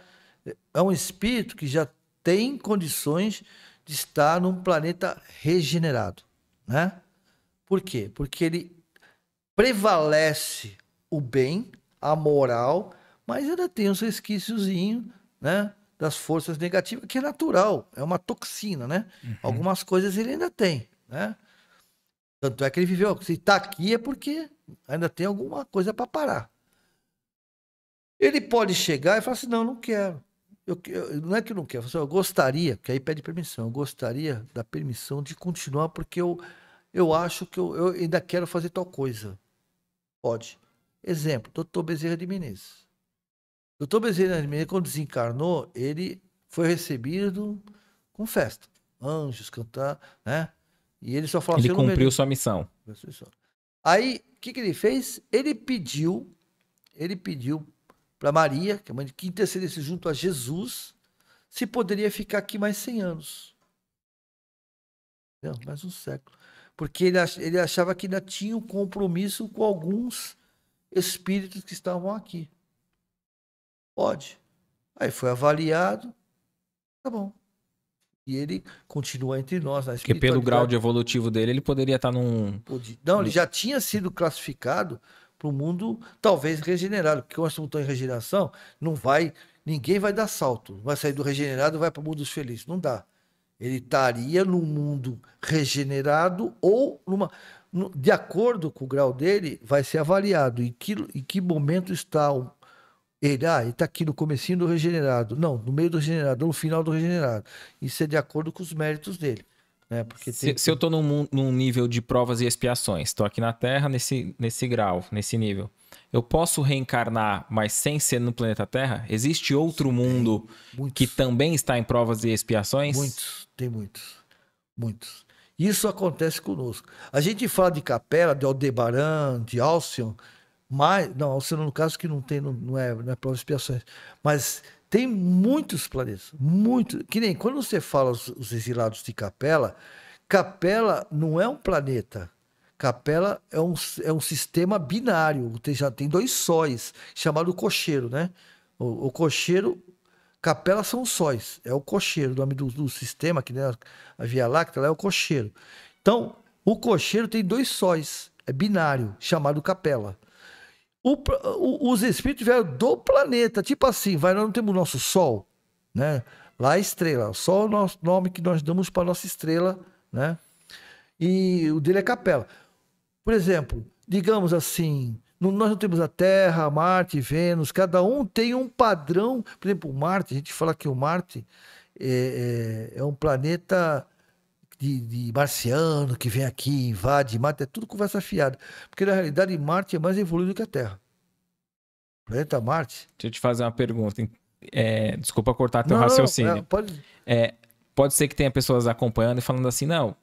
Speaker 2: é um espírito que já tem condições de estar num planeta regenerado né? Por quê? Porque ele prevalece o bem, a moral, mas ainda tem uns resquíciozinho, né? Das forças negativas, que é natural, é uma toxina, né? Uhum. Algumas coisas ele ainda tem, né? Tanto é que ele viveu. Se está aqui é porque ainda tem alguma coisa para parar. Ele pode chegar e falar assim: não, não quero. Eu, eu, não é que eu não quero, eu assim, gostaria, que aí pede permissão, eu gostaria da permissão de continuar porque eu, eu acho que eu, eu ainda quero fazer tal coisa. Pode. Exemplo, doutor Bezerra de Menezes. Doutor Bezerra de Menezes, quando desencarnou, ele foi recebido com festa. Anjos, cantar, né? E ele só falava... Ele assim, cumpriu sua missão. Aí, o que, que ele fez? Ele pediu, ele pediu para Maria, que é a mãe que intercedesse junto a Jesus, se poderia ficar aqui mais 100 anos. Não, mais um século. Porque ele, ele achava que ainda tinha um compromisso com alguns espíritos que estavam aqui. Pode. Aí foi avaliado. Tá bom. E ele continua entre nós. Na Porque pelo grau de
Speaker 1: evolutivo dele, ele poderia estar tá num.
Speaker 2: Não, ele já tinha sido classificado para o mundo talvez regenerado, porque o estamos em regeneração, não vai, ninguém vai dar salto, vai sair do regenerado, vai para o mundo dos felizes, não dá. Ele estaria no mundo regenerado ou numa, de acordo com o grau dele, vai ser avaliado em que, em que momento está o, ele, ah, ele está aqui no comecinho do regenerado, não, no meio do regenerado, no final do regenerado. Isso é de acordo com os méritos dele. É, porque se, se, eu tô
Speaker 1: num, num, nível de provas e expiações, tô aqui na Terra nesse, nesse grau, nesse nível. Eu posso reencarnar, mas sem ser no planeta Terra? Existe outro Sim, mundo que também está em provas e expiações?
Speaker 4: Muitos,
Speaker 2: tem muitos. Muitos. Isso acontece conosco. A gente fala de Capela, de Aldebaran, de Alcyon, mas. Não, Alcyon, no caso, que não tem, não, não é, não é prova de expiações. Mas tem muitos planetas, muitos. Que nem quando você fala os, os exilados de Capela, Capela não é um planeta. Capela é um, é um sistema binário, tem, já tem dois sóis, chamado cocheiro, né? O, o cocheiro, Capela são sóis, é o cocheiro, o nome do, do sistema, que nem a, a Via Láctea, lá é o cocheiro. Então, o cocheiro tem dois sóis, é binário, chamado Capela o, o, os espíritos vieram do planeta. Tipo assim, vai, nós não temos o nosso Sol, né? Lá a estrela, só é o nosso nome que nós damos para nossa estrela, né? E o dele é capela. Por exemplo, digamos assim, nós não temos a Terra, Marte, Vênus, cada um tem um padrão. Por exemplo, o Marte, a gente fala que o Marte é, é, é um planeta de, de marciano que vem aqui, invade, mata, é tudo conversa fiada. Porque na realidade Marte é mais evoluído que a Terra.
Speaker 1: O planeta Marte. Deixa eu te fazer uma pergunta. É, desculpa cortar teu não, raciocínio. Não, é, pode... É, pode ser que tenha pessoas acompanhando e falando assim, não,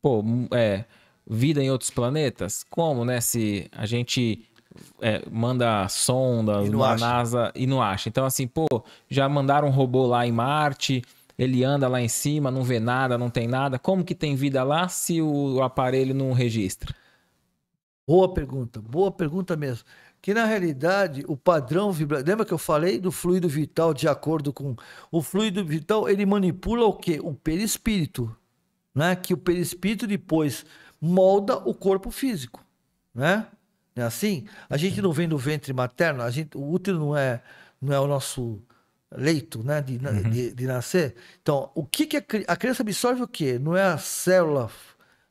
Speaker 1: pô, é, vida em outros planetas? Como, né? Se a gente é, manda sonda na NASA e não acha. Então, assim, pô, já mandaram um robô lá em Marte ele anda lá em cima, não vê nada, não tem nada. Como que tem vida lá se o aparelho não registra?
Speaker 2: Boa pergunta, boa pergunta mesmo. Que na realidade o padrão vibratório, lembra que eu falei do fluido vital de acordo com o fluido vital, ele manipula o que? O perispírito, né? Que o perispírito depois molda o corpo físico, né? É assim? A gente não vem do ventre materno, a gente, o útero não é, não é o nosso leito, né, de, uhum. de, de, nascer. Então, o que que a, a, criança absorve o quê? Não é a célula,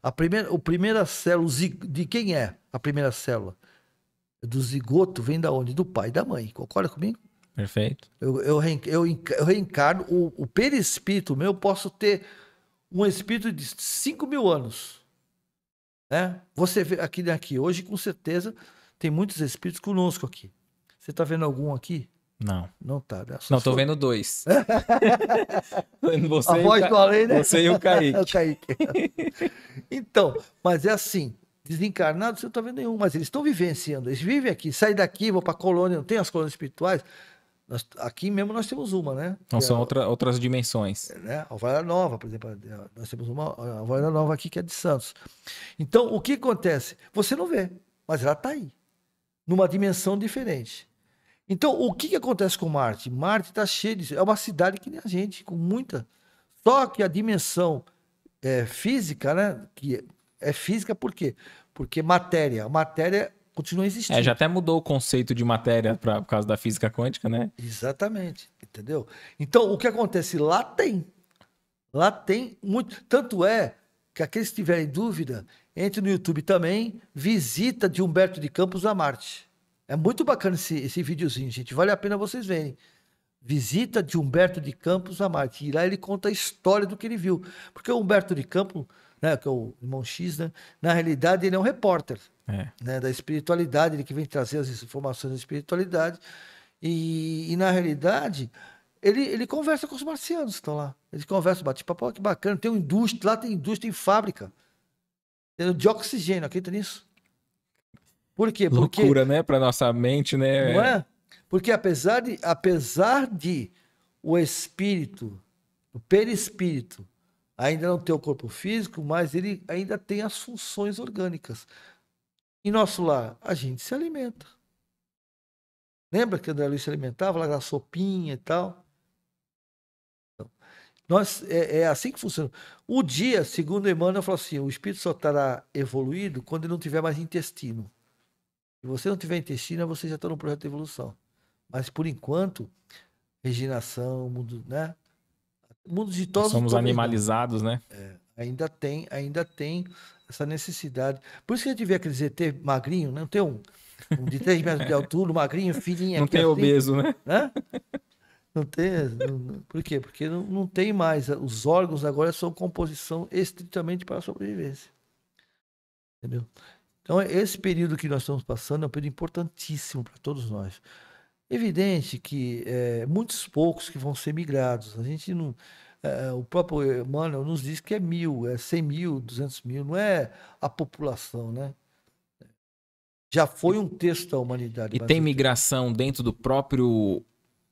Speaker 2: a primeira, o primeira célula de quem é a primeira célula? É do zigoto vem da onde? Do pai e da mãe. Concorda comigo? Perfeito. Eu, eu, eu, eu reencarno, o, o perispírito meu, eu posso ter um espírito de 5 mil anos. Né? Você vê aqui daqui, né, hoje com certeza tem muitos espíritos conosco aqui. Você está vendo algum aqui? Não.
Speaker 1: Não tá, né? Não, tô vendo dois. você a voz Ca... do além, né? Você e o Kaique. o
Speaker 2: Kaique. Então, mas é assim, desencarnados, eu não tá vendo nenhum, mas eles estão vivenciando, eles vivem aqui, saem daqui, vão pra colônia, não tem as colônias espirituais. Nós, aqui mesmo nós temos uma, né? Então que é são
Speaker 1: é, outra, outras dimensões. É,
Speaker 2: né? Alvarada Nova, por exemplo, nós temos uma Alvarada Nova aqui que é de Santos. Então, o que acontece? Você não vê, mas ela está aí, numa dimensão diferente. Então, o que, que acontece com Marte? Marte está cheio disso. É uma cidade que nem a gente, com muita. Só que a dimensão é, física, né? Que é física por quê? Porque matéria. A matéria continua existindo. É, já
Speaker 1: até mudou o conceito de matéria pra, por causa da física quântica, né?
Speaker 2: Exatamente, entendeu? Então, o que acontece? Lá tem. Lá tem muito. Tanto é que aqueles que tiverem dúvida, entre no YouTube também, visita de Humberto de Campos a Marte. É muito bacana esse, esse videozinho, gente. Vale a pena vocês verem. Visita de Humberto de Campos a Marte. E lá ele conta a história do que ele viu. Porque o Humberto de Campos, né, que é o irmão X, né, na realidade ele é um repórter é. Né, da espiritualidade, ele que vem trazer as informações da espiritualidade. E, e na realidade, ele, ele conversa com os marcianos que estão lá. Eles conversam, bate papo, que bacana. Tem uma indústria, lá tem indústria, tem fábrica. de oxigênio, acredita nisso? Por quê? Porque... Loucura,
Speaker 1: né? Para nossa mente, né? Não é?
Speaker 2: Porque apesar de, apesar de o espírito, o perispírito, ainda não ter o corpo físico, mas ele ainda tem as funções orgânicas. Em nosso lar, a gente se alimenta. Lembra que André Luiz se alimentava lá na sopinha e tal? Então, nós, é, é, assim que funciona. O dia, segundo Emmanuel, falou assim: o espírito só estará evoluído quando ele não tiver mais intestino. Se você não tiver intestino, você já está no projeto de evolução. Mas por enquanto, regeneração, mundo, né? Mundos de todos Somos animalizados, né? É, ainda tem, ainda tem essa necessidade. Por isso que a gente vê aquele ZT magrinho, né? não tem um, um de 3 metros de altura, magrinho, fininho. Não tem assim, obeso, né? né? Não tem. Não, por quê? Porque não, não tem mais. Os órgãos agora são composição estritamente para a sobrevivência. Entendeu? Então, esse período que nós estamos passando é um período importantíssimo para todos nós. Evidente que é, muitos poucos que vão ser migrados. A gente não. É, o próprio Emmanuel nos diz que é mil, é cem mil, duzentos mil, não é a população, né? Já foi um texto da humanidade. E tem
Speaker 1: migração dentro do próprio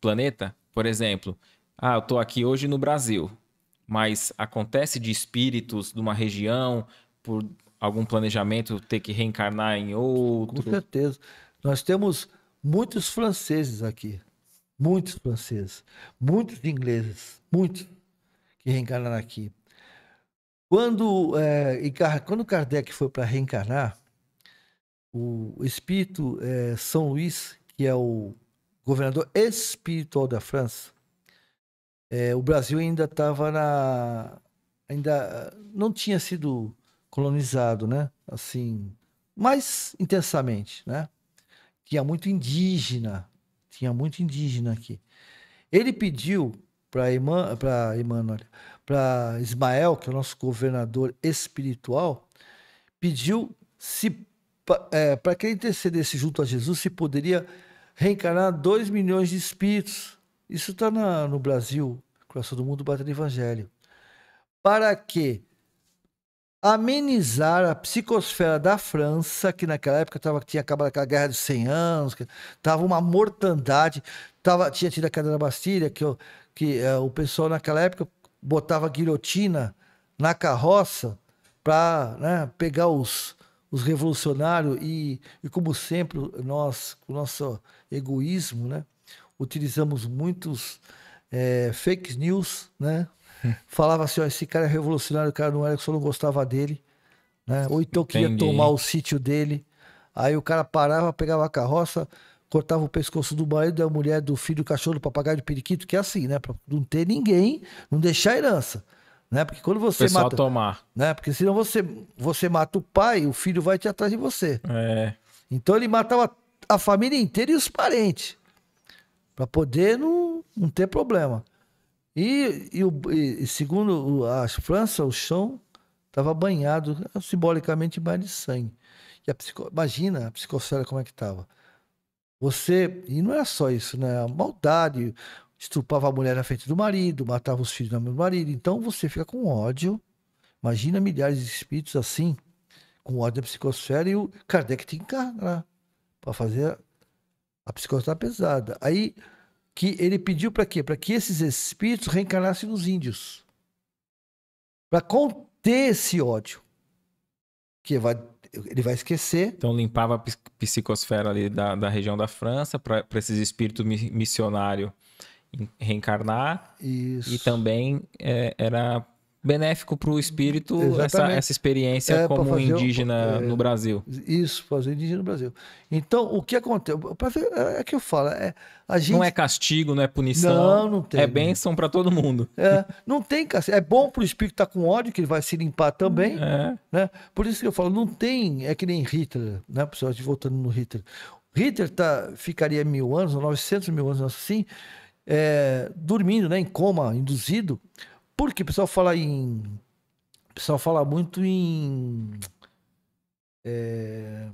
Speaker 1: planeta? Por exemplo, ah, eu estou aqui hoje no Brasil, mas acontece de espíritos de uma região por algum planejamento ter que reencarnar em outro? Com
Speaker 2: certeza. Nós temos muitos franceses aqui, muitos franceses, muitos ingleses, muitos que reencarnaram aqui. Quando, é, quando Kardec foi para reencarnar, o espírito é, São Luís, que é o governador espiritual da França, é, o Brasil ainda estava na. ainda não tinha sido colonizado, né? Assim, mais intensamente, né? Tinha muito indígena, tinha muito indígena aqui. Ele pediu para Iman, para Emmanuel, para Ismael, que é o nosso governador espiritual, pediu se é, para que ele intercedesse junto a Jesus se poderia reencarnar dois milhões de espíritos. Isso está no Brasil, coração do mundo, bater evangelho. Para que amenizar a psicosfera da França, que naquela época tava, tinha acabado aquela guerra dos 100 anos, estava tava uma mortandade, tava, tinha tido a queda da Bastilha, que, eu, que é, o pessoal naquela época botava guilhotina na carroça para né, pegar os, os revolucionários e, e, como sempre, nós, com o nosso egoísmo, né, utilizamos muitos é, fake news, né, falava assim: ó, esse cara é revolucionário, o cara não era, que só não gostava dele. Né? Ou então queria tomar o sítio dele. Aí o cara parava, pegava a carroça, cortava o pescoço do marido, da mulher, do filho, do cachorro, do papagaio, do periquito, que é assim, né? Pra não ter ninguém, não deixar herança. Né? Porque quando você Pessoal mata. tomar. Né? Porque senão você, você mata o pai, o filho vai te atrás de você. É. Então ele matava a família inteira e os parentes. para poder não, não ter problema. E, e, o, e segundo a França, o chão estava banhado, é, simbolicamente banhado de sangue. A psico, imagina a psicosfera como é que estava. Você, e não era só isso, né? A maldade, estrupava a mulher na frente do marido, matava os filhos na frente do marido. Então você fica com ódio. Imagina milhares de espíritos assim, com ódio da psicosfera, e o Kardec te encarna para fazer a psicosfera tá pesada. Aí que ele pediu para quê? Para que esses espíritos reencarnassem nos índios.
Speaker 1: Para conter esse ódio. Que vai, ele vai esquecer. Então limpava a psicosfera ali da, da região da França para esses espíritos missionários reencarnar. Isso. E também é, era benéfico para o espírito essa, essa, experiência é, como indígena no é, Brasil.
Speaker 2: Isso, fazer indígena no Brasil. Então, o que acontece? É, é que eu falo, é, a gente... Não é
Speaker 1: castigo, não é punição. Não, não tem. É bênção
Speaker 2: para todo mundo. É, não tem castigo. É bom para o espírito estar tá com ódio, que ele vai se limpar também. É. Né? Por isso que eu falo, não tem, é que nem Hitler, né, pessoal? de Voltando no Hitler. Hitler tá, ficaria mil anos, 900 mil anos assim, é, dormindo, né, em coma, induzido, porque o pessoal fala em. O pessoal fala muito em. É,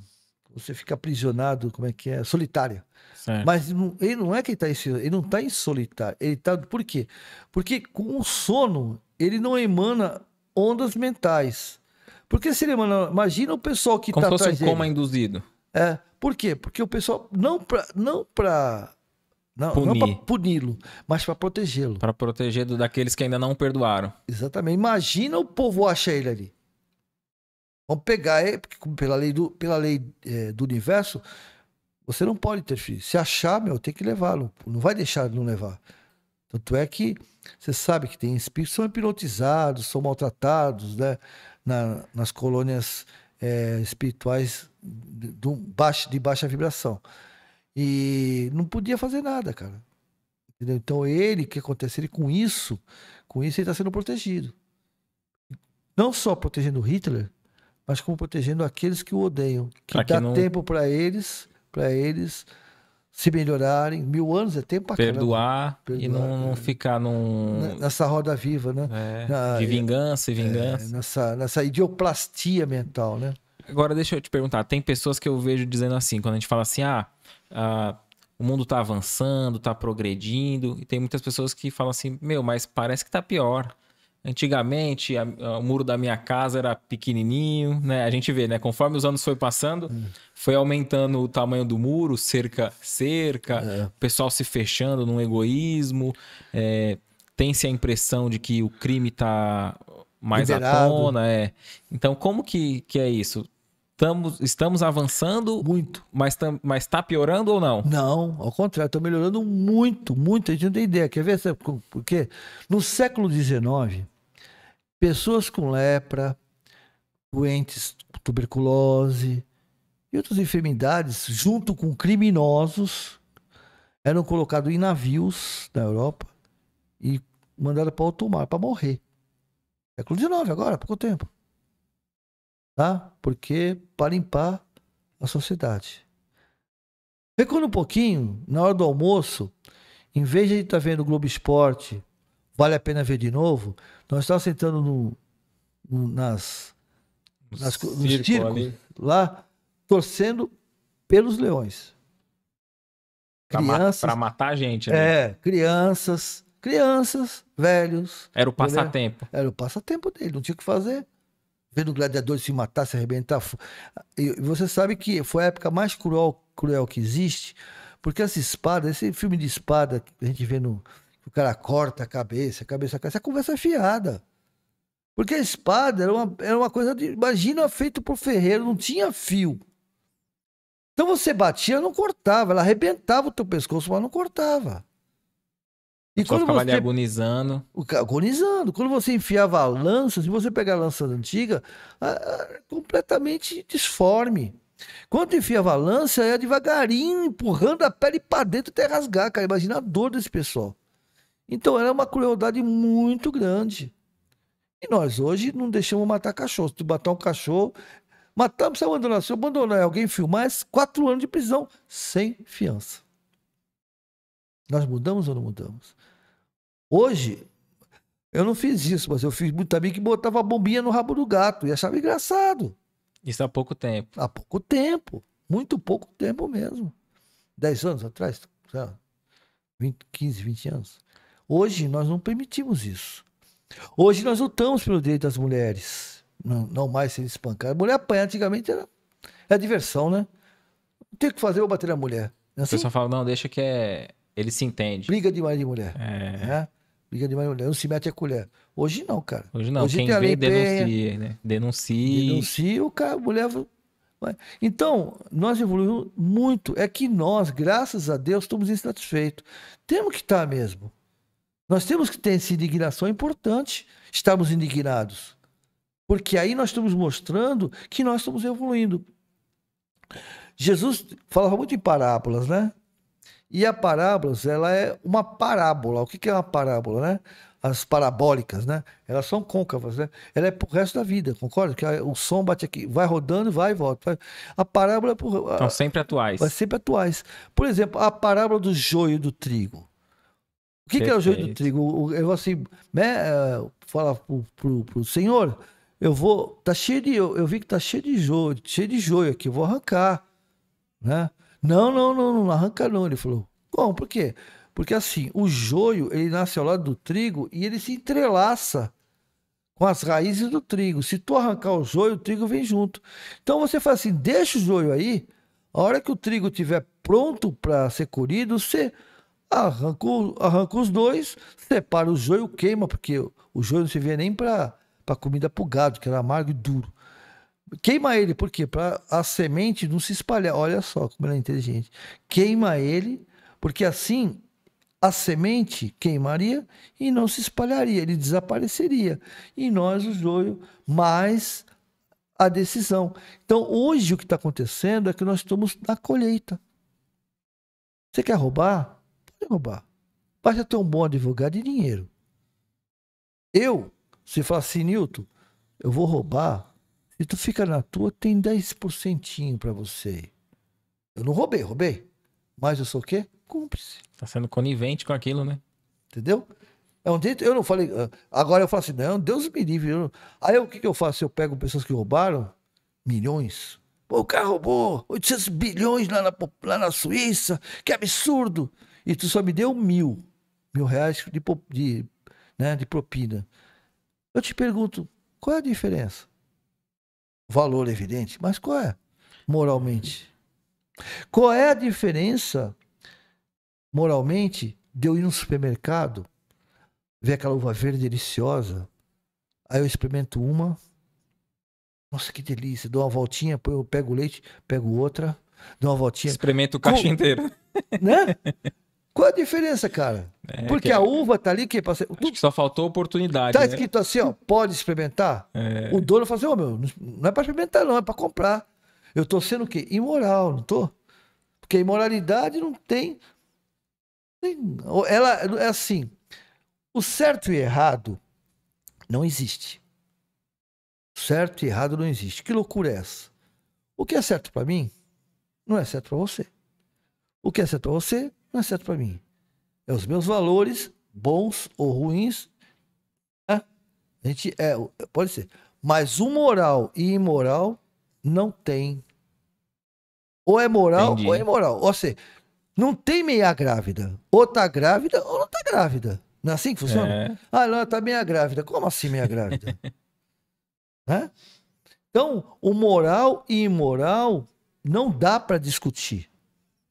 Speaker 2: você fica aprisionado, como é que é? solitária Certo. Mas ele não é que está em ele não está em solitário. Ele está. Por quê? Porque com o sono, ele não emana ondas mentais. Porque se ele emana. Imagina o pessoal que está. Como tá se fosse um coma induzido. É. Por quê? Porque o pessoal. Não para. Não pra não, não é para puni-lo, mas para protegê-lo.
Speaker 1: Para proteger do, daqueles que ainda não perdoaram.
Speaker 2: Exatamente. Imagina o povo achar ele ali. Vamos pegar ele, porque pela lei do, pela lei, é, do universo, você não pode ter filho. Se achar, meu, tem que levá-lo. Não vai deixar de não levar. Tanto é que você sabe que tem espíritos que são hipnotizados, são maltratados, né? Na, nas colônias é, espirituais de, de baixa vibração. E não podia fazer nada, cara. Entendeu? Então ele, o que acontece? Ele com isso, com isso ele está sendo protegido. Não só protegendo Hitler, mas como protegendo aqueles que o odeiam. Que Aqui ah, dá não... tempo para eles, para eles se melhorarem. Mil anos é tempo para perdoar,
Speaker 1: perdoar, e não, não né? ficar num...
Speaker 2: nessa roda viva, né? É, Na, de é,
Speaker 1: vingança e é, vingança. É,
Speaker 2: nessa, nessa idioplastia mental, né?
Speaker 1: Agora deixa eu te perguntar, tem pessoas que eu vejo dizendo assim, quando a gente fala assim, ah, ah, o mundo está avançando, está progredindo, e tem muitas pessoas que falam assim: meu, mas parece que está pior. Antigamente, a, a, o muro da minha casa era pequenininho, né? A gente vê, né? Conforme os anos foi passando, hum. foi aumentando o tamanho do muro, cerca, cerca, é. o pessoal se fechando num egoísmo, é, tem-se a impressão de que o crime está mais Liberado. à tona, é. Então, como que, que é isso? Estamos, estamos avançando muito, mas está mas tá piorando ou não? Não, ao contrário, está melhorando
Speaker 2: muito, muito. A gente não tem ideia. Quer ver? Porque no século XIX, pessoas com lepra, doentes tuberculose e outras enfermidades, junto com criminosos, eram colocados em navios da Europa e mandados para o alto mar para morrer. Século XIX agora, há pouco tempo tá? Porque para limpar a sociedade. Recuando um pouquinho, na hora do almoço, em vez de a gente estar tá vendo o Globo Esporte, vale a pena ver de novo, nós estávamos sentando no, no, nas, nas circo, nos circos ali. lá, torcendo pelos leões.
Speaker 1: Para matar a gente, né? É,
Speaker 2: crianças, crianças, velhos. Era o passatempo. era o passatempo dele, não tinha o que fazer vendo o gladiador se matar, se arrebentar. E você sabe que foi a época mais cruel, cruel que existe, porque essa espada, esse filme de espada que a gente vê no. O cara corta a cabeça, a cabeça, a cabeça, é conversa é fiada. Porque a espada era uma, era uma coisa de. Imagina feito por ferreiro, não tinha fio. Então você batia, não cortava, ela arrebentava o teu pescoço, mas não cortava. E quando ficava você... ali
Speaker 1: agonizando.
Speaker 2: Agonizando. Quando você enfiava a lança, se você pegar a lança antiga, completamente disforme. Quando enfiava a lança, era é devagarinho, empurrando a pele para dentro até rasgar, cara. Imagina a dor desse pessoal. Então era uma crueldade muito grande. E nós hoje não deixamos matar cachorro. Se tu matar um cachorro, matamos, se abandonar. Se abandonar alguém filmar, é quatro anos de prisão sem fiança. Nós mudamos ou não mudamos? Hoje, eu não fiz isso, mas eu fiz muito também que botava a bombinha no rabo do gato e achava engraçado. Isso há pouco tempo. Há pouco tempo. Muito pouco tempo mesmo. Dez anos atrás, sei 20, 15, 20 anos. Hoje nós não permitimos isso. Hoje nós lutamos pelo direito das mulheres. Não, não mais ser espancadas. Mulher apanhar antigamente era, era é diversão, né? Não tem o que fazer, eu bater na mulher.
Speaker 1: Assim? O pessoal assim? fala, não, deixa que é
Speaker 2: ele se entende. Briga de marido e mulher. É. Né? Briga de marido e mulher. Não se mete a colher. Hoje não, cara. Hoje não. Hoje Quem tem lei denuncia, né? Denuncia. Denuncia, o cara, a mulher... Então, nós evoluímos muito. É que nós, graças a Deus, estamos insatisfeitos. Temos que estar tá mesmo. Nós temos que ter essa indignação. É importante estarmos indignados. Porque aí nós estamos mostrando que nós estamos evoluindo. Jesus falava muito em parábolas, né? E a parábolas, ela é uma parábola. O que, é uma parábola, né? As parabólicas, né? Elas são côncavas, né? Ela é pro resto da vida, concorda? Que o som bate aqui, vai rodando, vai e volta. A parábola... É São sempre atuais. vai sempre atuais. Por exemplo, a parábola do joio do trigo.
Speaker 1: O que, que é o joio do
Speaker 2: trigo? Eu assim, né, eh, fala pro, pro, pro senhor, eu vou, tá cheio de, eu, eu vi que tá cheio de joio, cheio de joio aqui, eu vou arrancar, né? Não, não, não, não arranca não. Ele falou: bom, Por quê? Porque assim, o joio, ele nasce ao lado do trigo e ele se entrelaça com as raízes do trigo. Se tu arrancar o joio, o trigo vem junto. Então você faz assim: deixa o joio aí. A hora que o trigo estiver pronto para ser colhido, você arranca, arranca os dois, separa o joio, queima, porque o joio não se vê nem para comida para gado, que era amargo e duro. Queima ele, por quê? Para a semente não se espalhar. Olha só como ela é inteligente. Queima ele, porque assim a semente queimaria e não se espalharia, ele desapareceria. E nós, o joio, mais a decisão. Então, hoje o que está acontecendo é que nós estamos na colheita. Você quer roubar? Pode roubar. Basta ter um bom advogado e dinheiro. Eu, se falar assim, Nilton, eu vou roubar e tu fica na tua, tem 10% para você. Eu não roubei, roubei. Mas eu sou o quê? Cúmplice. Tá sendo conivente com aquilo, né? Entendeu? É um jeito, eu não falei. Ah, agora eu falo assim, não, Deus me livre. Eu, aí o que, que eu faço? Eu pego pessoas que roubaram milhões. Pô, o cara roubou 800 bilhões lá na, lá na Suíça, que absurdo! E tu só me deu mil, mil reais de, de, né, de propina. Eu te pergunto, qual é a diferença? valor evidente, mas qual é moralmente? Qual é a diferença moralmente de eu ir no supermercado, ver aquela uva verde deliciosa, aí eu experimento uma, nossa, que delícia, dou uma voltinha, eu pego o leite, pego outra, dou uma voltinha. Experimento o caixa inteiro. Né? Qual a diferença, cara? É, Porque que... a é- uva tá ali que passa. Acho que só faltou oportunidade. Tá né? escrito assim, ó, pode experimentar. É... O dono fala assim, ô oh, meu, não é para experimentar, não, é para comprar. Eu tô sendo o quê? Imoral, não tô? Porque a imoralidade não tem. Ela é assim. O certo e errado não existe. Certo e errado não existe. Que loucura é essa? O que é certo para mim não é certo para você. O que é certo para você não é certo para mim. É os meus valores, bons ou ruins. Né? A gente é, pode ser. Mas o moral e imoral não tem. Ou é moral Entendi. ou é imoral. Ou seja, não tem meia grávida. Ou tá grávida ou não tá grávida. Não é assim que funciona? É. Ah, ela tá meia grávida. Como assim meia grávida? né? Então, o moral e imoral não dá para discutir.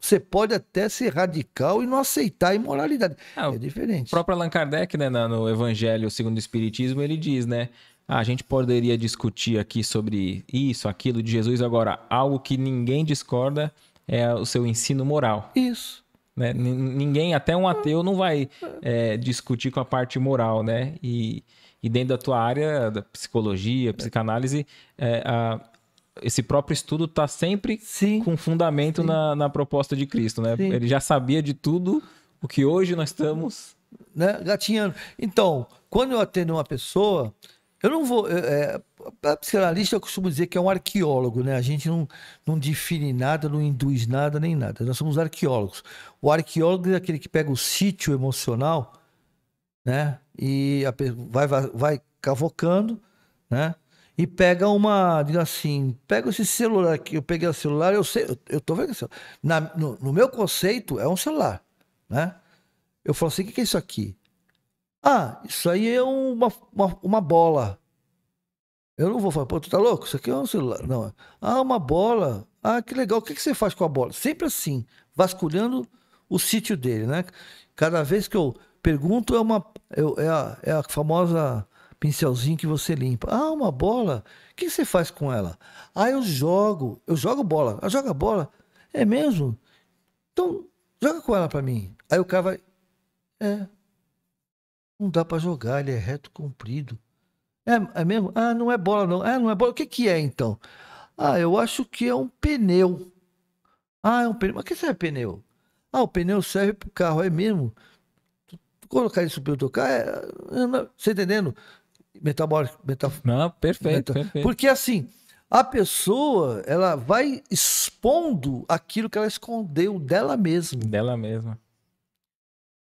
Speaker 2: Você pode até ser radical e não aceitar a imoralidade. Ah, é diferente.
Speaker 1: O próprio Allan Kardec, né, no Evangelho segundo o Espiritismo, ele diz, né? Ah, a gente poderia discutir aqui sobre isso, aquilo de Jesus. Agora, algo que ninguém discorda é o seu ensino moral. Isso. Né? Ninguém, até um é. ateu, não vai é. é, discutir com a parte moral, né? E, e dentro da tua área da psicologia, psicanálise, é, a esse próprio estudo está sempre Sim. com fundamento na, na, proposta de Cristo, né? Sim. Ele já sabia de tudo o que hoje nós estamos. Né? Gatinhando. Então, quando eu atendo uma pessoa,
Speaker 2: eu não vou. É, a psicanalista eu costumo dizer que é um arqueólogo, né? A gente não, não define nada, não induz nada, nem nada. Nós somos arqueólogos. O arqueólogo é aquele que pega o sítio emocional, né? E a, vai, vai, vai cavocando, né? e pega uma, diga assim, pega esse celular aqui, eu peguei o celular, eu sei, eu, eu tô vendo isso. É na, no, no, meu conceito, é um celular, né? Eu falo assim, o que, que é isso aqui? Ah, isso aí é uma, uma, uma bola. Eu não vou falar, pô, tu tá louco? Isso aqui é um celular. Não. Ah, uma bola. Ah, que legal. O que, que você faz com a bola? Sempre assim, vasculhando o sítio dele, né? Cada vez que eu pergunto, é uma. é, é a, é a famosa pincelzinho que você limpa. Ah, uma bola. O que você faz com ela? Ah, eu jogo. Eu jogo bola. Ah, joga bola. É mesmo? Então, joga com ela para mim. Aí o cara vai. É. Não dá para jogar, ele é reto comprido. É, é mesmo? Ah, não é bola, não. Ah, não é bola. O que, que é então? Ah, eu acho que é um pneu. Ah, é um pneu. Mas que serve pneu? Ah, o pneu serve pro carro, é mesmo? colocar isso pro teu carro, é, é, é você entendendo? metabólico. Metaf... Não, perfeito, Meta... perfeito. Porque assim, a pessoa, ela vai expondo aquilo que ela escondeu dela mesma. Dela mesma.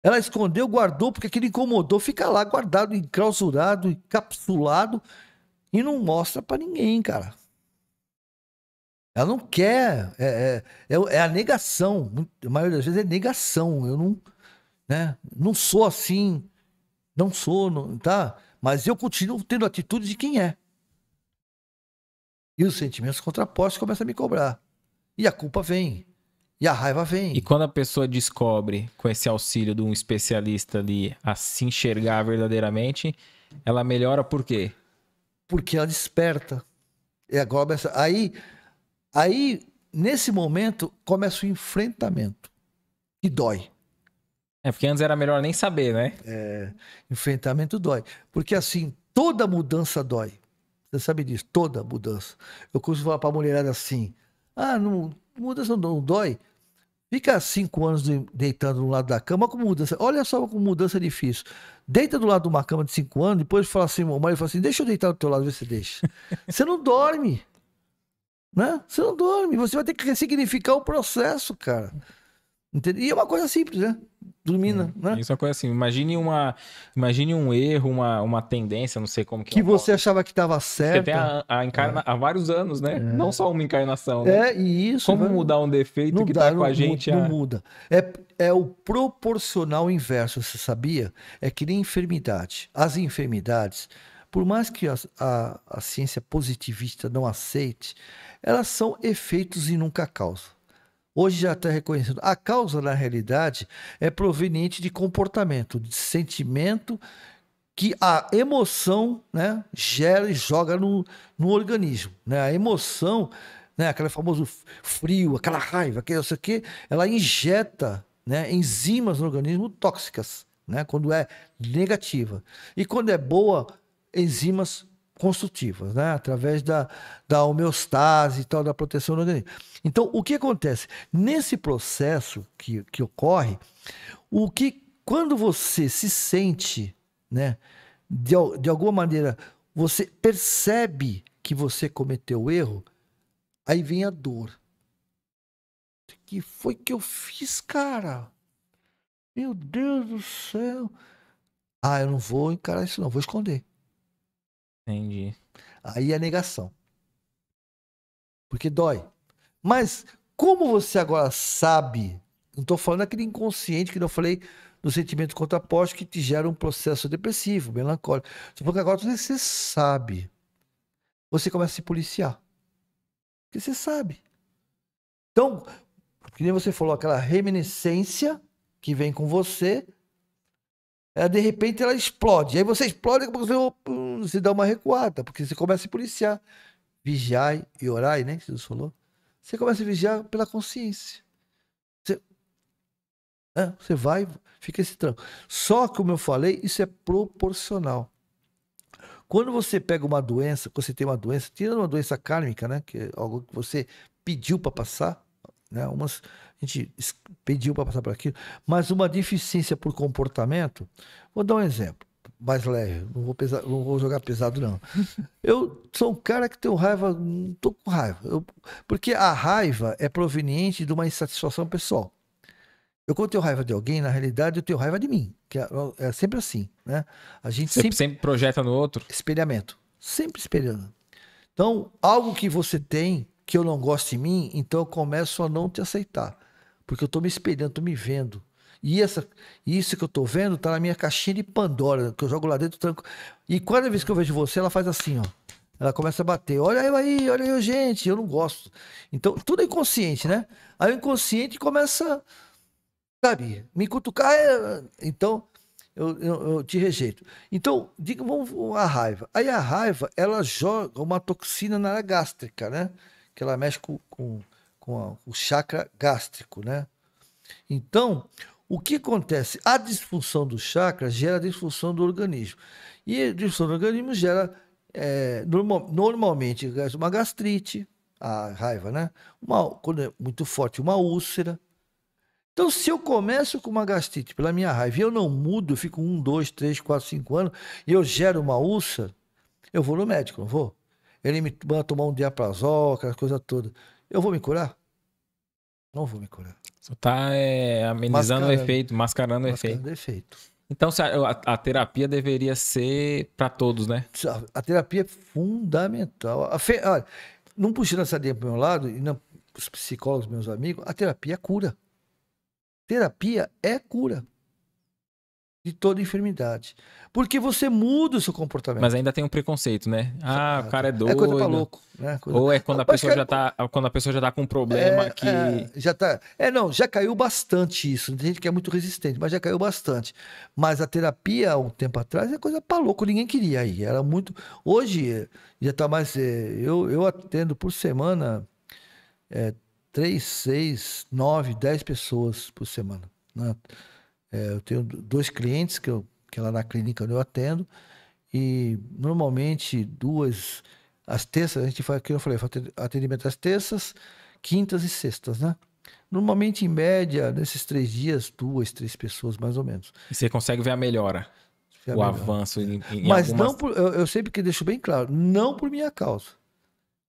Speaker 2: Ela escondeu, guardou, porque aquilo incomodou, fica lá guardado, enclausurado, encapsulado e não mostra para ninguém, cara. Ela não quer, é, é, é, é a negação. A maioria das vezes é negação. Eu não, né, não sou assim, não sou, não, tá? Mas eu continuo tendo atitude de quem é. E os sentimentos contrapostos começam a me cobrar.
Speaker 1: E a culpa vem. E a raiva vem. E quando a pessoa descobre, com esse auxílio de um especialista ali, a se enxergar verdadeiramente, ela melhora por quê? Porque ela desperta.
Speaker 2: E agora começa... Aí, aí, nesse momento, começa o enfrentamento. Que dói. É, porque antes era melhor nem saber, né? É, enfrentamento dói. Porque assim, toda mudança dói. Você sabe disso, toda mudança. Eu costumo falar pra mulherada assim, ah, não, mudança não dói. Fica cinco anos deitando no lado da cama com mudança. Olha só como mudança é difícil. Deita do lado de uma cama de cinco anos, depois fala assim, o marido fala assim, deixa eu deitar do teu lado, ver se deixa. você não dorme. Né? Você não dorme.
Speaker 1: Você vai ter que ressignificar o processo, cara. E é uma coisa simples, né? Domina, hum, né? Isso é uma coisa assim, imagine, uma, imagine um erro, uma, uma tendência, não sei como que... Que
Speaker 2: é você achava que estava certo. Você tem a,
Speaker 1: a encarna... É. há vários anos, né? É. Não só uma encarnação. Né? É,
Speaker 2: e isso... Como vai... Né? mudar um defeito não que está com a gente... Não, a... muda. É, é o proporcional inverso, você sabia? É que nem enfermidade. As enfermidades, por mais que a, a, a ciência positivista não aceite, elas são efeitos e nunca causa hoje já está reconhecendo A causa, na realidade, é proveniente de comportamento, de sentimento que a emoção né, gera e joga no, no organismo. Né? A emoção, né, aquele famoso frio, aquela raiva, aquele, isso aqui, ela injeta né, enzimas no organismo tóxicas, né, quando é negativa. E quando é boa, enzimas construtivas, né? através da, da homeostase e tal, da proteção do organismo. Então, o que acontece? Nesse processo que, que ocorre, o que quando você se sente, né, de, de alguma maneira, você percebe que você cometeu o erro, aí vem a dor. O que foi que eu fiz, cara? Meu Deus do céu. Ah, eu não vou encarar isso, não, vou esconder. Entendi. Aí é negação. Porque dói. Mas como você agora sabe, não estou falando aquele inconsciente que eu falei do sentimento contraposto que te gera um processo depressivo, melancólico. Só porque agora você sabe. Você começa a se policiar. Porque você sabe. Então, que nem você falou, aquela reminiscência que vem com você, ela, é, de repente ela explode. aí você explode, você dá uma recuada, porque você começa a policiar. vigiar e orar, né? Que Jesus falou. Você começa a vigiar pela consciência. Você, é, você vai, fica esse tranco. Só que, como eu falei, isso é proporcional. Quando você pega uma doença, você tem uma doença, tirando uma doença kármica, né? Que é algo que você pediu para passar, né? Umas, a gente pediu para passar por aquilo, mas uma deficiência por comportamento. Vou dar um exemplo mais leve, não vou, não vou jogar pesado, não. Eu sou um cara que tenho raiva, não tô com raiva. Eu, porque a raiva é proveniente de uma insatisfação pessoal. Eu quando tenho raiva de alguém, na realidade eu tenho raiva de mim. Que é, é sempre assim, né? A gente sempre, sempre,
Speaker 1: sempre projeta no
Speaker 2: outro. Espelhamento, sempre espelhando. Então, algo que você tem que eu não gosto em mim, então eu começo a não te aceitar. Porque eu estou me espelhando, estou me vendo. E essa, isso que eu estou vendo está na minha caixinha de Pandora, que eu jogo lá dentro tranco. E cada vez que eu vejo você, ela faz assim, ó. Ela começa a bater. Olha eu aí, olha eu, gente, eu não gosto. Então, tudo é inconsciente, né? Aí o inconsciente começa, sabe, me cutucar. É, então, eu, eu, eu te rejeito. Então, diga, vamos a raiva. Aí a raiva, ela joga uma toxina na gástrica, né? que ela mexe com, com, com, a, o chakra gástrico, né? Então, o que acontece? A disfunção do chakra gera a disfunção do organismo. E a disfunção do organismo gera, é, normal, normalmente, uma gastrite, a raiva, né? Uma, quando é muito forte, uma úlcera. Então, se eu começo com uma gastrite pela minha raiva e eu não mudo, eu fico um, dois, três, quatro, cinco anos, e eu gero uma úlcera, eu vou no médico, não vou? Ele me manda tomar um diapasol, aquela coisa toda. Eu vou me curar? Não vou me curar.
Speaker 1: Só tá é, amenizando mascarando, o efeito, mascarando, mascarando o efeito. Então a, a, terapia deveria ser para todos, né?
Speaker 2: A, terapia é fundamental. A fe... Olha, não puxando essa linha para meu lado, e não, os psicólogos, meus amigos, a terapia é cura. Terapia é cura de toda enfermidade. Porque você muda o seu comportamento. Mas
Speaker 1: ainda tem um preconceito, né? Ah, o cara é doido. É coisa pra louco.
Speaker 2: Né? Ou é quando a, pessoa já
Speaker 1: tá, quando a pessoa já tá com um problema é, que... É,
Speaker 2: já tá... É, não, já caiu bastante isso. Tem gente que é muito resistente, mas já caiu bastante. Mas a terapia, um tempo atrás, é coisa pra louco. Ninguém queria aí. Era muito... Hoje, já tá mais... É, eu, eu atendo por semana é, 3, 6, 9, 10 pessoas por semana. Né? É, eu tenho dois clientes que, eu, que é lá na clínica onde eu atendo, e normalmente duas, as terças, a gente faz, que eu falei, atendimento às terças, quintas e sextas, né? Normalmente, em média, nesses três dias, duas, três pessoas, mais
Speaker 1: ou menos. E você consegue ver a melhora? Ver a o melhora. avanço em, em Mas algumas... não
Speaker 2: por, eu, eu, sempre que deixo bem claro, não por minha causa.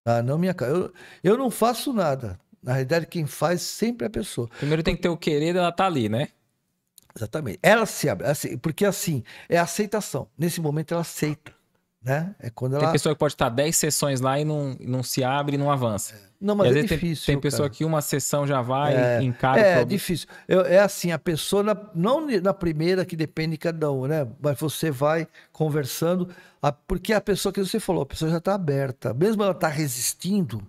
Speaker 2: ah Não minha causa. Eu, eu não faço nada. Na realidade, quem faz sempre é a pessoa. Primeiro
Speaker 1: tem que ter o querer ela tá ali, né?
Speaker 2: Exatamente. Ela se abre, porque assim, é aceitação. Nesse momento ela aceita.
Speaker 1: Né? É quando ela... Tem pessoa que pode estar 10 sessões lá e não, não se abre e não avança. É. Não, mas é difícil. Tem, tem pessoa cara. que uma sessão já vai é, encara. É, é difícil. Eu, é assim, a pessoa, na, não
Speaker 2: na primeira, que depende de cada um, né? Mas você vai conversando, a, porque a pessoa que você falou, a pessoa já está aberta. Mesmo ela está resistindo,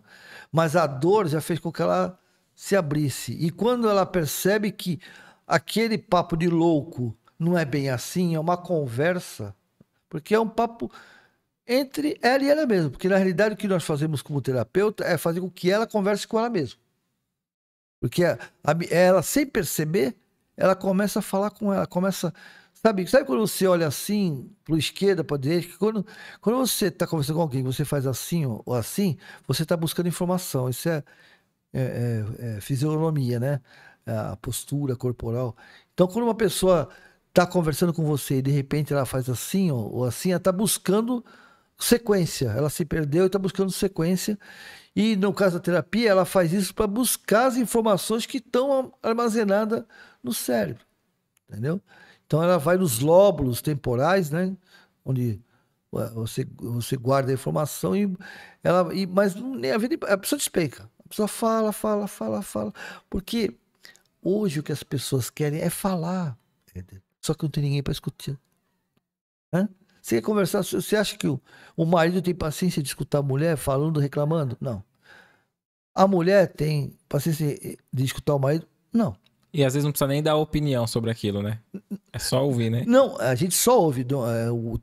Speaker 2: mas a dor já fez com que ela se abrisse. E quando ela percebe que aquele papo de louco não é bem assim, é uma conversa, porque é um papo entre ela e ela mesma, porque na realidade o que nós fazemos como terapeuta é fazer com que ela converse com ela mesma. Porque a, a, ela, sem perceber, ela começa a falar com ela, começa. Sabe, sabe quando você olha assim, para esquerda, para direita? Quando, quando você está conversando com alguém, você faz assim ou assim, você está buscando informação. Isso é, é, é, é fisionomia, né? a postura corporal. Então, quando uma pessoa está conversando com você e de repente ela faz assim ou, ou assim, ela está buscando sequência. Ela se perdeu e está buscando sequência. E no caso da terapia, ela faz isso para buscar as informações que estão armazenadas no cérebro. Entendeu? Então ela vai nos lóbulos temporais, né? Onde você, você guarda a informação e ela. E, mas nem a vida. A pessoa despeica. A pessoa fala, fala, fala, fala. Porque Hoje o que as pessoas querem é falar. Só que não tem ninguém para escutar. Hã? Você quer conversar? Você acha que o, o marido tem paciência de escutar a mulher falando, reclamando? Não. A mulher tem paciência de escutar o marido?
Speaker 1: Não. E às vezes não precisa nem dar opinião sobre aquilo, né? É só ouvir, né?
Speaker 2: Não, a gente só ouve.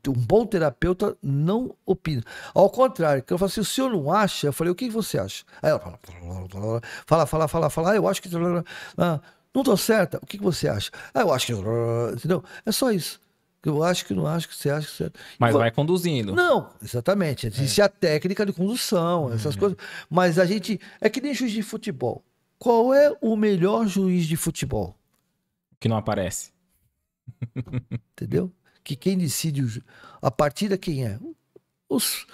Speaker 2: Um bom terapeuta não opina. Ao contrário, que eu falo assim, o senhor não acha? Eu falei, o que você acha? Aí ela fala, fala, fala, fala, fala, eu acho que. Ah, não tô certa? O que, que você acha? Ah, eu acho que. Entendeu? É só isso. Eu acho que não acho que você acha que certo é. Mas vai
Speaker 1: conduzindo. Não,
Speaker 2: exatamente. Existe é. a técnica de condução, essas é. coisas. Mas a gente. É que nem juiz de futebol. Qual é o melhor juiz de futebol? Que não aparece. Entendeu? Que quem decide o... a partida quem é? Os,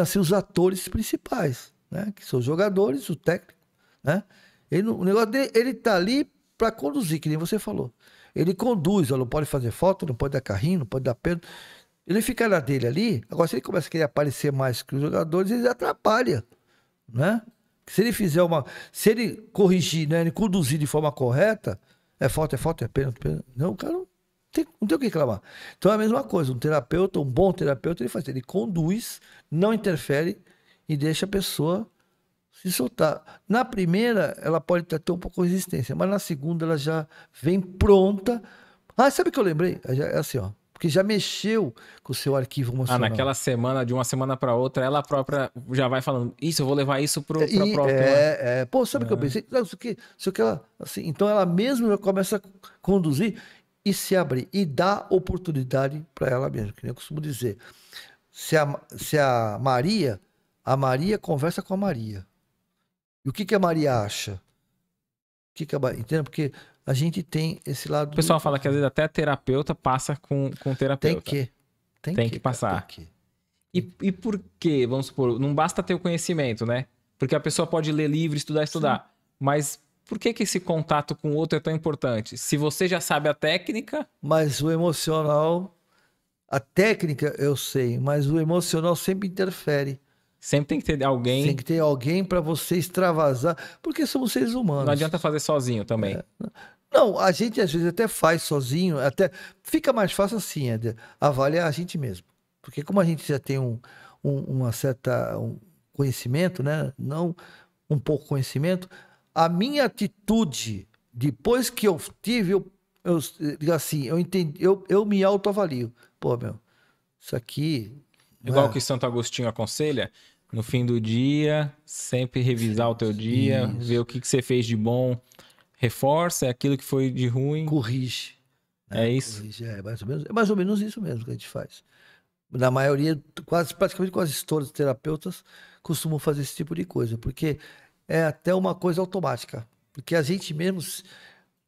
Speaker 2: assim, os atores principais, né? Que são os jogadores, o técnico, né? Ele, o negócio dele, ele tá ali para conduzir, que nem você falou. Ele conduz, ó, não pode fazer foto, não pode dar carrinho, não pode dar pedra. Ele fica na dele ali, agora se ele começa a querer aparecer mais que os jogadores, ele atrapalha, né? Se ele fizer uma. Se ele corrigir, né? Ele conduzir de forma correta, é falta, é falta, é pênalti, é pênalti. Não, o cara não tem, não tem o que reclamar. Então é a mesma coisa, um terapeuta, um bom terapeuta, ele faz, ele conduz, não interfere e deixa a pessoa se soltar. Na primeira, ela pode até ter um pouco de resistência, mas na segunda ela já vem pronta. Ah, sabe o que eu lembrei? É, é assim, ó. Porque já mexeu com o seu arquivo ah, emocional. Ah, naquela
Speaker 1: semana, de uma semana para outra, ela própria já vai falando, isso, eu vou levar isso para e, própria... É, é. Pô, sabe
Speaker 2: o é. que eu é. pensei? Não, isso que, isso que ela, assim, então ela mesma já começa a conduzir e se abrir. E dá oportunidade para ela mesma, que nem eu costumo dizer. Se a, se a Maria, a Maria conversa com a Maria. E o que, que a Maria
Speaker 1: acha? O que, que a Maria... Entende? Porque a gente tem esse lado... O pessoal fala que às vezes até terapeuta passa com, com terapeuta. Tem que. Tem, tem que, que, passar. Tem que. E, e por quê? Vamos supor, não basta ter o conhecimento, né? Porque a pessoa pode ler livro, estudar, estudar. Sim. Mas por que, que esse contato com o outro é tão importante? Se você já sabe a técnica. Mas o emocional. A técnica eu sei, mas o emocional
Speaker 2: sempre interfere. Sempre tem que ter alguém. Tem que ter alguém para você extravasar, porque somos seres humanos. Não adianta
Speaker 1: fazer sozinho também. É.
Speaker 2: Não, a gente às vezes até faz sozinho, até fica mais fácil assim, Éder, avaliar a gente mesmo. Porque como a gente já tem um, um uma certa um conhecimento, né? Não um pouco conhecimento, a minha atitude depois que eu tive, eu, eu assim, eu entendi,
Speaker 1: eu, eu me
Speaker 2: autoavalio. Pô, meu, isso aqui.
Speaker 1: Igual é... que Santo Agostinho aconselha, no fim do dia, sempre revisar o teu dia, Isso. ver o que, que você fez de bom, reforça é aquilo que foi de ruim. Corrige.
Speaker 2: É, é isso? é, mais ou menos, é mais ou menos isso mesmo que a gente faz. Na maioria, quase, praticamente quase todos os terapeutas costumam fazer esse tipo de coisa, porque é até uma coisa automática. Porque a gente mesmo.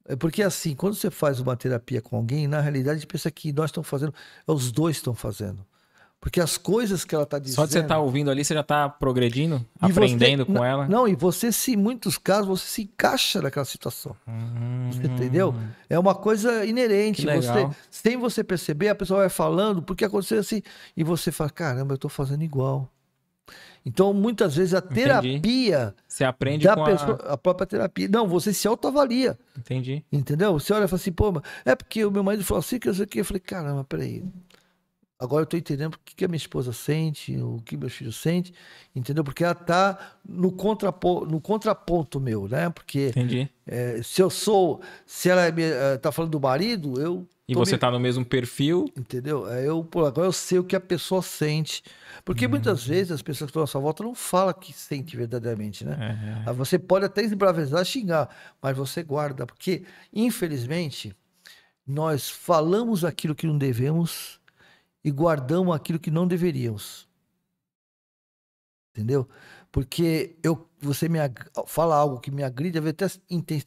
Speaker 2: É porque assim, quando você faz uma terapia com alguém, na realidade a gente pensa que nós estamos fazendo, os dois estão fazendo. Porque as coisas que ela está dizendo. Só de você estar tá
Speaker 1: ouvindo ali, você já está progredindo, e aprendendo você, com não,
Speaker 2: ela. Não, e você se, em muitos casos, você se encaixa naquela situação.
Speaker 1: Hum,
Speaker 2: você entendeu? Hum. É uma coisa inerente. Você, sem você perceber, a pessoa vai falando, porque aconteceu assim. E você fala: caramba, eu estou fazendo igual. Então, muitas vezes a terapia. Entendi.
Speaker 1: Você aprende da com pessoa, a...
Speaker 2: a... própria terapia. Não, você se autoavalia. Entendi. Entendeu? Você olha e fala assim, pô, é porque o meu marido falou assim que eu sei o que. Eu falei, caramba, peraí. Agora eu estou entendendo o que, que a minha esposa sente, o que meus filhos sentem, entendeu? Porque ela está no, no contraponto meu, né? Porque é, se eu sou, se ela está é é, falando do marido, eu e você está me... Tá no mesmo perfil. Entendeu? É, eu, agora eu sei o que a pessoa sente. Porque muitas uhum. vezes as pessoas que estão à sua volta não falam o que sente verdadeiramente, né? Uhum. Ah, você pode até esbravejar, xingar, mas você guarda. Porque, infelizmente, nós falamos aquilo que não devemos e guardamos aquilo que não deveríamos. Entendeu? Porque eu, você me fala algo que me agride, até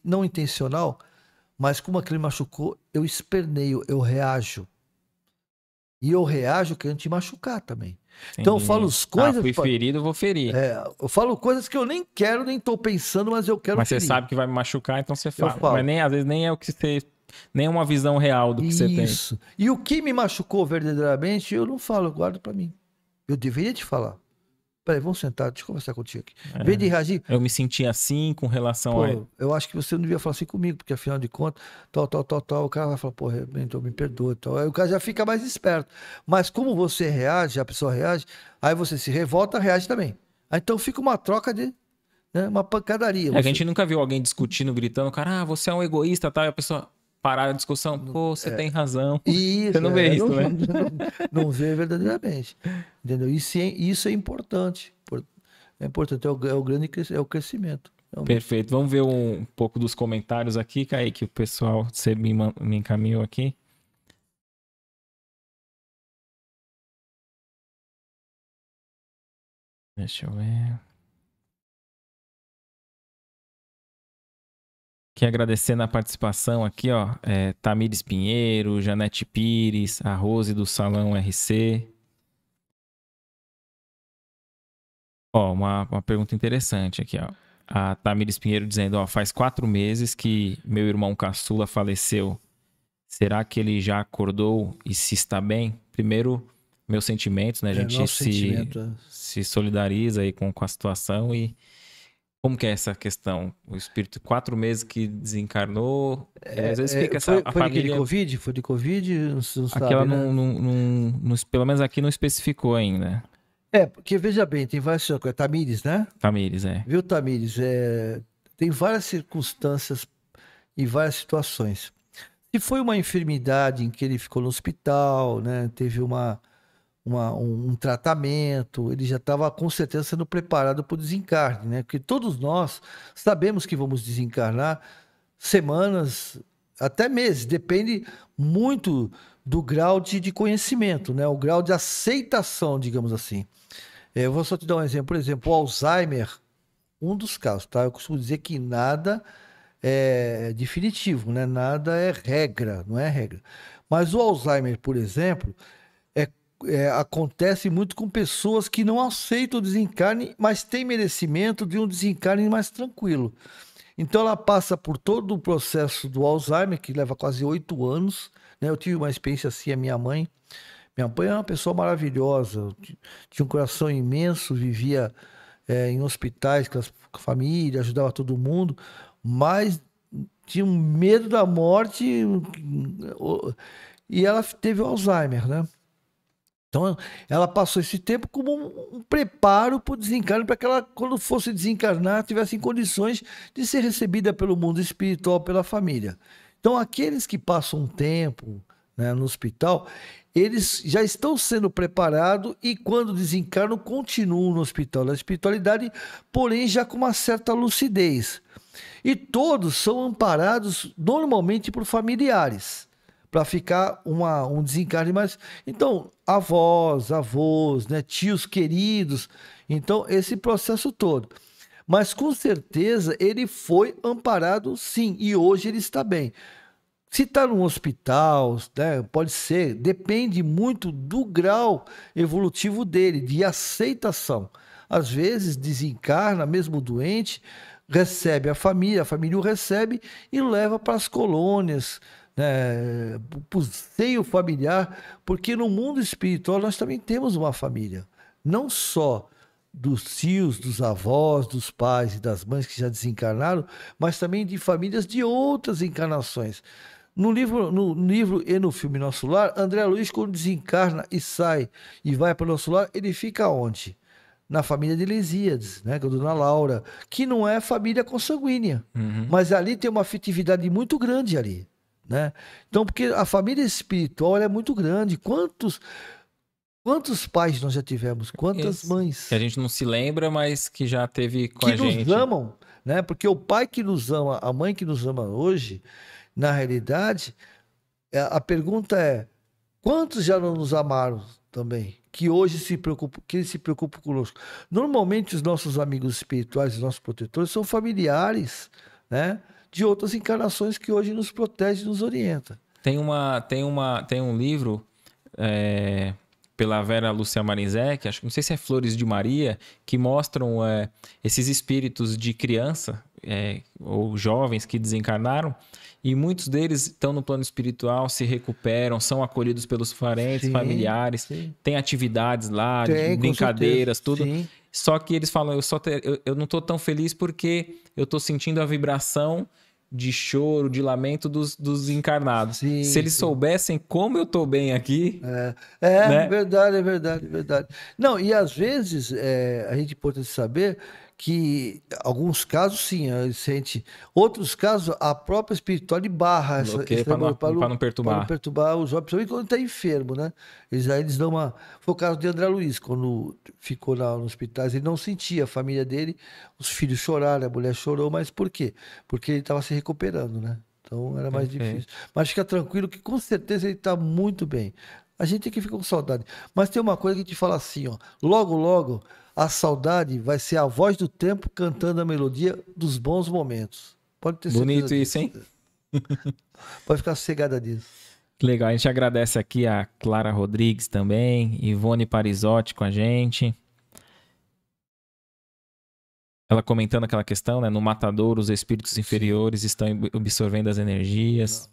Speaker 2: não intencional, mas como aquilo machucou, eu esperneio, eu reajo. E eu reajo querendo te machucar também. Então eu falo as coisas. Ah, fui ferido, vou ferir. É, eu falo coisas que eu nem quero, nem estou pensando, mas eu quero. Mas ferir. você sabe
Speaker 1: que vai me machucar, então você fala. Mas nem às vezes nem é o que você nem uma visão real do que Isso. você tem. Isso.
Speaker 2: E o que me machucou verdadeiramente, eu não falo, eu guardo para mim. Eu deveria te falar. Peraí, vamos sentar, deixa eu conversar contigo aqui. É. de reagir. Eu me senti assim com
Speaker 1: relação pô, a.
Speaker 2: Eu acho que você não devia falar assim comigo, porque afinal de contas, tal, tal, tal, tal. O cara vai falar, pô, então me perdoa. Tal. Aí o cara já fica mais esperto. Mas como você reage, a pessoa reage, aí você se revolta, reage também. Aí, então fica uma troca de né? Uma pancadaria. É, você... a gente
Speaker 1: nunca viu alguém discutindo, gritando, cara, ah, você é um egoísta, tal, e a pessoa, parar a discussão. Pô, você é. tem razão. Isso, você não vê é, isso, não, né? Não, vê
Speaker 2: verdadeiramente. Entendeu? Isso é, isso é importante. É importante, é o, é o grande é o crescimento. Perfeito.
Speaker 1: Vamos ver um, um pouco
Speaker 3: dos comentários aqui,
Speaker 1: Kaique, que o pessoal você me, me encaminhou aqui.
Speaker 3: Deixa eu ver.
Speaker 1: Queria agradecer na participação aqui, ó, é, Tamires Pinheiro, Janete Pires, a Rose do Salão RC. Ó, uma, uma pergunta interessante aqui, ó. A Tamires Pinheiro dizendo, ó, faz quatro meses que meu irmão caçula faleceu. Será que ele já acordou e se está bem? Primeiro, meus sentimentos, né? A é, gente é, se, sentimento. É. se solidariza aí com, com a situação e como que é essa questão? O espírito quatro meses que desencarnou. É, às vezes é, essa foi, a foi família... de
Speaker 2: Covid? Foi de Covid? Não, não Aquela sabe, não,
Speaker 1: né? não, pelo menos aqui não especificou ainda.
Speaker 2: É, porque veja bem, tem várias coisas. É Tamires, né?
Speaker 1: Tamires, é.
Speaker 2: Viu, Tamires? É, tem várias circunstâncias e várias situações. Se foi uma enfermidade em que ele ficou no hospital, né? Teve uma uma, um, tratamento, ele já estava com certeza sendo preparado para o desencarne, né? Porque todos nós sabemos que vamos desencarnar semanas, até meses, depende muito do grau de, de conhecimento, né? O grau de aceitação, digamos assim. É, eu vou só te dar um exemplo, por exemplo, o Alzheimer, um dos casos, tá? Eu costumo dizer que nada é definitivo, né? Nada é regra, não é regra. Mas o Alzheimer, por exemplo, é, acontece muito com pessoas que não aceitam o desencarne, mas têm merecimento de um desencarne mais tranquilo. Então ela passa por todo o processo do Alzheimer, que leva quase oito anos. Né? Eu tive uma experiência assim, a minha mãe. Minha mãe era é uma pessoa maravilhosa, tinha um coração imenso, vivia é, em hospitais com a família, ajudava todo mundo, mas tinha um medo da morte e ela teve Alzheimer, né? Então, ela passou esse tempo como um preparo para o desencarno, para que ela, quando fosse desencarnar, tivesse em condições de ser recebida pelo mundo espiritual, pela família. Então, aqueles que passam um tempo né, no hospital, eles já estão sendo preparados e, quando desencarnam, continuam no hospital da espiritualidade, porém já com uma certa lucidez. E todos são amparados normalmente por familiares para ficar uma, um desencarne mais. Então, avós, avós, né, tios queridos, então esse processo todo. Mas com certeza ele foi amparado sim, e hoje ele está bem. Se está num hospital, né, pode ser, depende muito do grau evolutivo dele, de aceitação. Às vezes desencarna, mesmo doente, recebe a família, a família o recebe e leva para as colônias, né, o seio familiar, porque no mundo espiritual nós também temos uma família, não só dos tios, dos avós, dos pais e das mães que já desencarnaram, mas também de famílias de outras encarnações. No livro, no livro e no filme Nosso Lar, André Luiz, quando desencarna e sai e vai para o Nosso Lar, ele fica onde? Na família de Lesíades, né? Com a dona Laura, que não é família consanguínea, uhum. mas ali tem uma afetividade muito grande ali né? Então, porque a família espiritual é muito grande. Quantos quantos pais nós já tivemos? Quantas Esse,
Speaker 1: mães? Que a gente não se lembra, mas que já teve com que a gente. Que nos amam, né? Porque o pai
Speaker 2: que nos ama, a mãe que nos ama hoje, na realidade, é, a pergunta é: quantos já não nos amaram também? Que hoje se preocupam, que se preocupam conosco. Normalmente os nossos amigos espirituais, os nossos protetores são familiares, né? de outras encarnações que hoje nos protege e nos orienta.
Speaker 1: Tem, uma, tem, uma, tem um livro é, pela Vera Lúcia Marinzec, acho, não sei se é Flores de Maria, que mostram é, esses espíritos de criança é, ou jovens que desencarnaram e muitos deles estão no plano espiritual, se recuperam, são acolhidos pelos parentes, sim, familiares, sim. tem atividades lá, tem, brincadeiras, tudo. Sim. Só que eles falam, eu, só te, eu, eu, não tô tão feliz porque eu tô sentindo a vibração de choro, de lamento dos, dos encarnados. Sim, Se eles sim. soubessem como eu tô bem aqui. É, é né? verdade, é verdade, é verdade. Não, e às
Speaker 2: vezes é, a gente pode saber que alguns casos sim, sente. Outros casos, a própria espiritualidade barra essa para não, para, não perturbar. Para não perturbar os jovens, principalmente quando está enfermo, né? Eles aí eles dão uma. Foi o caso de André Luiz, quando ficou lá nos hospitais, ele não sentia a família dele, os filhos choraram, a mulher chorou, mas por quê? Porque ele estava se recuperando, né? Então era mais difícil. Mas fica tranquilo que com certeza ele está muito bem. A gente tem que ficar com saudade. Mas tem uma coisa que te fala assim, ó. Logo, logo, a saudade vai ser a voz do tempo cantando a melodia dos bons momentos. Pode ter Bonito isso, hein? Pode ficar sossegada disso.
Speaker 1: Legal, a gente agradece aqui a Clara Rodrigues também, Ivone Parizotti com a gente. Ela comentando aquela questão, né? No matador, os espíritos inferiores estão absorvendo as energias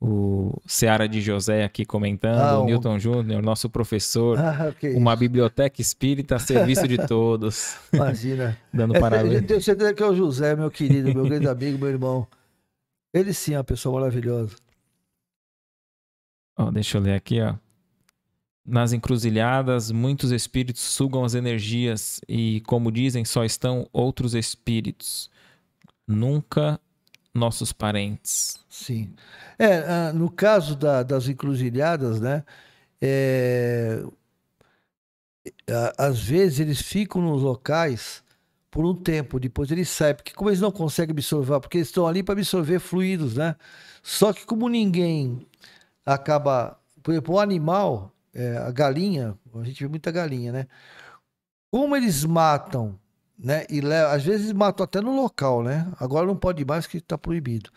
Speaker 1: o Seara de José aqui comentando, ah, o Newton Júnior, nosso professor, ah, okay. uma biblioteca espírita a serviço de todos. Imagina. Dando é, parabéns. Eu
Speaker 2: tenho certeza que é o José, meu querido, meu grande amigo, meu irmão. Ele sim é uma pessoa maravilhosa.
Speaker 1: Oh, deixa eu ler aqui, ó. Nas encruzilhadas, muitos espíritos sugam as energias e, como dizem, só estão outros espíritos. Nunca nossos parentes.
Speaker 2: Sim. É, ah, no caso da, das encruzilhadas, né? É, às vezes eles ficam nos locais por um tempo, depois eles saem, porque como eles não conseguem absorver, porque eles estão ali para absorver fluidos, né? Só que como ninguém acaba, por exemplo, o animal, é, a galinha, a gente vê muita galinha, né? Como eles matam né? E leva, às vezes matam até no local, né? Agora não pode mais que está proibido.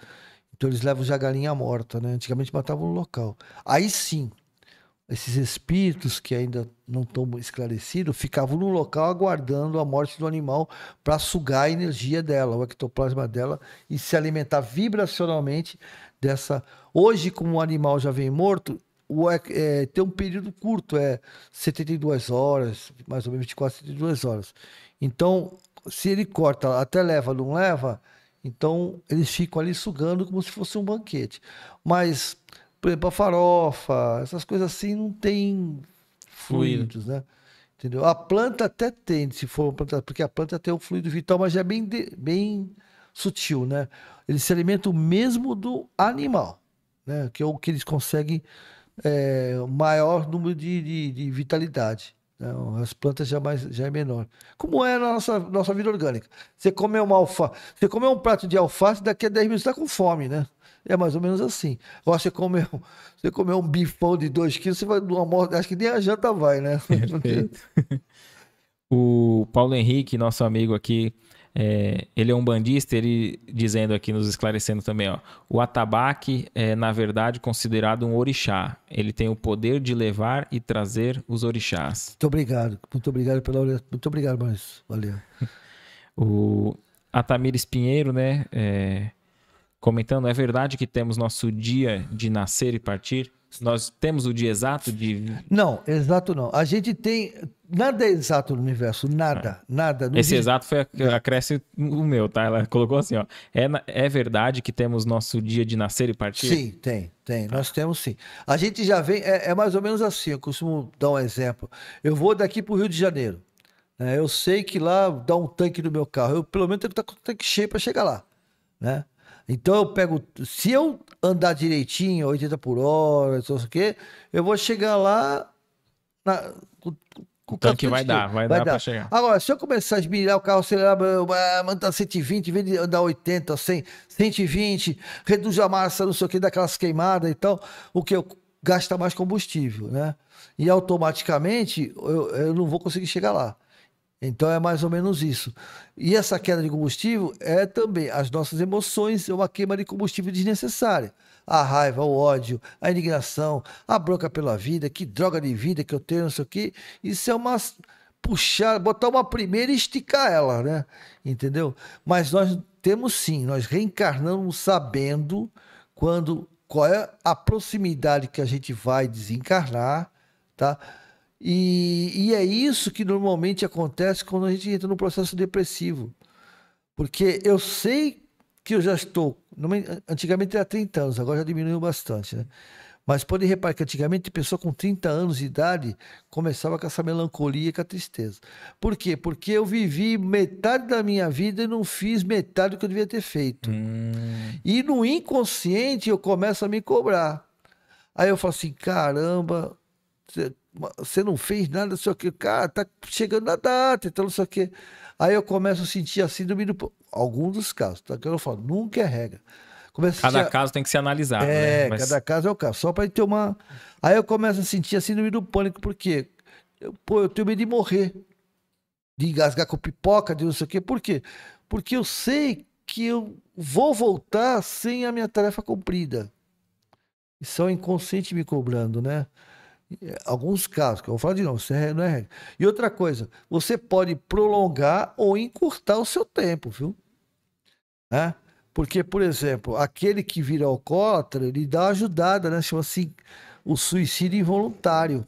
Speaker 2: Então eles levam já a galinha morta, né? Antigamente matavam no local. Aí sim, esses espíritos que ainda não estão esclarecidos ficavam no local aguardando a morte do animal para sugar a energia dela, o ectoplasma dela e se alimentar vibracionalmente dessa. Hoje, como o animal já vem morto, o, é, tem um período curto, é 72 horas, mais ou menos 24, 72 horas. Então, se ele corta até leva, não leva, então eles ficam ali sugando como se fosse um banquete. Mas, por exemplo, a farofa, essas coisas assim não tem fluidos, Fluido. né? Entendeu? A planta até tem, se for planta, porque a planta tem o fluido vital, mas já é bem, de, bem sutil, né? Eles se alimentam mesmo do animal, né? Que é o que eles conseguem é, maior número de, de, de vitalidade. Não, as plantas já, mais, já é menor. Como é a nossa, nossa vida orgânica? Você comeu uma você comeu um prato de alface, daqui a 10 minutos está com fome, né? É mais ou menos assim. Agora você comeu, você comeu um bifão de 2 quilos, você vai do almoço, acho que nem a janta vai, né?
Speaker 1: o Paulo Henrique, nosso amigo aqui, é, ele é um bandista, ele dizendo aqui, nos esclarecendo também, ó, o atabaque é, na verdade, considerado um orixá. Ele tem o poder de levar e trazer os orixás.
Speaker 2: Muito obrigado, muito obrigado pela
Speaker 1: Muito obrigado, Maurício. Valeu. o Atamir Espinheiro, né, é, comentando, é verdade que temos nosso dia de nascer e partir? nós temos o dia exato de.
Speaker 2: Não, exato não. A gente tem. Nada é exato no universo, nada, é. nada. Esse
Speaker 1: exato foi a, a Cresce, o meu, tá? Ela colocou assim, ó. É, é verdade que temos nosso dia de nascer e partir? Sim,
Speaker 2: tem, tem. Tá. Nós temos sim. A gente já vem, é, é mais ou menos assim, eu costumo dar um exemplo. Eu vou daqui para o Rio de Janeiro. Né? Eu sei que lá dá um tanque no meu carro. Eu, pelo menos, tenho que estar tá com o tanque cheio para chegar lá, né? Então eu pego. Se eu andar direitinho, 80 por hora, não sei o quê, eu vou chegar lá. Na, com,
Speaker 1: com o então, tanque vai dar, vai, vai dar, dar pra chegar.
Speaker 2: Agora, se eu começar a esmirar o carro, acelerar, ah, mandar 120, em vez de andar 80, 100, 120, reduz a massa, não sei o que, daquelas queimadas e tal, o que eu gasta mais combustível, né? E automaticamente eu, eu não vou conseguir chegar lá. Então é mais ou menos isso. E essa queda de combustível é também as nossas emoções, é uma queima de combustível desnecessária. A raiva, o ódio, a indignação, a bronca pela vida, que droga de vida que eu tenho, não sei o quê. Isso é uma puxar, botar uma primeira e esticar ela, né? Entendeu? Mas nós temos sim, nós reencarnamos sabendo quando qual é a proximidade que a gente vai desencarnar, tá? E, e é isso que normalmente acontece quando a gente entra no processo depressivo. Porque eu sei que eu já estou. Antigamente era 30 anos, agora já diminuiu bastante, né? Mas pode reparar que antigamente a pessoa com 30 anos de idade começava com essa melancolia, com a tristeza. Por quê? Porque eu vivi metade da minha vida e não fiz metade do que eu devia ter feito. Hum. E no inconsciente eu começo a me cobrar. Aí eu falo assim: caramba, você não fez nada, não sei o que, cara, tá chegando na data, então não sei o que. Aí eu começo a sentir a meio do. Alguns dos casos, tá? Que eu falo, nunca é regra. Começo cada a...
Speaker 1: caso tem que ser analisado. É, né? Mas... cada
Speaker 2: caso é o caso, só para ter uma. Aí eu começo a sentir a meio do pânico, porque, eu, pô, eu tenho medo de morrer, de engasgar com pipoca, de não sei o quê. Por quê? Porque eu sei que eu vou voltar sem a minha tarefa cumprida. Isso é o inconsciente me cobrando, né? Alguns casos, que eu vou falar de novo, isso é, não é regra. E outra coisa, você pode prolongar ou encurtar o seu tempo, viu? É? Porque, por exemplo, aquele que vira alcoólatra, ele dá uma ajudada, né? Chama assim o suicídio involuntário,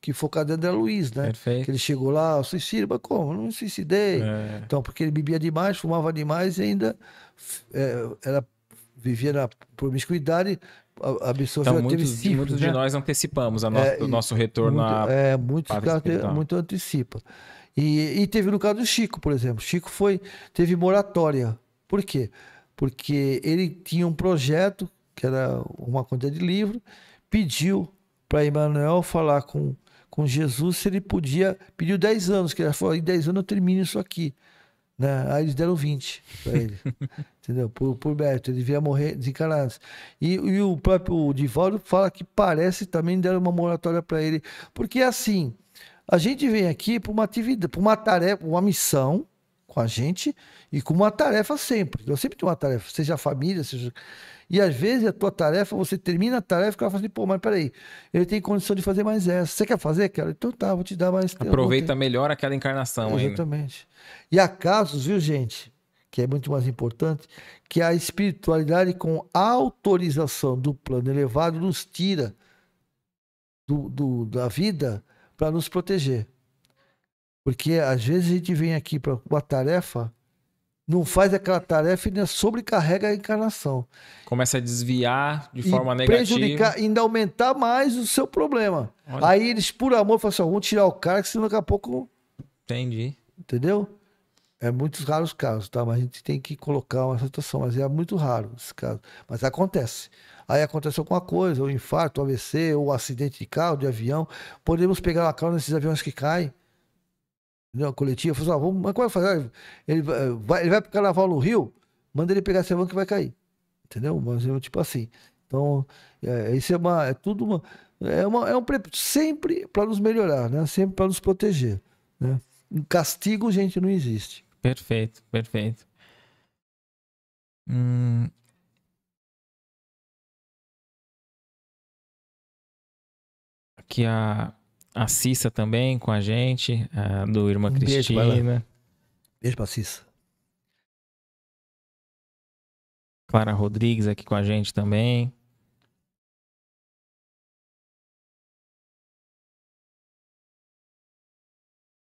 Speaker 2: que foi o André Luiz, né? Perfeito. Que ele chegou lá, ah, suicídio, mas como? Eu não me suicidei. É. Então, porque ele bebia demais, fumava demais e ainda é, era, vivia na promiscuidade, absorção então, muitos, muitos né? de nós
Speaker 1: antecipamos a no, é, o nosso retorno muito, é, muitos cara, muito
Speaker 2: antecipa. E, e, teve no caso do Chico, por exemplo. Chico foi teve moratória. Por quê? Porque ele tinha um projeto, que era uma quantidade de livro, pediu para Emmanuel falar com, com Jesus se ele podia. Pediu 10 anos, que ele falou: em 10 anos eu termino isso aqui. Né? Aí eles deram 20 para ele. entendeu? Por, por Beto, ele via morrer desencarnado. E, e o próprio Divaldo fala que parece também deram uma moratória para ele. Porque é assim, a gente vem aqui para uma atividade, para uma tarefa, uma missão com a gente e com uma tarefa sempre. Eu sempre tenho uma tarefa, seja a família, seja. E às vezes a tua tarefa, você termina a tarefa e fala assim, pô, mas peraí, ele tem condição de fazer mais essa. Você quer fazer, cara? Então tá, vou te dar mais tempo. Aproveita
Speaker 1: melhor aquela encarnação
Speaker 2: Exatamente. Ainda. E há casos, viu, gente, que é muito mais importante, que a espiritualidade com autorização do plano elevado nos tira do, do da vida para nos proteger. Porque às vezes a gente vem aqui para uma tarefa não faz aquela tarefa e ainda sobrecarrega
Speaker 1: a encarnação. Começa a desviar de e forma negativa. Prejudicar,
Speaker 2: ainda aumentar mais o seu problema. Olha. Aí eles, por amor, falam assim: vamos tirar o cara, que senão daqui a pouco. Entendi. Entendeu? É raro raros casos, tá? Mas a gente tem que colocar uma situação, mas é muito raro esse caso. Mas acontece. Aí acontece alguma coisa, o um infarto, um AVC, ou um acidente de carro, de avião. Podemos pegar a causa nesses aviões que caem uma né, coletiva, falou assim, ah, vamos, mas como é que fazer? Ele eh, vai, ele vai pro carnaval no Rio, manda ele pegar sabão que vai cair. Entendeu? Mas eu, tipo assim. Então, é, é, isso é uma. É tudo uma. É, uma, é um sempre para nos melhorar, né? Sempre para nos proteger. Né? Um
Speaker 3: castigo, gente, não existe.
Speaker 1: Perfeito, perfeito.
Speaker 3: Hum,
Speaker 1: que a a Cissa também com a gente, a do Irmã um Cristina. Beijo pra, beijo pra Cissa.
Speaker 3: Clara Rodrigues aqui com a gente também.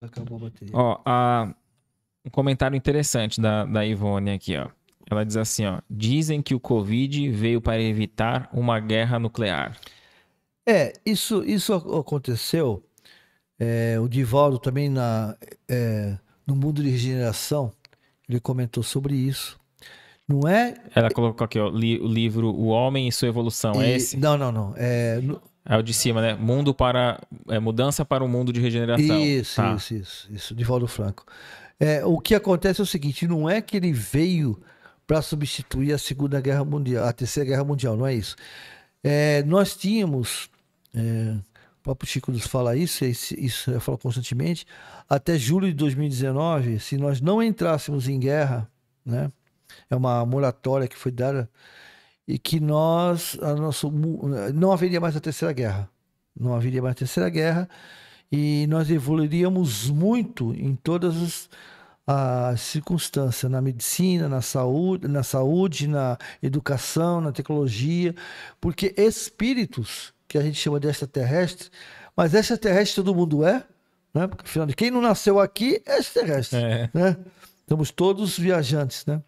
Speaker 3: Acabou a bateria. Ó,
Speaker 1: a, um comentário interessante da, da Ivone aqui, ó. Ela diz assim, ó. Dizem que o Covid veio para evitar uma guerra nuclear.
Speaker 2: É, isso, isso aconteceu. É, o Divaldo também na, é, no mundo de regeneração, ele comentou sobre isso. Não é.
Speaker 1: Ela colocou aqui, ó, li, o livro O Homem e Sua Evolução. É e... É esse?
Speaker 2: Não, não, não. É...
Speaker 1: é o de cima, né? Mundo para. É, mudança para o um mundo de regeneração. Isso, tá. isso, isso,
Speaker 2: isso. Divaldo Franco. É, o que acontece é o seguinte: não é que ele veio para substituir a Segunda Guerra Mundial, a Terceira Guerra Mundial, não é isso. É, nós tínhamos é, o próprio Chico nos fala isso, isso eu é falo constantemente. Até julho de 2019, se nós não entrássemos em guerra, né? É uma moratória que foi dada e que nós, a nosso, não haveria mais a terceira guerra, não haveria mais a terceira guerra e nós evoluiríamos muito em todas as a circunstância na medicina, na saúde, na saúde, na educação, na tecnologia, porque espíritos que a gente chama de extraterrestre, mas extraterrestre todo mundo é, né? Porque afinal de quem não nasceu aqui é extraterrestre, é. né? Estamos todos viajantes, né?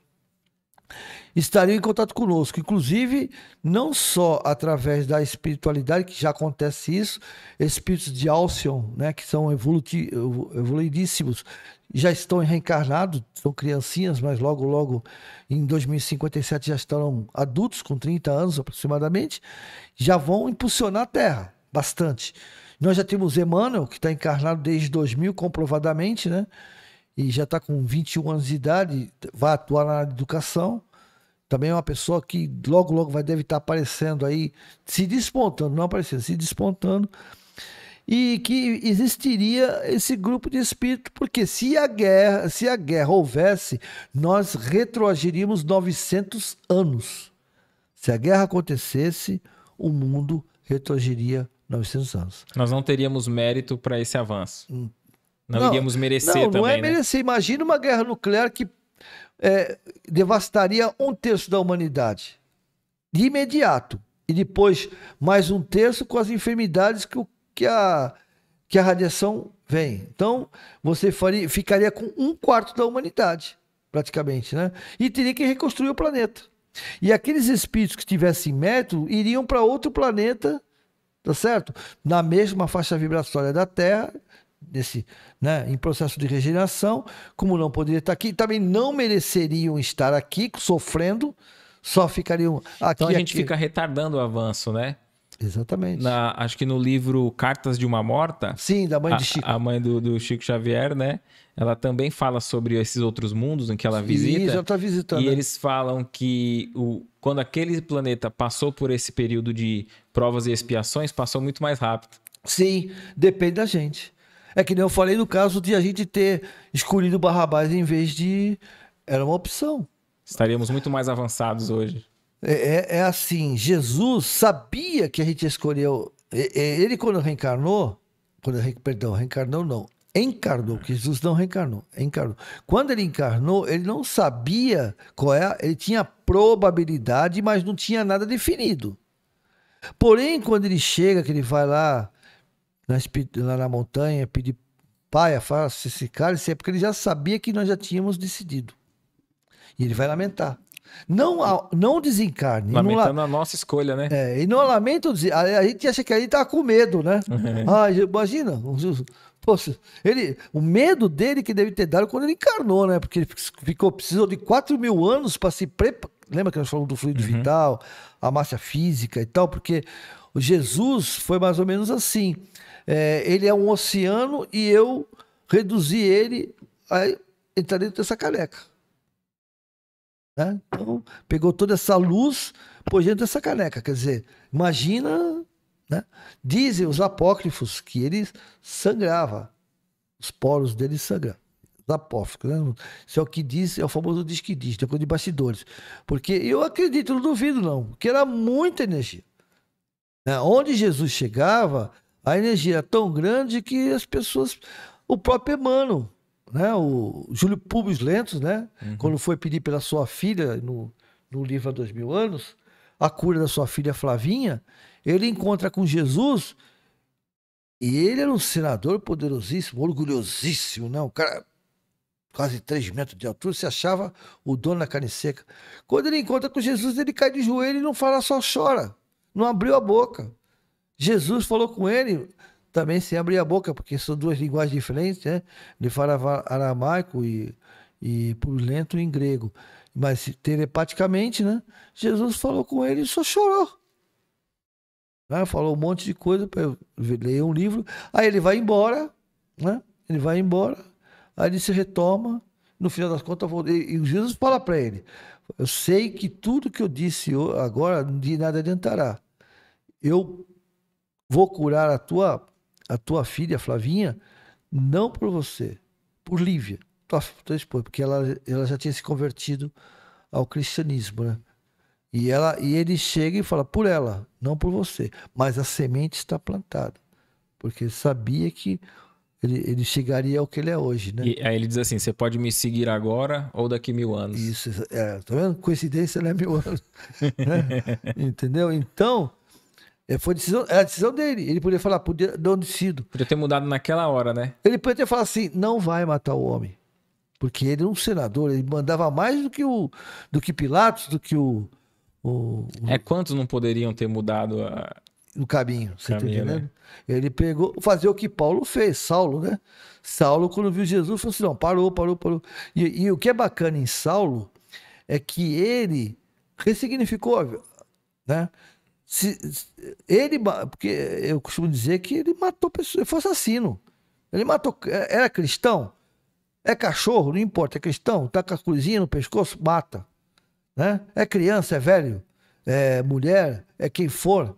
Speaker 2: estariam em contato conosco, inclusive não só através da espiritualidade, que já acontece isso, espíritos de Alcyon, né, que são evoluidíssimos, já estão reencarnados, são criancinhas, mas logo, logo em 2057 já estarão adultos, com 30 anos aproximadamente, já vão impulsionar a Terra bastante. Nós já temos Emmanuel, que está encarnado desde 2000, comprovadamente, né? e já está com 21 anos de idade, vai atuar na educação. Também é uma pessoa que logo, logo vai deve estar tá aparecendo aí, se despontando, não aparecendo, se despontando. E que existiria esse grupo de espírito, porque se a guerra, se a guerra houvesse, nós retroagiríamos 900 anos. Se a guerra acontecesse, o mundo retroagiria
Speaker 1: 900 anos. Nós não teríamos mérito para esse avanço. Hum. Não, não iríamos merecer não, também. Não é né? merecer.
Speaker 2: Imagina uma guerra nuclear que é, devastaria um terço da humanidade. De imediato. E depois mais um terço com as enfermidades que, que, a, que a radiação vem. Então, você faria, ficaria com um quarto da humanidade, praticamente, né? E teria que reconstruir o planeta. E aqueles espíritos que tivessem método iriam para outro planeta, tá certo? Na mesma faixa vibratória da Terra, desse, né, em processo de regeneração, como não poderia estar aqui, também não mereceriam estar aqui sofrendo,
Speaker 1: só ficariam aqui. Então a gente aqui. fica retardando o avanço, né? Exatamente. Na, acho que no livro Cartas de uma Morta. Sim, da mãe de Chico. A, a mãe do, do, Chico Xavier, né? Ela também fala sobre esses outros mundos em que ela visita. E já está visitando. E né? eles falam que o, quando aquele planeta passou por esse período de provas e expiações, passou muito mais rápido. Sim, depende da gente. É que nem eu falei no caso de a gente ter
Speaker 2: escolhido Barrabás em vez de. Era uma opção. Estaríamos muito mais avançados hoje. É, é, é assim, Jesus sabia que a gente escolheu. Ele, quando reencarnou, quando, perdão, reencarnou não, encarnou, que Jesus não reencarnou, encarnou. Quando ele encarnou, ele não sabia qual é, ele tinha probabilidade, mas não tinha nada definido. Porém, quando ele chega, que ele vai lá nós, lá na montanha, pedir pai, se esse cálice, é porque ele já sabia que nós já tínhamos decidido. E ele vai lamentar. Não, não desencarne. Lamentando não, a nossa escolha, né? É, e não lamenta, a, gente acha que ele tá com medo, né? Uhum. Ah, imagina, Poxa, ele, o medo dele que deve ter dado quando ele encarnou, né? Porque ele ficou, precisou de 4 mil anos para se preparar. Lembra que nós falamos do fluido uhum. vital, a massa física e tal? Porque Jesus foi mais ou menos assim. É, ele é um oceano e eu reduzi ele a entrar dentro dessa caneca. Né? Então, pegou toda essa luz por dentro dessa caneca. Quer dizer, imagina. Né? Dizem os apócrifos que ele sangrava. Os poros dele sangravam Apócrifos, Né? Isso é o que diz, é o famoso diz que diz, depois de bastidores. Porque eu acredito, não duvido, não, que era muita energia. Né? Onde Jesus chegava, a energia é tão grande que as pessoas. O próprio Emmanuel, né? o Júlio Públio Lentos, né? Uhum. quando foi pedir pela sua filha, no, no livro Há Dois Mil Anos, a cura da sua filha Flavinha, ele encontra com Jesus e ele era um senador poderosíssimo, orgulhosíssimo, né? um cara quase três metros de altura, se achava o dono da carne seca. Quando ele encontra com Jesus, ele cai de joelho e não fala, só chora. Não abriu a boca. Jesus falou com ele também sem abrir a boca, porque são duas linguagens diferentes, né? Ele fala aramaico e, e lento em grego. Mas telepaticamente, né? Jesus falou com ele e só chorou. Né? Falou um monte de coisa para eu ler um livro. Aí ele vai embora, né? Ele vai embora, aí ele se retoma. No final das contas, e Jesus fala para ele: Eu sei que tudo que eu disse agora de nada adiantará. Eu Vou curar a tua, a tua filha, Flavinha, não por você, por Lívia, tua, tua esposa, porque ela, ela já tinha se convertido ao cristianismo, né? E, ela, e ele chega e fala por ela, não por você. Mas a semente está plantada. Porque ele sabia que ele, ele chegaria ao que ele é hoje, né? E aí
Speaker 1: ele diz assim: você pode me seguir agora ou daqui mil anos. Isso, é, tá
Speaker 2: vendo? Coincidência não é mil anos. Né? Entendeu? Então, é, foi decisão, é a decisão dele. Ele podia falar, podia, não decido.
Speaker 1: Podia ter mudado naquela hora, né?
Speaker 2: Ele podia ter falado assim, não vai matar o homem. Porque ele era um senador, ele mandava mais do que o do que Pilatos, do que o. o, o...
Speaker 1: É quantos não poderiam ter mudado a... o caminho, você tá caminho, tá
Speaker 2: né? Ele pegou, fazer o que Paulo fez, Saulo, né? Saulo, quando viu Jesus, falou assim: não, parou, parou, parou. E, e o que é bacana em Saulo é que ele ressignificou, né? Se, ele, porque eu costumo dizer que ele matou pessoas, ele foi assassino. Ele matou, é, era cristão, é cachorro, não importa, é cristão, tá com a cruzinha no pescoço, mata. Né? É criança, é velho, é mulher, é quem for,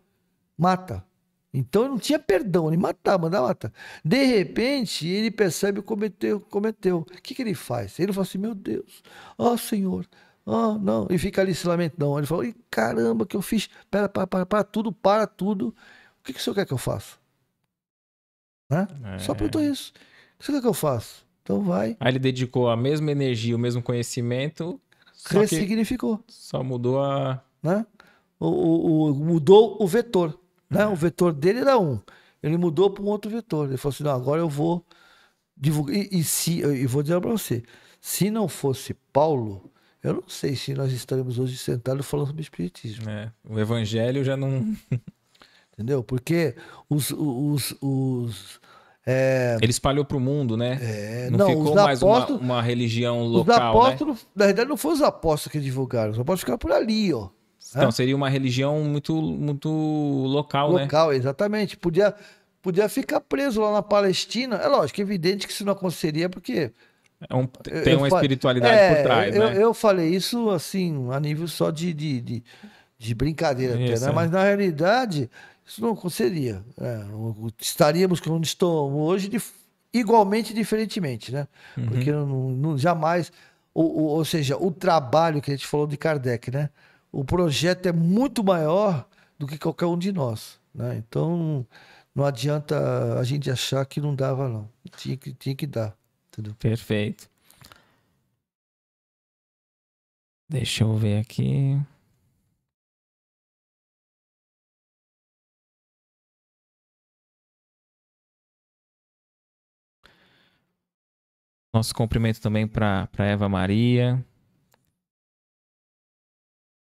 Speaker 2: mata. Então não tinha perdão, ele matava, mandava matar. De repente, ele percebe que cometeu, cometeu. O que, que ele faz? Ele fala assim: Meu Deus, ó oh, Senhor, oh, não, e fica ali se lamentando. Ele falou, e caramba, que eu fiz? Pera, para, para, para tudo, para tudo. O que, que o senhor quer que eu faça?
Speaker 1: Né? É. Só perguntou
Speaker 2: isso. O que você quer que eu faça? Então vai.
Speaker 1: Aí ele dedicou a mesma energia, o mesmo conhecimento. Só Ressignificou. Só mudou
Speaker 2: a. Né? O, o, o, mudou o vetor. Né? É. O vetor dele era um. Ele mudou para um outro vetor. Ele falou assim: não, agora eu vou divulgar. E, e se, e vou dizer para você: se não fosse Paulo, eu não sei se nós estaremos hoje sentados
Speaker 1: falando sobre espiritismo. É, o evangelho já não. Entendeu? Porque os. os, os é... Ele espalhou para o mundo, né? É... Não, não, ficou mais apóstolo, uma, uma, religião local. Os né? apóstolos,
Speaker 2: né? na verdade, não foram os apóstolos que divulgaram, os apóstolos ficaram por ali, ó. Então, é? seria uma religião muito, muito local, local né? Local, exatamente. Podia, podia ficar preso lá na Palestina. É lógico, é evidente que isso não aconteceria, porque
Speaker 1: é um, tem eu uma espiritualidade é, por trás, eu, né?
Speaker 2: Eu falei isso, assim, a nível só de, de, de, de brincadeira isso, até, né? Mas na realidade, isso não aconteceria. Né? Estaríamos onde estamos hoje de, igualmente diferentemente, né? Uhum. Porque não, não jamais... Ou, ou, seja, o trabalho que a gente falou de Kardec, né? O projeto é muito maior do que qualquer um de nós, né? Então não adianta a gente achar que não dava não, tinha que tinha que dar.
Speaker 1: Tudo perfeito. Deixa eu ver aqui. Nosso cumprimento também para Eva Maria.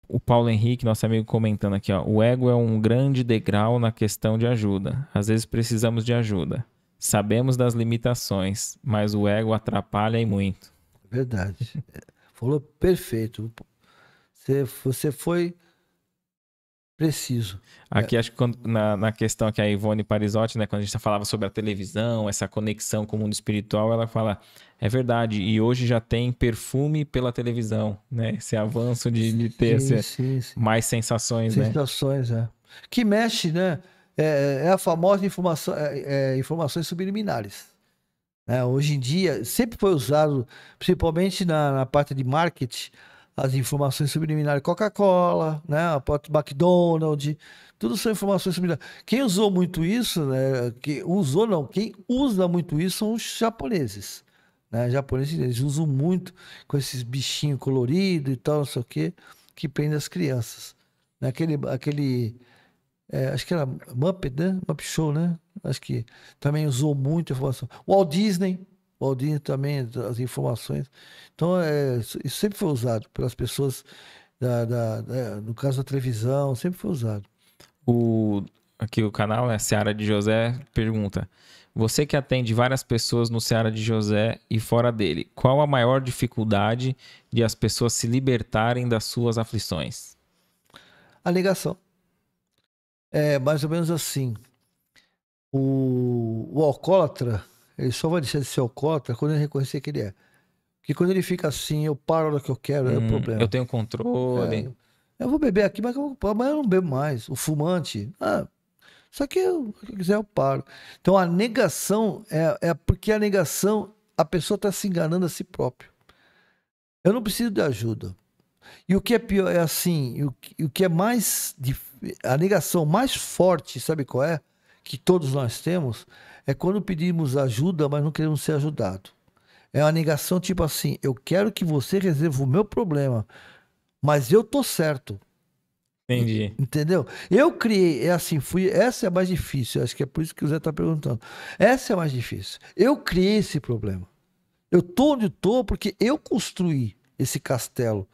Speaker 1: O Paulo Henrique, nosso amigo, comentando aqui: ó, o ego é um grande degrau na questão de ajuda. Às vezes precisamos de ajuda. Sabemos das limitações, mas o ego atrapalha e muito.
Speaker 2: Verdade. Falou perfeito. Você, você foi preciso. Aqui,
Speaker 1: é. acho que quando, na, na questão que a Ivone Parisotti, né, quando a gente tá falava sobre a televisão, essa conexão com o mundo espiritual, ela fala, é verdade, e hoje já tem perfume pela televisão, né? Esse avanço de, de ter sim, esse, sim, sim. mais sensações,
Speaker 2: sensações né? Sensações, é. Que mexe, né? É, é, é a famosa informação, é, é informações subliminares. Né? hoje em dia, sempre foi usado, principalmente na, na parte de marketing, as informações subliminares. Coca-Cola, né? a McDonald's, tudo são informações subliminares. Quem usou muito isso, né? que usou não, quem usa muito isso são os japoneses. Né? Japoneses, eles usam muito com esses bichinhos coloridos e tal, não sei o quê, que prende as crianças. Né? Aquele, aquele é, acho que era Muppet, né? Muppet Show, né? Acho que também usou muito informação. O Walt Disney, o Walt Disney também, as informações. Então, é, isso sempre foi usado pelas pessoas, da, da, da, no caso da televisão, sempre foi usado.
Speaker 1: O, aqui o canal, né? Seara de José pergunta. Você que atende várias pessoas no Seara de José e fora dele, qual a maior dificuldade de as pessoas se libertarem das suas aflições?
Speaker 2: A negação é mais ou menos assim. O, o alcoólatra, ele só vai deixar de ser alcoólatra quando ele reconhecer que ele é. Porque quando ele fica assim, eu paro no que eu quero, hum, é o hum, problema. Eu tenho
Speaker 1: controle.
Speaker 2: É, eu vou beber aqui, mas eu, amanhã eu não bebo mais. O fumante, ah, só que eu, se eu quiser eu paro. Então a negação é, é porque a negação, a pessoa está se enganando a si próprio. Eu não preciso de ajuda. E o que é pior é assim, o, o que é mais difícil a negação mais forte, sabe qual é? Que todos nós temos, é quando pedimos ajuda, mas não queremos ser ajudado. É uma negação tipo assim: eu quero que você resolva o meu problema, mas eu tô certo. Entendi. Entendeu? Eu criei, é assim, fui. Essa é a mais difícil, acho que é por isso que o Zé está perguntando. Essa é a mais difícil. Eu criei esse problema. Eu tô onde tô porque eu construí esse castelo.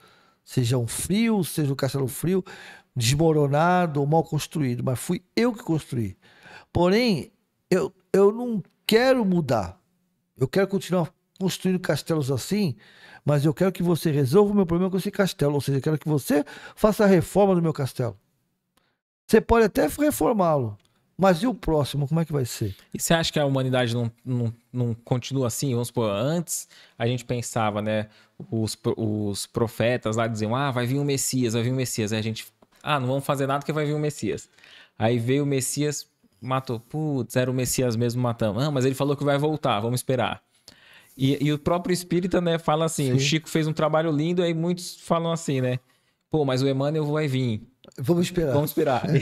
Speaker 2: Seja um frio, seja um castelo frio, desmoronado ou mal construído, mas fui eu que construí. Porém, eu, eu não quero mudar. Eu quero continuar construindo castelos assim, mas eu quero que você resolva o meu problema com esse castelo. Ou seja, eu quero que você faça a reforma do meu castelo. Você pode até reformá-lo, mas e o próximo? Como é que vai ser?
Speaker 1: E você acha que a humanidade não, não, não continua assim? Vamos supor, antes a gente pensava, né? Os, os profetas lá diziam, ah, vai vir um Messias, vai vir um Messias. Aí a gente ah, não vamos fazer nada que vai vir o Messias. Aí veio o Messias, matou. Putz, era o Messias mesmo, matamos. Ah, mas ele falou que vai voltar, vamos esperar. E, e o próprio espírita, né, fala assim: Sim. o Chico fez um trabalho lindo, aí muitos falam assim, né? Pô, mas o Emmanuel vai vir. Vamos esperar. Vamos esperar.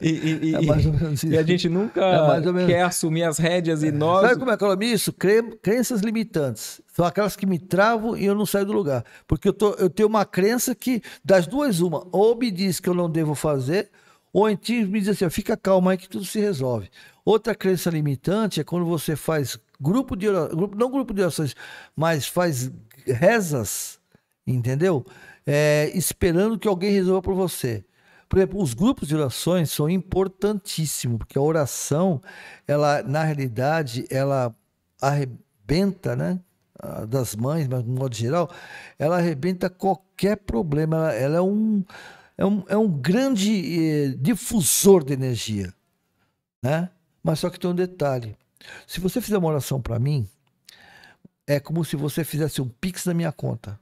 Speaker 1: e, e, e, é e a gente nunca é quer assumir as rédeas é. e nós. Sabe como
Speaker 2: é que eu amo isso? Crenças limitantes. São aquelas que me travam e eu não saio do lugar. Porque eu, tô, eu tenho uma crença que, das duas, uma, ou me diz que eu não devo fazer, ou então me diz assim, fica calma aí que tudo se resolve. Outra crença limitante é quando você faz grupo de orações, não grupo de orações, mas faz rezas, entendeu? Entendeu? é, esperando que alguém resolva por você. Por exemplo, os grupos de orações são importantíssimos, porque a oração, ela, na realidade, ela arrebenta, né? Das mães, mas de modo geral, ela arrebenta qualquer problema. Ela, ela é, um, é, um, é um grande eh, difusor de energia, né? Mas só que tem um detalhe: se você fizer uma oração para mim, é como se você fizesse um pix na minha conta,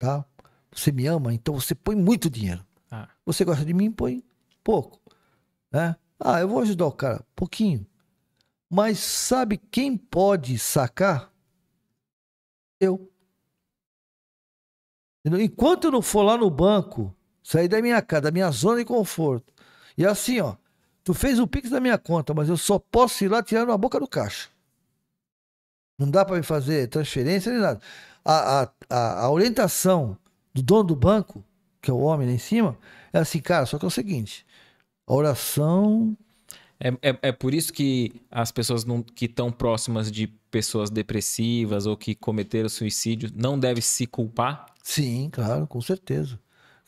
Speaker 2: tá? Você me ama, então você põe muito dinheiro. Ah. Você gosta de mim, põe pouco. Né? Ah, eu vou ajudar o cara, pouquinho. Mas sabe quem pode sacar? Eu. Enquanto eu não for lá no banco, sair da minha casa, da minha zona de conforto. E assim, ó, tu fez o pix da minha conta, mas eu só posso ir lá tirar na boca do caixa. Não dá para me fazer transferência nem nada. a, a, a orientação do dono do banco, que é o homem lá em cima, é assim, cara, só que é o seguinte, a oração...
Speaker 1: É, é, é por isso que as pessoas não, que estão próximas de pessoas depressivas ou que cometeram suicídio não devem se culpar?
Speaker 2: Sim, claro, com certeza.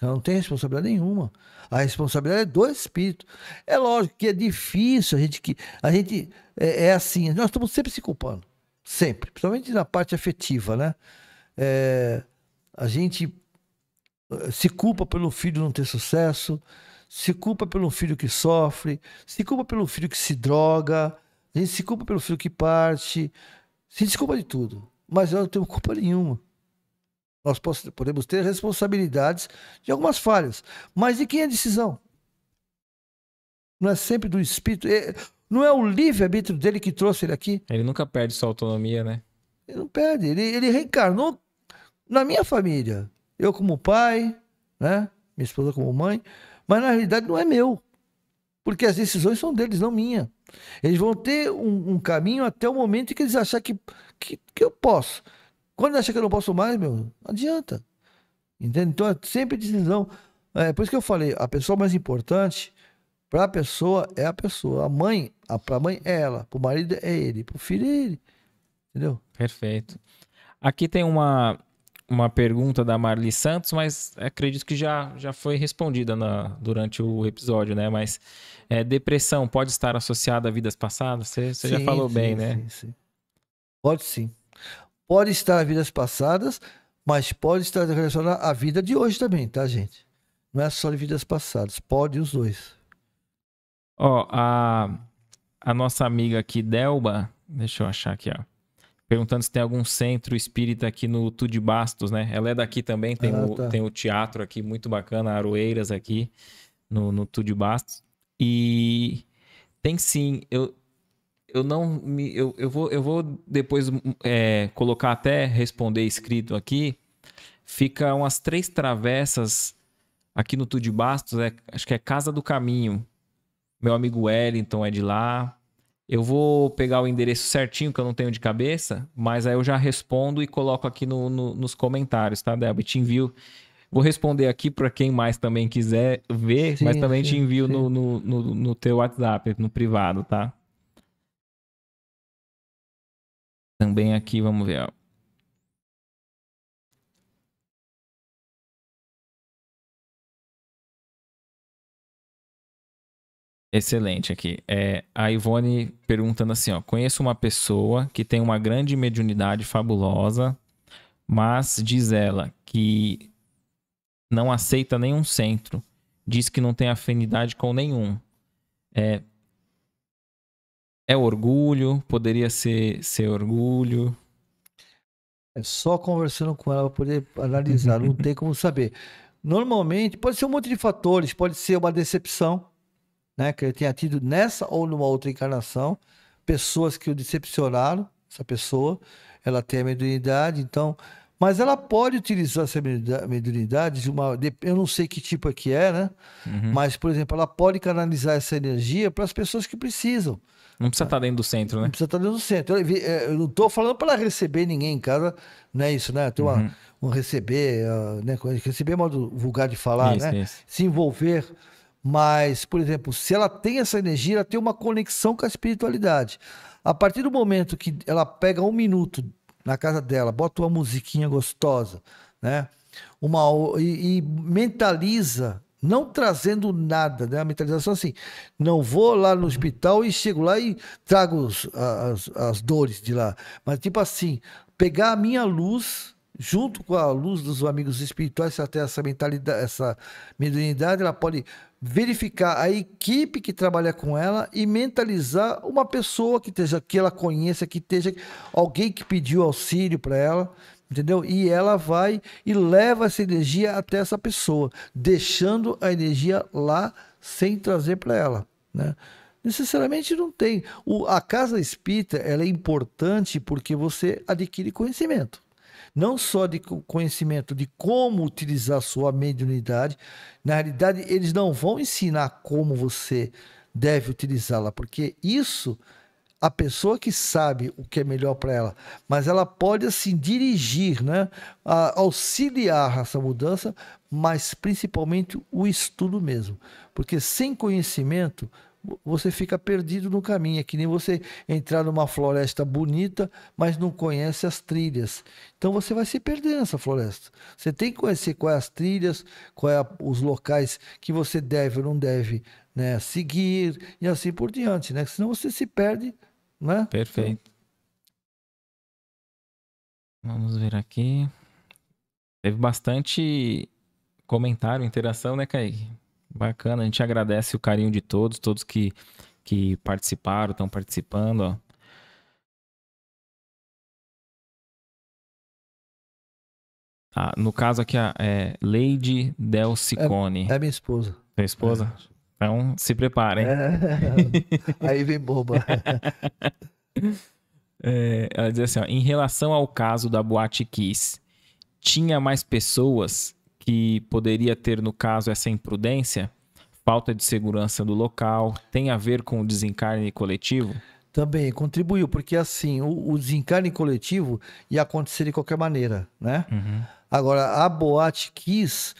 Speaker 2: Ela não tem responsabilidade nenhuma. A responsabilidade é do espírito. É lógico que é difícil a gente que a gente é, é assim. Nós estamos sempre se culpando, sempre, principalmente na parte afetiva, né? É, a gente se culpa pelo filho não ter sucesso, se culpa pelo filho que sofre, se culpa pelo filho que se droga, a gente se culpa pelo filho que parte, se desculpa de tudo. Mas eu não tenho culpa nenhuma. Nós podemos ter responsabilidades de algumas falhas, mas de quem é a decisão? Não é sempre do espírito. É, não é o livre-arbítrio dele que trouxe ele aqui? Ele nunca perde sua autonomia, né? Ele não perde. Ele, ele reencarnou na minha família eu como pai, né? Minha esposa como mãe, mas na realidade não é meu. Porque as decisões são deles, não minha. Eles vão ter um, um caminho até o momento em que eles acharem que, que, que eu posso. Quando achar que eu não posso mais, meu, não adianta. Entende? Então é sempre decisão. É por isso que eu falei, a pessoa mais importante para a pessoa é a pessoa. A mãe, a, mãe é ela, para o marido é ele, para o filho é ele. Entendeu?
Speaker 1: Perfeito. Aqui tem uma uma pergunta da Marli Santos, mas acredito que já, já foi respondida na, durante o episódio, né? Mas é, depressão pode estar associada a vidas passadas? Você, já falou sim, bem, né?
Speaker 2: sim, né? Sim, Pode sim. Pode estar a vidas passadas, mas pode estar relacionada à vida de hoje também, tá, gente? Não é só de vidas passadas, pode os dois.
Speaker 1: Ó, oh, a, a nossa amiga aqui, Delba, deixa eu achar aqui, ó perguntando se tem algum centro espírita aqui no Tude Bastos, né? Ela é daqui também, tem, ah, o, tá. tem o teatro aqui, muito bacana, Aroeiras aqui, no, no Tude Bastos. E tem sim, eu, eu não me. Eu, eu, vou, eu vou depois é, colocar até responder escrito aqui. Fica umas três travessas aqui no Tude Bastos, é, acho que é Casa do Caminho. Meu amigo Wellington é de lá. Eu vou pegar o endereço certinho que eu não tenho de cabeça, mas aí eu já respondo e coloco aqui no, no, nos comentários, tá, Débora? Te envio. Vou responder aqui para quem mais também quiser ver, sim, mas também sim, te envio no, no, no, no teu WhatsApp, no privado, tá? Também aqui, vamos ver, ó. Excelente aqui. É, a Ivone perguntando assim, ó, conheço uma pessoa que tem uma grande mediunidade fabulosa, mas diz ela que não aceita nenhum centro, diz que não tem afinidade com nenhum. É, é orgulho, poderia ser, ser orgulho.
Speaker 2: É só conversando com ela para poder analisar, não tem como saber.
Speaker 1: Normalmente,
Speaker 2: pode ser um monte de fatores, pode ser uma decepção, né? Que ele tenha tido nessa ou numa outra encarnação pessoas que o decepcionaram, essa pessoa, ela tem a mediunidade, então, mas ela pode utilizar essa mediunidade de uma, eu não sei que tipo é que é, né? Uhum. Mas por exemplo, ela pode canalizar essa energia para as pessoas que precisam.
Speaker 1: Não precisa estar dentro do centro, né? Não
Speaker 2: precisa estar dentro do centro. Eu, é, eu não estou falando para receber ninguém em casa, não é isso, né? Tem uma, uhum. um receber, né? Receber é modo vulgar de falar, isso, né? Isso. Se envolver mas, por exemplo, se ela tem essa energia, ela tem uma conexão com a espiritualidade. A partir do momento que ela pega um minuto na casa dela, bota uma musiquinha gostosa, né? Uma, e, e mentaliza, não trazendo nada, né? A mentalização é assim, não vou lá no hospital e chego lá e trago os, as, as dores de lá. Mas tipo assim, pegar a minha luz, junto com a luz dos amigos espirituais, se ela tem essa mentalidade, essa mediunidade, ela pode verificar a equipe que trabalha com ela e mentalizar uma pessoa que esteja que ela conheça, que esteja alguém que pediu auxílio para ela, entendeu? E ela vai e leva essa energia até essa pessoa, deixando a energia lá sem trazer para ela, né? Necessariamente não tem. O, a casa espírita ela é importante porque você adquire conhecimento não só de conhecimento de como utilizar sua mediunidade, na realidade eles não vão ensinar como você deve utilizá-la, porque isso a pessoa que sabe o que é melhor para ela, mas ela pode assim dirigir, né, a auxiliar essa mudança, mas principalmente o estudo mesmo, porque sem conhecimento você fica perdido no caminho. É que nem você entrar numa floresta bonita, mas não conhece as trilhas. Então você vai se perder nessa floresta. Você tem que conhecer quais as trilhas, quais é os locais que você deve ou não deve né, seguir e assim por diante, né? Senão você se perde, né?
Speaker 3: Perfeito.
Speaker 1: Então... Vamos ver aqui. Teve bastante comentário, interação, né, Kaique? Bacana, a gente agradece o carinho de todos, todos que, que participaram, estão participando, ó. Ah, no caso aqui, a é Lady Del é, Ciccone. É, é, minha esposa. Sua esposa? É. Então, se preparem. É,
Speaker 2: aí vem bomba.
Speaker 1: É, ela diz assim, ó, em relação ao caso da Boate Kiss, tinha mais pessoas que poderia ter no caso essa imprudência? Falta de segurança do local, tem a ver com o desencarne coletivo?
Speaker 2: Também contribuiu, porque assim, o, o desencarne coletivo ia acontecer de qualquer maneira, né? Uhum. Agora, a boate quis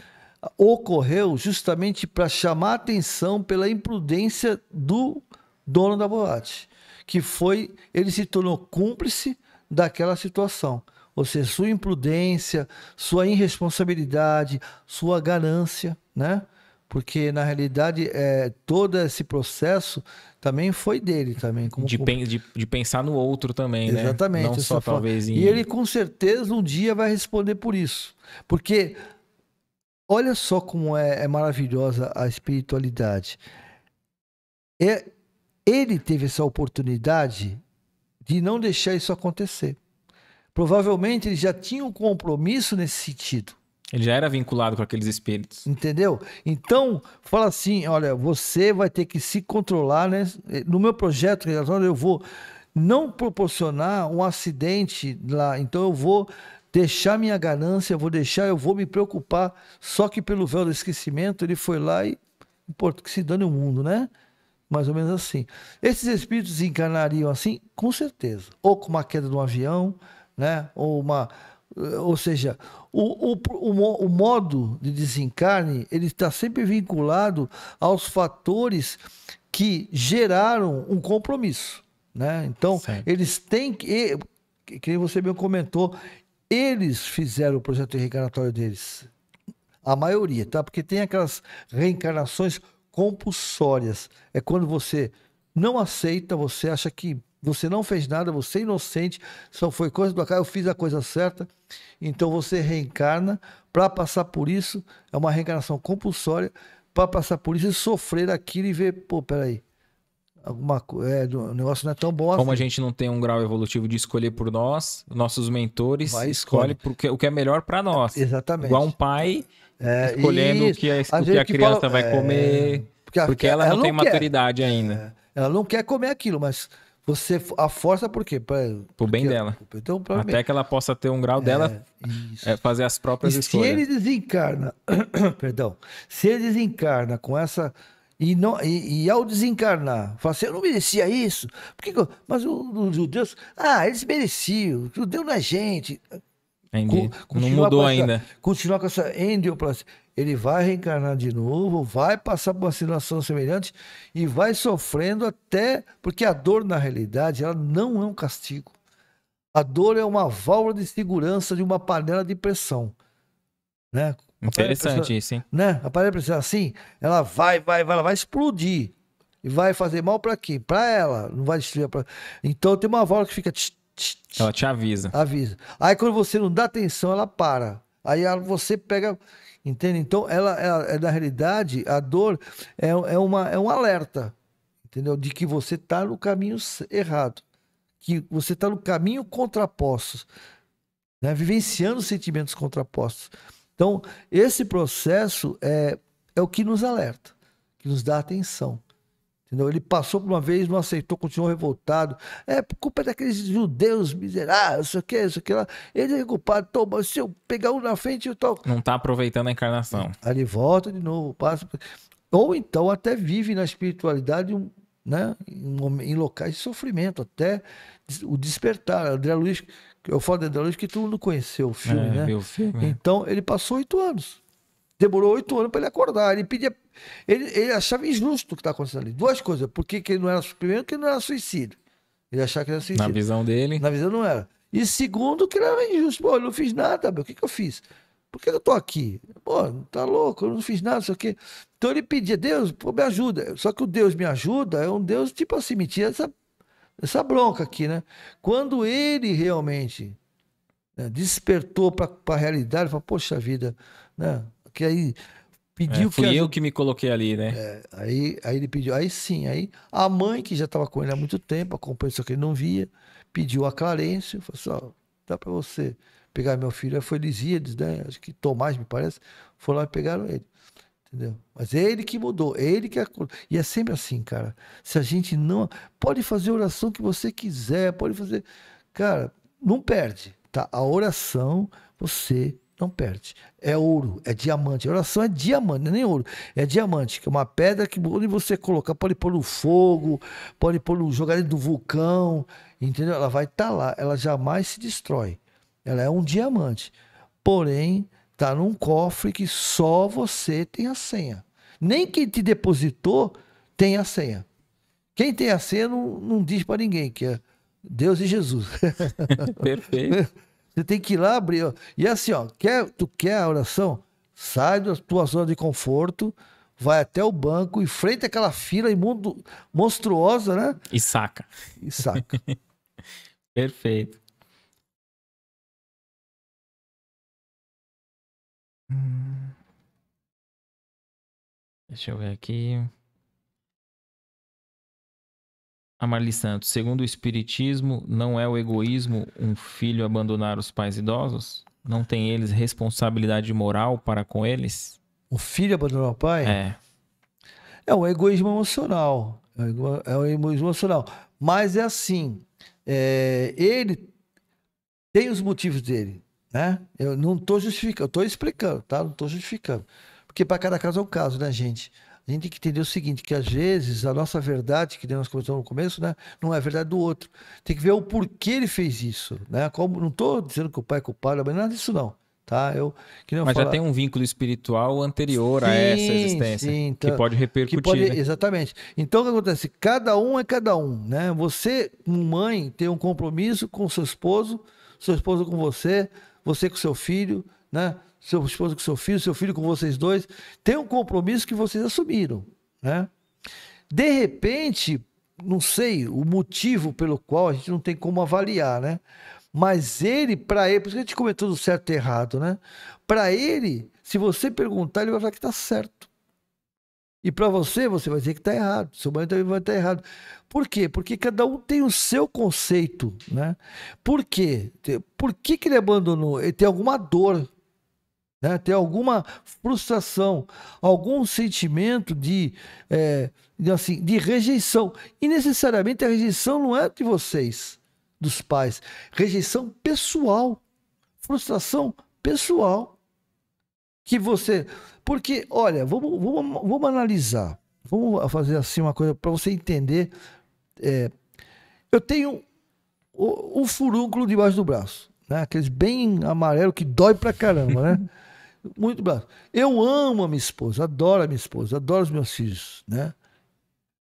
Speaker 2: ocorreu justamente para chamar atenção pela imprudência do dono da boate, que foi ele se tornou cúmplice daquela situação. Ou seja, sua imprudência, sua irresponsabilidade, sua ganância, né? Porque na realidade é, todo esse processo também foi dele também.
Speaker 1: Como, de, pen, de, de, pensar no outro também, Exatamente, né? Exatamente. Não só talvez em... E ele
Speaker 2: com certeza um dia vai responder por isso. Porque olha só como é, é maravilhosa a espiritualidade. É, ele teve essa oportunidade de não deixar isso acontecer. Provavelmente ele já tinha um compromisso nesse sentido.
Speaker 1: Ele já era vinculado com aqueles espíritos. Entendeu?
Speaker 2: Então, fala assim: olha, você vai ter que se controlar, né? No meu projeto eu vou não proporcionar um acidente lá. Então, eu vou deixar minha ganância, eu vou deixar, eu vou me preocupar. Só que pelo véu do esquecimento, ele foi lá e importa que se dane o mundo, né? Mais ou menos assim. Esses espíritos encarnariam assim? Com certeza. Ou com uma queda de um avião né? Ou uma ou seja, o, o, o, modo de desencarne ele está sempre vinculado aos fatores que geraram um compromisso, né? Então certo. eles têm que, que você bem comentou, eles fizeram o projeto reencarnatório deles, a maioria, tá? Porque tem aquelas reencarnações compulsórias, é quando você não aceita, você acha que você não fez nada, você é inocente, só foi coisa do acaso, eu fiz a coisa certa. Então você reencarna para passar por isso, é uma reencarnação compulsória, para passar por isso e sofrer aquilo e ver, pô, peraí, alguma coisa,
Speaker 1: é, o negócio não é tão bom Como assim. a gente não tem um grau evolutivo de escolher por nós, nossos mentores Vai, escolhe, escolhe o que é melhor para nós. Exatamente. Igual um pai é, escolhendo é, isso. o que a, a, o que a que criança fala, vai é, comer, porque, a, porque ela, ela, não, tem quer. maturidade ainda. É, ela não quer
Speaker 2: comer aquilo, mas você a força por quê? Pra, Pro
Speaker 1: porque, bem dela. Então, pra Até mim. que ela possa ter um grau é, dela é fazer as próprias e escolhas. Se ele
Speaker 2: desencarna,
Speaker 1: perdão,
Speaker 2: se ele desencarna com essa e, não, e, e, ao desencarnar, fala assim, eu não merecia isso. mas os judeus, ah, eles mereciam, judeu não é gente.
Speaker 1: Entendi. não mudou ainda.
Speaker 2: Continuar com essa endoplastia. Ele vai reencarnar de novo, vai passar por uma situação semelhante e vai sofrendo até. Porque a dor, na realidade, ela não é um castigo. A dor é uma válvula de segurança de uma panela de pressão. Né?
Speaker 1: Interessante isso, hein?
Speaker 2: Né? A panela de pressão é assim, ela vai, vai, vai, ela vai explodir. E vai fazer mal para quem? Para ela. Não vai destruir. Pra... Então tem uma válvula que fica. Tch, ela te avisa. Avisa. Aí quando você não dá atenção, ela para. Aí você pega. Entende? Então, ela, ela, é, na realidade, a dor é, é, uma, é um alerta, entendeu? De que você está no caminho errado. Que você está no caminho contrapostos. Né? Vivenciando sentimentos contrapostos. Então, esse processo é, é o que nos alerta, que nos dá atenção. Entendeu? Ele passou por uma vez, não aceitou, continuou revoltado. É culpa daqueles judeus miseráveis, isso aqui, isso aqui lá. Ele é culpado, toma, se eu pegar um na frente, eu toco.
Speaker 1: Não está aproveitando a encarnação. Aí ele volta
Speaker 2: de novo, passa. Ou então até vive na espiritualidade né, em locais de sofrimento, até o despertar. André Luiz, eu é falo de André Luiz que todo mundo conheceu o filme, é, né? Filme. Então ele passou oito anos Demorou oito anos para ele acordar. Ele pedia. Ele, ele achava injusto o que está acontecendo ali. Duas coisas. Por que, que não era. Primeiro, que não era suicídio. Ele achava que era suicídio. Na visão dele. Na visão não era. E segundo, que era injusto. Pô, eu não fiz nada, meu. O que, que eu fiz? Por que eu tô aqui? Pô, tá louco, eu não fiz nada, sei o quê. Então ele pedia, Deus, pô, me ajuda. Só que o Deus me ajuda é um Deus, tipo assim, me tira essa, essa bronca aqui, né? Quando ele realmente né, despertou para a realidade, falou, poxa vida, né? que aí pediu é, fui que. Fui eu que me coloquei ali, né? É, aí, aí ele pediu. Aí sim, aí a mãe, que já estava com ele há muito tempo, acompanhou só que ele não via, pediu a Clarência, falou assim: ó, dá para você pegar meu filho. Aí foi Lisíades, né? Acho que Tomás, me parece, foi lá e pegaram ele. Entendeu? Mas é ele que mudou, é ele que e é sempre assim, cara. Se a gente não pode fazer a oração que você quiser, pode fazer, cara, não perde, tá? A oração você não perde. É ouro, é diamante. A oração é diamante, não é nem ouro. É diamante, que é uma pedra que onde você colocar, pode pôr no fogo, pode pôr no, jogar do vulcão, entendeu? Ela vai estar tá lá, ela jamais se destrói. Ela é um diamante. Porém, está num cofre que só você tem a senha. Nem quem te depositou tem a senha. Quem tem a senha não, não diz para ninguém que é Deus e Jesus.
Speaker 1: Perfeito.
Speaker 2: Você tem que ir lá abrir. E é assim, ó, quer, tu quer a oração? Sai da tua zona de conforto, vai até o banco, enfrenta aquela fila imundo, monstruosa, né?
Speaker 1: E saca. E saca. Perfeito. Hum. Deixa eu ver aqui. A Marli Santos, segundo o Espiritismo, não é o egoísmo um filho abandonar os pais idosos? Não tem eles responsabilidade moral para com eles? O filho abandonar o pai? É.
Speaker 2: É o egoísmo emocional. É o é egoísmo emocional. Mas é assim, é, ele tem os motivos dele, né? Eu não estou justificando, eu estou explicando, tá? Não estou justificando. Porque para cada caso é um caso, né, gente? A gente tem que entender o seguinte, que às vezes a nossa verdade, que nós começamos no começo, né, não é a verdade do outro. Tem que ver o porquê ele fez isso. Né? Como, não estou dizendo que o pai é culpado, mas nada disso não. Tá? Eu, que não mas falar... já tem
Speaker 1: um vínculo espiritual anterior sim, a essa existência, sim, então, que pode repercutir. Que pode, né?
Speaker 2: Exatamente. Então, o que acontece? Cada um é cada um. Né? Você, mãe, tem um compromisso com seu esposo, seu esposo com você, você com seu filho, né? seu esposo com seu filho, seu filho com vocês dois. Tem um compromisso que vocês assumiram, né? De repente, não sei o motivo pelo qual a gente não tem como avaliar, né? Mas ele, para ele, por que a gente comentou do certo e errado, né? Para ele, se você perguntar, ele vai falar que tá certo. E para você, você vai dizer que tá errado. Seu marido também vai estar tá errado. Por quê? Porque cada um tem o seu conceito, né? Por quê? Por que, que ele abandonou? Ele tem alguma dor né? ter alguma frustração, algum sentimento de, é, de, assim, de rejeição. E necessariamente a rejeição não é de vocês, dos pais. Rejeição pessoal, frustração pessoal. Que você. Porque, olha, vamos, vamos, vamos analisar. Vamos fazer assim uma coisa para você entender. É, eu tenho um furúnculo debaixo do braço, né? Aqueles bem amarelo que dói pra caramba, né? muito braço. Eu amo a minha esposa, adoro a minha esposa, adoro os meus filhos, né?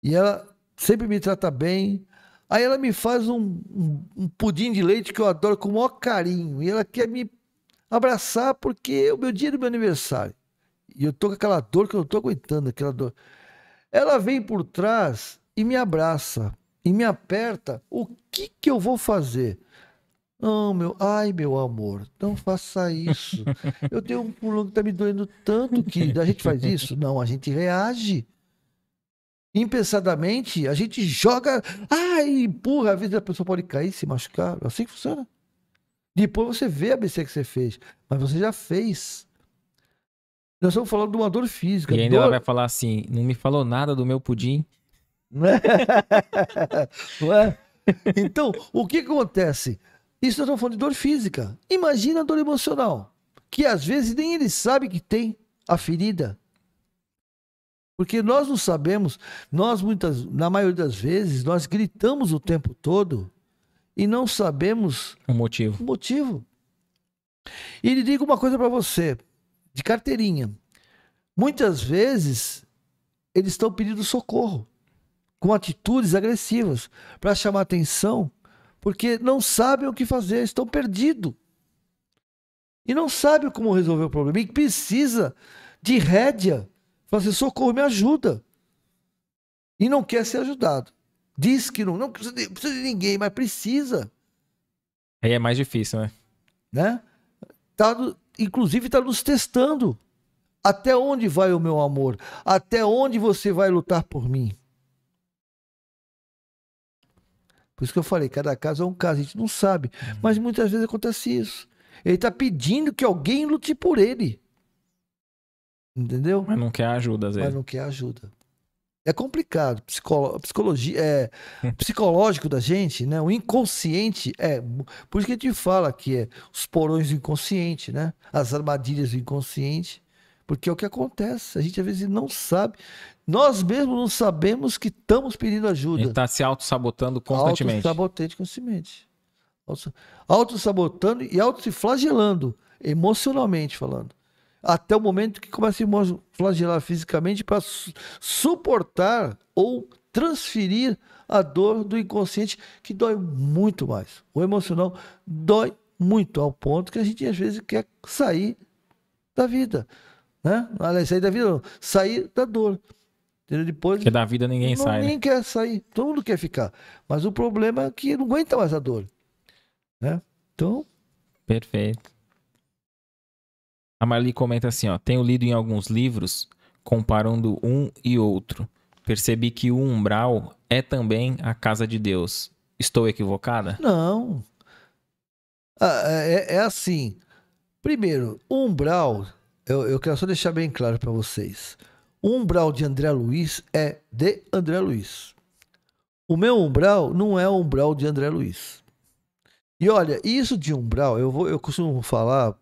Speaker 2: E ela sempre me trata bem. Aí ela me faz um, um, um pudim de leite que eu adoro com o maior carinho. E ela quer me abraçar porque é o meu dia do meu aniversário. E eu tô com aquela dor que eu não tô aguentando, aquela dor. Ela vem por trás e me abraça e me aperta. O que que eu vou fazer? Não, meu, ai, meu amor, não faça isso. Eu tenho um pulmão que tá me doendo tanto que a gente faz isso? Não, a gente reage. Impensadamente, a gente joga, ai, empurra, às vezes a pessoa pode cair, se machucar. É assim que funciona. Depois você vê a besteira que você fez, mas você já fez. Nós estamos falando de uma dor física. E
Speaker 1: ainda dor... ela vai falar assim: não me falou nada do meu pudim.
Speaker 2: É? Não é? Então, o que acontece? Isso é estou falando de dor física. Imagina a dor emocional, que às vezes nem ele sabe que tem a ferida. Porque nós não sabemos, nós muitas, na maioria das vezes, nós gritamos o tempo todo e não sabemos o motivo. O motivo. E lhe digo uma coisa para você, de carteirinha. Muitas vezes eles estão pedindo socorro com atitudes agressivas para chamar atenção porque não sabem o que fazer, estão perdidos. E não sabem como resolver o problema. E precisa de rédea. Fazer assim, socorro, me ajuda. E não quer ser ajudado. Diz que não, não precisa de, precisa de ninguém, mas precisa.
Speaker 1: Aí é mais difícil, né?
Speaker 2: Né? Tá, inclusive está nos testando. Até onde vai o meu amor? Até onde você vai lutar por mim? Por isso que eu falei, cada caso é um caso, a gente não sabe. Uhum. Mas muitas vezes acontece isso. Ele está pedindo que alguém lute por ele.
Speaker 1: Entendeu? Mas não quer ajuda, Zé. Mas não
Speaker 2: quer ajuda. É complicado. Psicolo... Psicologia, é... psicológico da gente, né? O inconsciente é. Por isso que a gente fala que é os porões do inconsciente, né? As armadilhas do inconsciente. Porque é o que acontece. A gente às vezes não sabe. Nós mesmos não sabemos que estamos pedindo ajuda. está se auto-sabotando constantemente. Auto-sabotando constantemente. Auto-sabotando e auto-se-flagelando, emocionalmente falando. Até o momento que começa a se flagelar fisicamente para su suportar ou transferir a dor do inconsciente, que dói muito mais. O emocional dói muito, ao ponto que a gente às vezes quer sair da vida né? de sair da vida, sair da dor. Depois. Porque
Speaker 1: da vida ninguém não, sai. Né? Ninguém né?
Speaker 2: quer sair, todo mundo quer ficar. Mas o problema é que não aguenta mais a dor. Né? Então.
Speaker 1: Perfeito. A Marli comenta assim: ó, tenho lido em alguns livros comparando um e outro. Percebi que o umbral é também a casa de Deus. Estou equivocada?
Speaker 2: Não. Ah, é, é assim. Primeiro, umbral eu, eu quero só deixar bem claro para vocês. O umbral de André Luiz é de André Luiz. O meu umbral não é o umbral de André Luiz. E olha, isso de umbral, eu, vou, eu costumo falar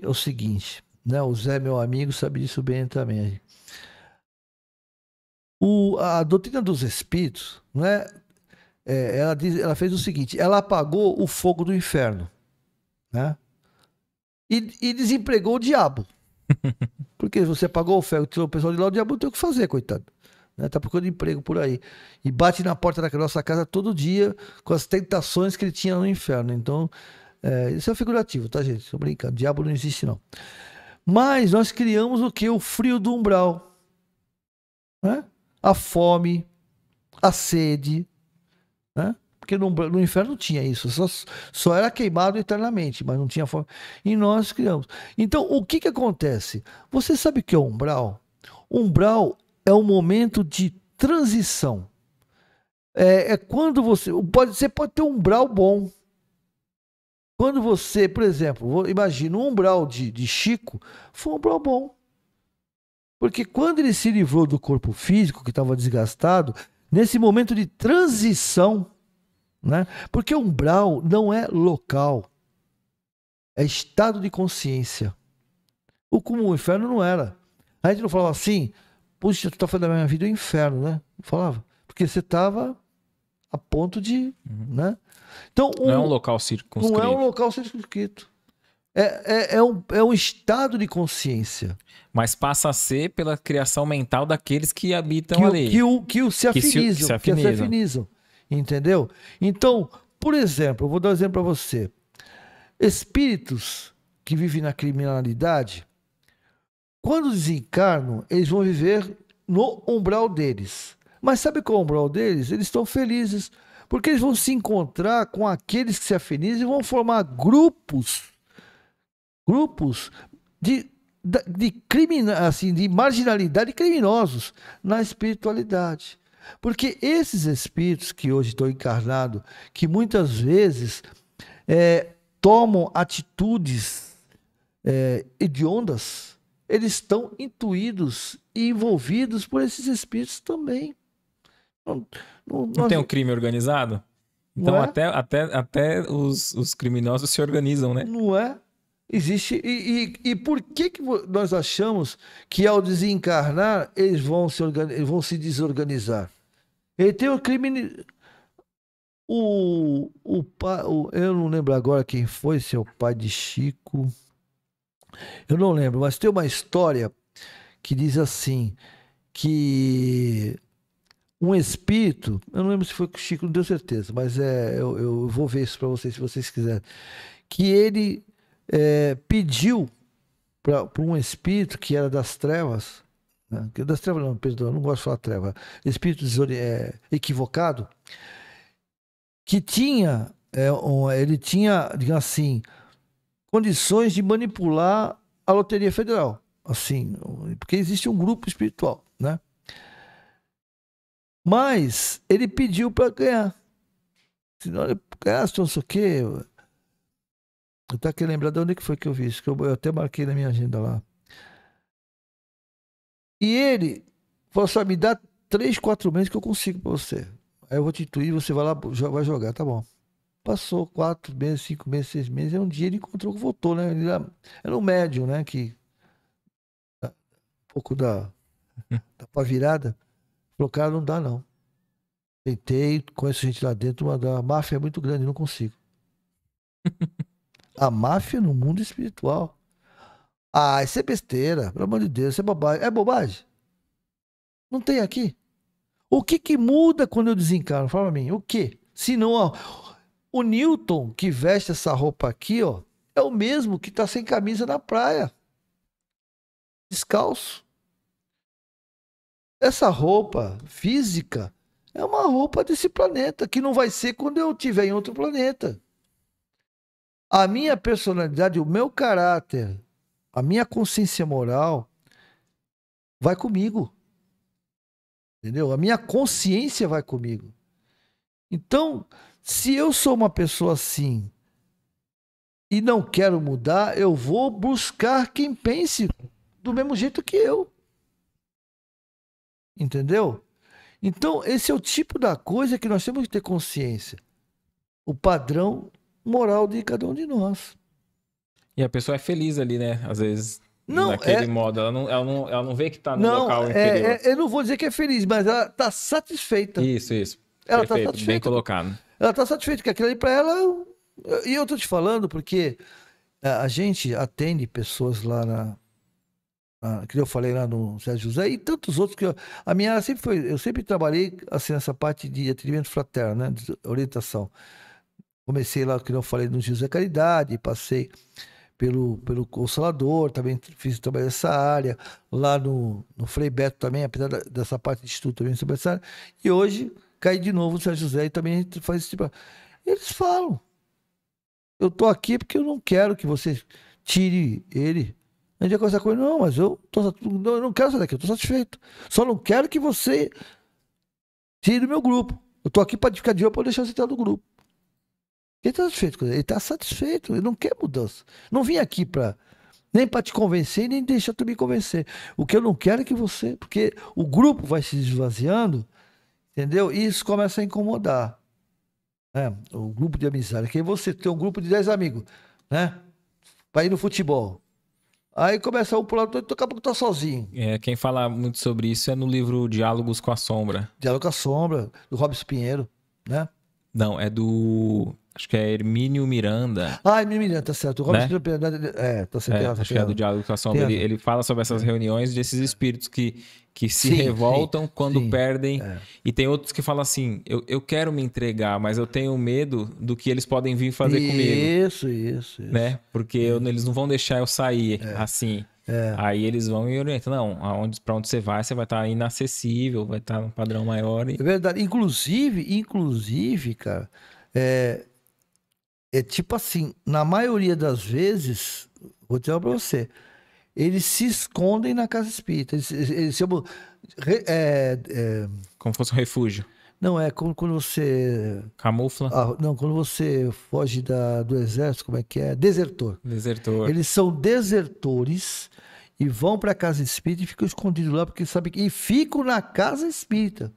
Speaker 2: é o seguinte, né? O Zé, meu amigo, sabe disso bem também. O, a doutrina dos espíritos, né? É, ela, diz, ela fez o seguinte: ela apagou o fogo do inferno, né? E, e desempregou o diabo. Porque você pagou o ferro, tirou o pessoal de lá, o diabo não tem o que fazer, coitado. Né? Tá procurando emprego por aí. E bate na porta da nossa casa todo dia com as tentações que ele tinha no inferno. Então, é, isso é figurativo, tá, gente? Tô brincando. Diabo não existe, não. Mas nós criamos o que? O frio do umbral. Né? A fome, a sede, né? Porque no, no, inferno tinha isso, só, só era queimado eternamente, mas não tinha forma. E nós criamos. Então, o que, que acontece? Você sabe o que é umbral? Umbral é um momento de transição. É, é quando você. Pode, você pode ter um umbral bom. Quando você, por exemplo, imagina um umbral de, de Chico, foi um umbral bom. Porque quando ele se livrou do corpo físico, que estava desgastado, nesse momento de transição, né? Porque umbral não é local, é estado de consciência. O comum inferno não era. A gente não falava assim, puxa, tu tá fazendo a minha vida o inferno, né? Não falava. Porque você tava a ponto de. Uhum. Né? Então, um, não é um local circunscrito. Não é um local circunscrito. É, é, é, um, é um estado de consciência.
Speaker 1: Mas passa a ser pela criação mental daqueles que habitam que, ali. Que o, que o se afinizam. Que, se, que se afinizam. Que se afinizam.
Speaker 2: Entendeu? Então, por exemplo, eu vou dar um exemplo para você. Espíritos que vivem na criminalidade, quando desencarnam, eles vão viver no umbral deles. Mas sabe qual é o umbral deles? Eles estão felizes, porque eles vão se encontrar com aqueles que se afinizam e vão formar grupos, grupos de, de, de, criminal, assim, de marginalidade criminosos na espiritualidade. Porque esses espíritos que hoje estão encarnados, que muitas vezes é, tomam atitudes é, hediondas, eles estão intuídos
Speaker 1: e envolvidos por esses espíritos também. Não, não, não nós... tem um crime organizado? Então é? até, até, até os, os criminosos se organizam, né? Não é? Existe. E, e, e, por que, que nós achamos que ao desencarnar
Speaker 2: eles vão se, vão se desorganizar? Ele tem um crime. O, o, pai, o, eu não lembro agora quem foi, se é o pai de Chico. Eu não lembro, mas tem uma história que diz assim: que um espírito, eu não lembro se foi com o Chico, não tenho certeza, mas é, eu, eu vou ver isso para vocês se vocês quiserem. Que ele é, pediu para um espírito que era das trevas né? das trevas, não, perdão, não gosto de falar treva. Espírito é, equivocado, que tinha, é, um, ele tinha, digamos assim, condições de manipular a Loteria Federal. Assim, porque existe um grupo espiritual, né? Mas ele pediu para ganhar. não ele gasta, não sei o quê. Eu até aqui lembrar de onde que foi que eu vi isso, que eu, eu até marquei na minha agenda lá. E ele falou assim: me dá três, quatro meses que eu consigo pra você. Aí eu vou te intuir, você vai lá, vai jogar, tá bom. Passou quatro meses, cinco meses, seis meses. Aí é um dia ele encontrou que voltou, né? Ele era, era um médium, né? Que. Ah, um pouco da. Da pá virada. Falou, cara, não dá não. Tentei, conheço gente lá dentro, mas a máfia é muito grande, não consigo. a máfia no mundo espiritual. Ah, isso é besteira, pelo amor de Deus, isso é bobagem. É bobagem? Não tem aqui. O que que muda quando eu desencarno? Fala pra mim, o que? Se não, ó, o Newton que veste essa roupa aqui, ó, é o mesmo que tá sem camisa na praia. Descalço. Essa roupa física é uma roupa desse planeta, que não vai ser quando eu estiver em outro planeta. A minha personalidade, o meu caráter, a minha consciência moral vai comigo. Entendeu? A minha consciência vai comigo. Então, se eu sou uma pessoa assim e não quero mudar, eu vou buscar quem pense do mesmo jeito que eu. Entendeu? Então, esse é o tipo da coisa que nós temos que ter consciência. O padrão moral de cada um de nós.
Speaker 1: E a pessoa é feliz ali, né? Às vezes. Não, naquele é... modo, ela não, ela, não, ela não vê que tá no não, local é, inferior. É,
Speaker 2: eu não vou dizer que é feliz, mas ela tá satisfeita.
Speaker 1: Isso, isso. Ela tá Perfeito, tá satisfeita. Bem colocado.
Speaker 2: Ela tá satisfeita, que aquilo ali pra ela. É e eu tô te falando porque a gente atende pessoas lá na, que eu falei lá no Sérgio José e tantos outros que eu, a minha área sempre foi eu sempre trabalhei assim nessa parte de atendimento fraterno né de orientação comecei lá que eu falei no José Caridade passei pelo, pelo Consolador, também fiz trabalho nessa área, lá no, no Frei Beto também, apesar dessa parte de estudo também sobre essa área. E hoje cai de novo o Sérgio José e também a gente faz esse tipo. Eles falam. Eu tô aqui porque eu não quero que você tire ele. A gente vai conversar com ele, não, mas eu, tô, não, eu não quero sair daqui, eu tô satisfeito. Só não quero que você tire do meu grupo. Eu tô aqui para ficar de olho para deixar você entrar do grupo. Ele está satisfeito, ele está satisfeito, ele não quer mudança. Não vim aqui para nem para te convencer, nem deixar tu me convencer. O que eu não quero é que você, porque o grupo vai se esvaziando, entendeu? E isso começa a incomodar. Né? O grupo de amizade, que você tem um grupo de 10 amigos, né? Para ir no futebol.
Speaker 1: Aí começa o pular, daqui a pouco tá sozinho. É, quem fala muito sobre isso é no livro Diálogos com a Sombra. Diálogo com a Sombra, do Robson Pinheiro, né? Não, é do Acho que é Hermínio Miranda.
Speaker 2: Ah, Hermínio Miranda, tá certo. O Robson né? né? é, tá certo. É, acho que é do Diálogo com a Sombra. Ele, ele,
Speaker 1: fala sobre essas é. reuniões desses espíritos que, que se sim, revoltam sim, quando sim, perdem. É. E tem outros que falam assim: eu, eu quero me entregar, mas eu tenho medo do que eles podem vir fazer isso, comigo.
Speaker 2: Isso, isso. Né?
Speaker 1: Porque eles não vão deixar eu sair é. assim. É. Aí eles vão e orientam. Não, aonde, pra onde você vai, você vai estar tá inacessível, vai estar tá num padrão maior. E... É verdade. Inclusive, inclusive, cara, é, é tipo assim, na maioria das
Speaker 2: vezes, vou dizer para você, eles se escondem na casa espírita. Eles, eles se, é, é, como fosse um refúgio. Não, é como quando você. Camufla? Ah, não, quando você foge da, do exército, como é que é? Desertor.
Speaker 1: Desertor. Eles
Speaker 2: são desertores e vão para a casa espírita e ficam escondidos lá, porque sabem que. E ficam na casa espírita.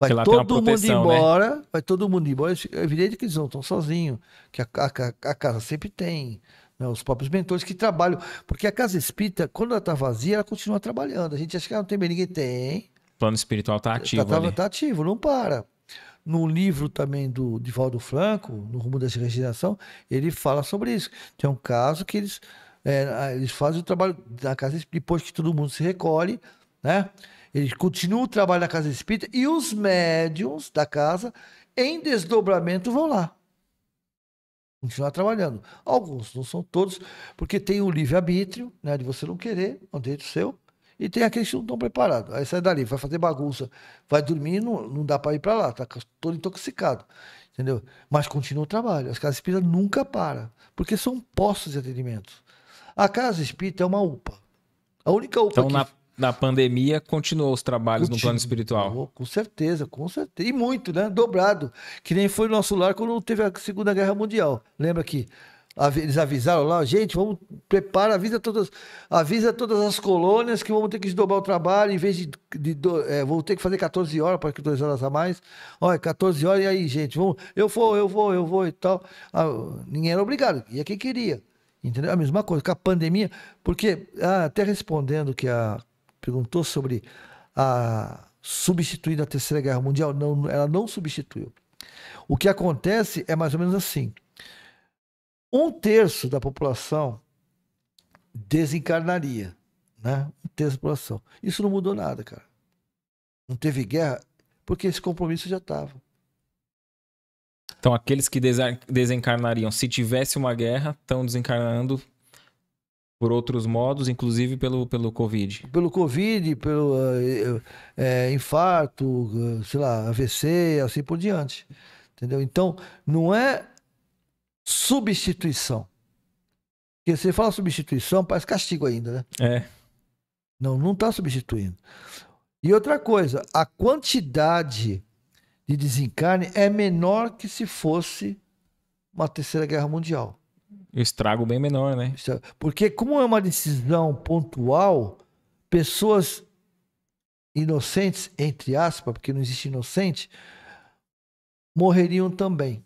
Speaker 1: Vai todo mundo né? embora,
Speaker 2: né? vai todo mundo embora. É evidente que eles não estão sozinhos, que a, a, a, casa sempre tem né? os próprios mentores que trabalham. Porque a casa espírita, quando ela está vazia, ela continua trabalhando. A gente acha que ela não tem bem, ninguém tem.
Speaker 1: O plano espiritual está tá, ativo. Está tá, tá
Speaker 2: ativo, não para. No livro também do Divaldo Franco, No Rumo da Regeneração, ele fala sobre isso. Tem um caso que eles, é, eles fazem o trabalho da casa depois que todo mundo se recolhe, né? Ele continua o trabalho da casa espírita e os médiums da casa, em desdobramento, vão lá. Continuar trabalhando. Alguns, não são todos, porque tem o livre-arbítrio, né? De você não querer, é um direito seu. E tem aqueles que não estão preparados. Aí sai dali, vai fazer bagunça, vai dormir, não, não dá para ir para lá, tá todo intoxicado. Entendeu? Mas continua o trabalho. As casas espíritas nunca param, porque são postos de atendimento.
Speaker 1: A casa espírita é uma UPA. A única UPA. Então, que... na na pandemia, continuou os trabalhos no plano espiritual. Com
Speaker 2: certeza, com certeza. E muito, né? Dobrado. Que nem foi no nosso lar quando teve a Segunda Guerra Mundial. Lembra que eles avisaram lá, gente, vamos prepara, avisa todas, avisa todas as colônias que vamos ter que desdobrar o trabalho, em vez de, de, de é, vou ter que fazer 14 horas para que duas horas a mais. Olha, 14 horas e aí, gente, vamos, eu vou, eu vou, eu vou e tal. Ah, ninguém era obrigado, ia é quem queria. Entendeu? A mesma coisa com a pandemia, porque ah, até respondendo que a perguntou sobre a substituir a Terceira Guerra Mundial. Não, ela não substituiu. O que acontece é mais ou menos assim: um terço da população desencarnaria, né? Um terço da população. Isso não mudou nada, cara. Não teve guerra porque esse compromisso já estava.
Speaker 1: Então, aqueles que desencarnariam, se tivesse uma guerra, estão desencarnando por outros modos, inclusive pelo, pelo Covid. Pelo Covid, pelo
Speaker 2: é, infarto, sei lá, AVC, assim por diante. Entendeu? Então, não é substituição. Porque você fala substituição, parece castigo ainda, né? É. Não, não está substituindo. E outra coisa, a quantidade de desencarne é menor que se fosse uma terceira guerra mundial
Speaker 1: o estrago bem
Speaker 2: menor, né? É, porque como é uma decisão pontual, pessoas inocentes, entre aspas, porque não existe inocente, morreriam também.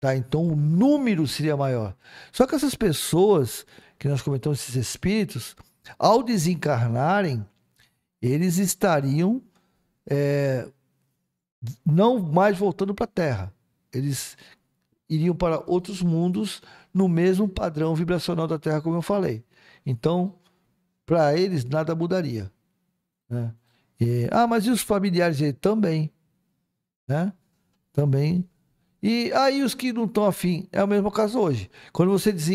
Speaker 2: Tá? Então o número seria maior. Só que essas pessoas que nós comentamos, esses espíritos, ao desencarnarem, eles estariam é, não mais voltando para a Terra. Eles iriam para outros mundos no mesmo padrão vibracional da Terra, como eu falei. Então, para eles, nada mudaria. Né? E, ah, mas e os familiares aí Também. Né?
Speaker 3: Também. E aí, ah, os que não estão afim, é o mesmo caso hoje. Quando você desencarna,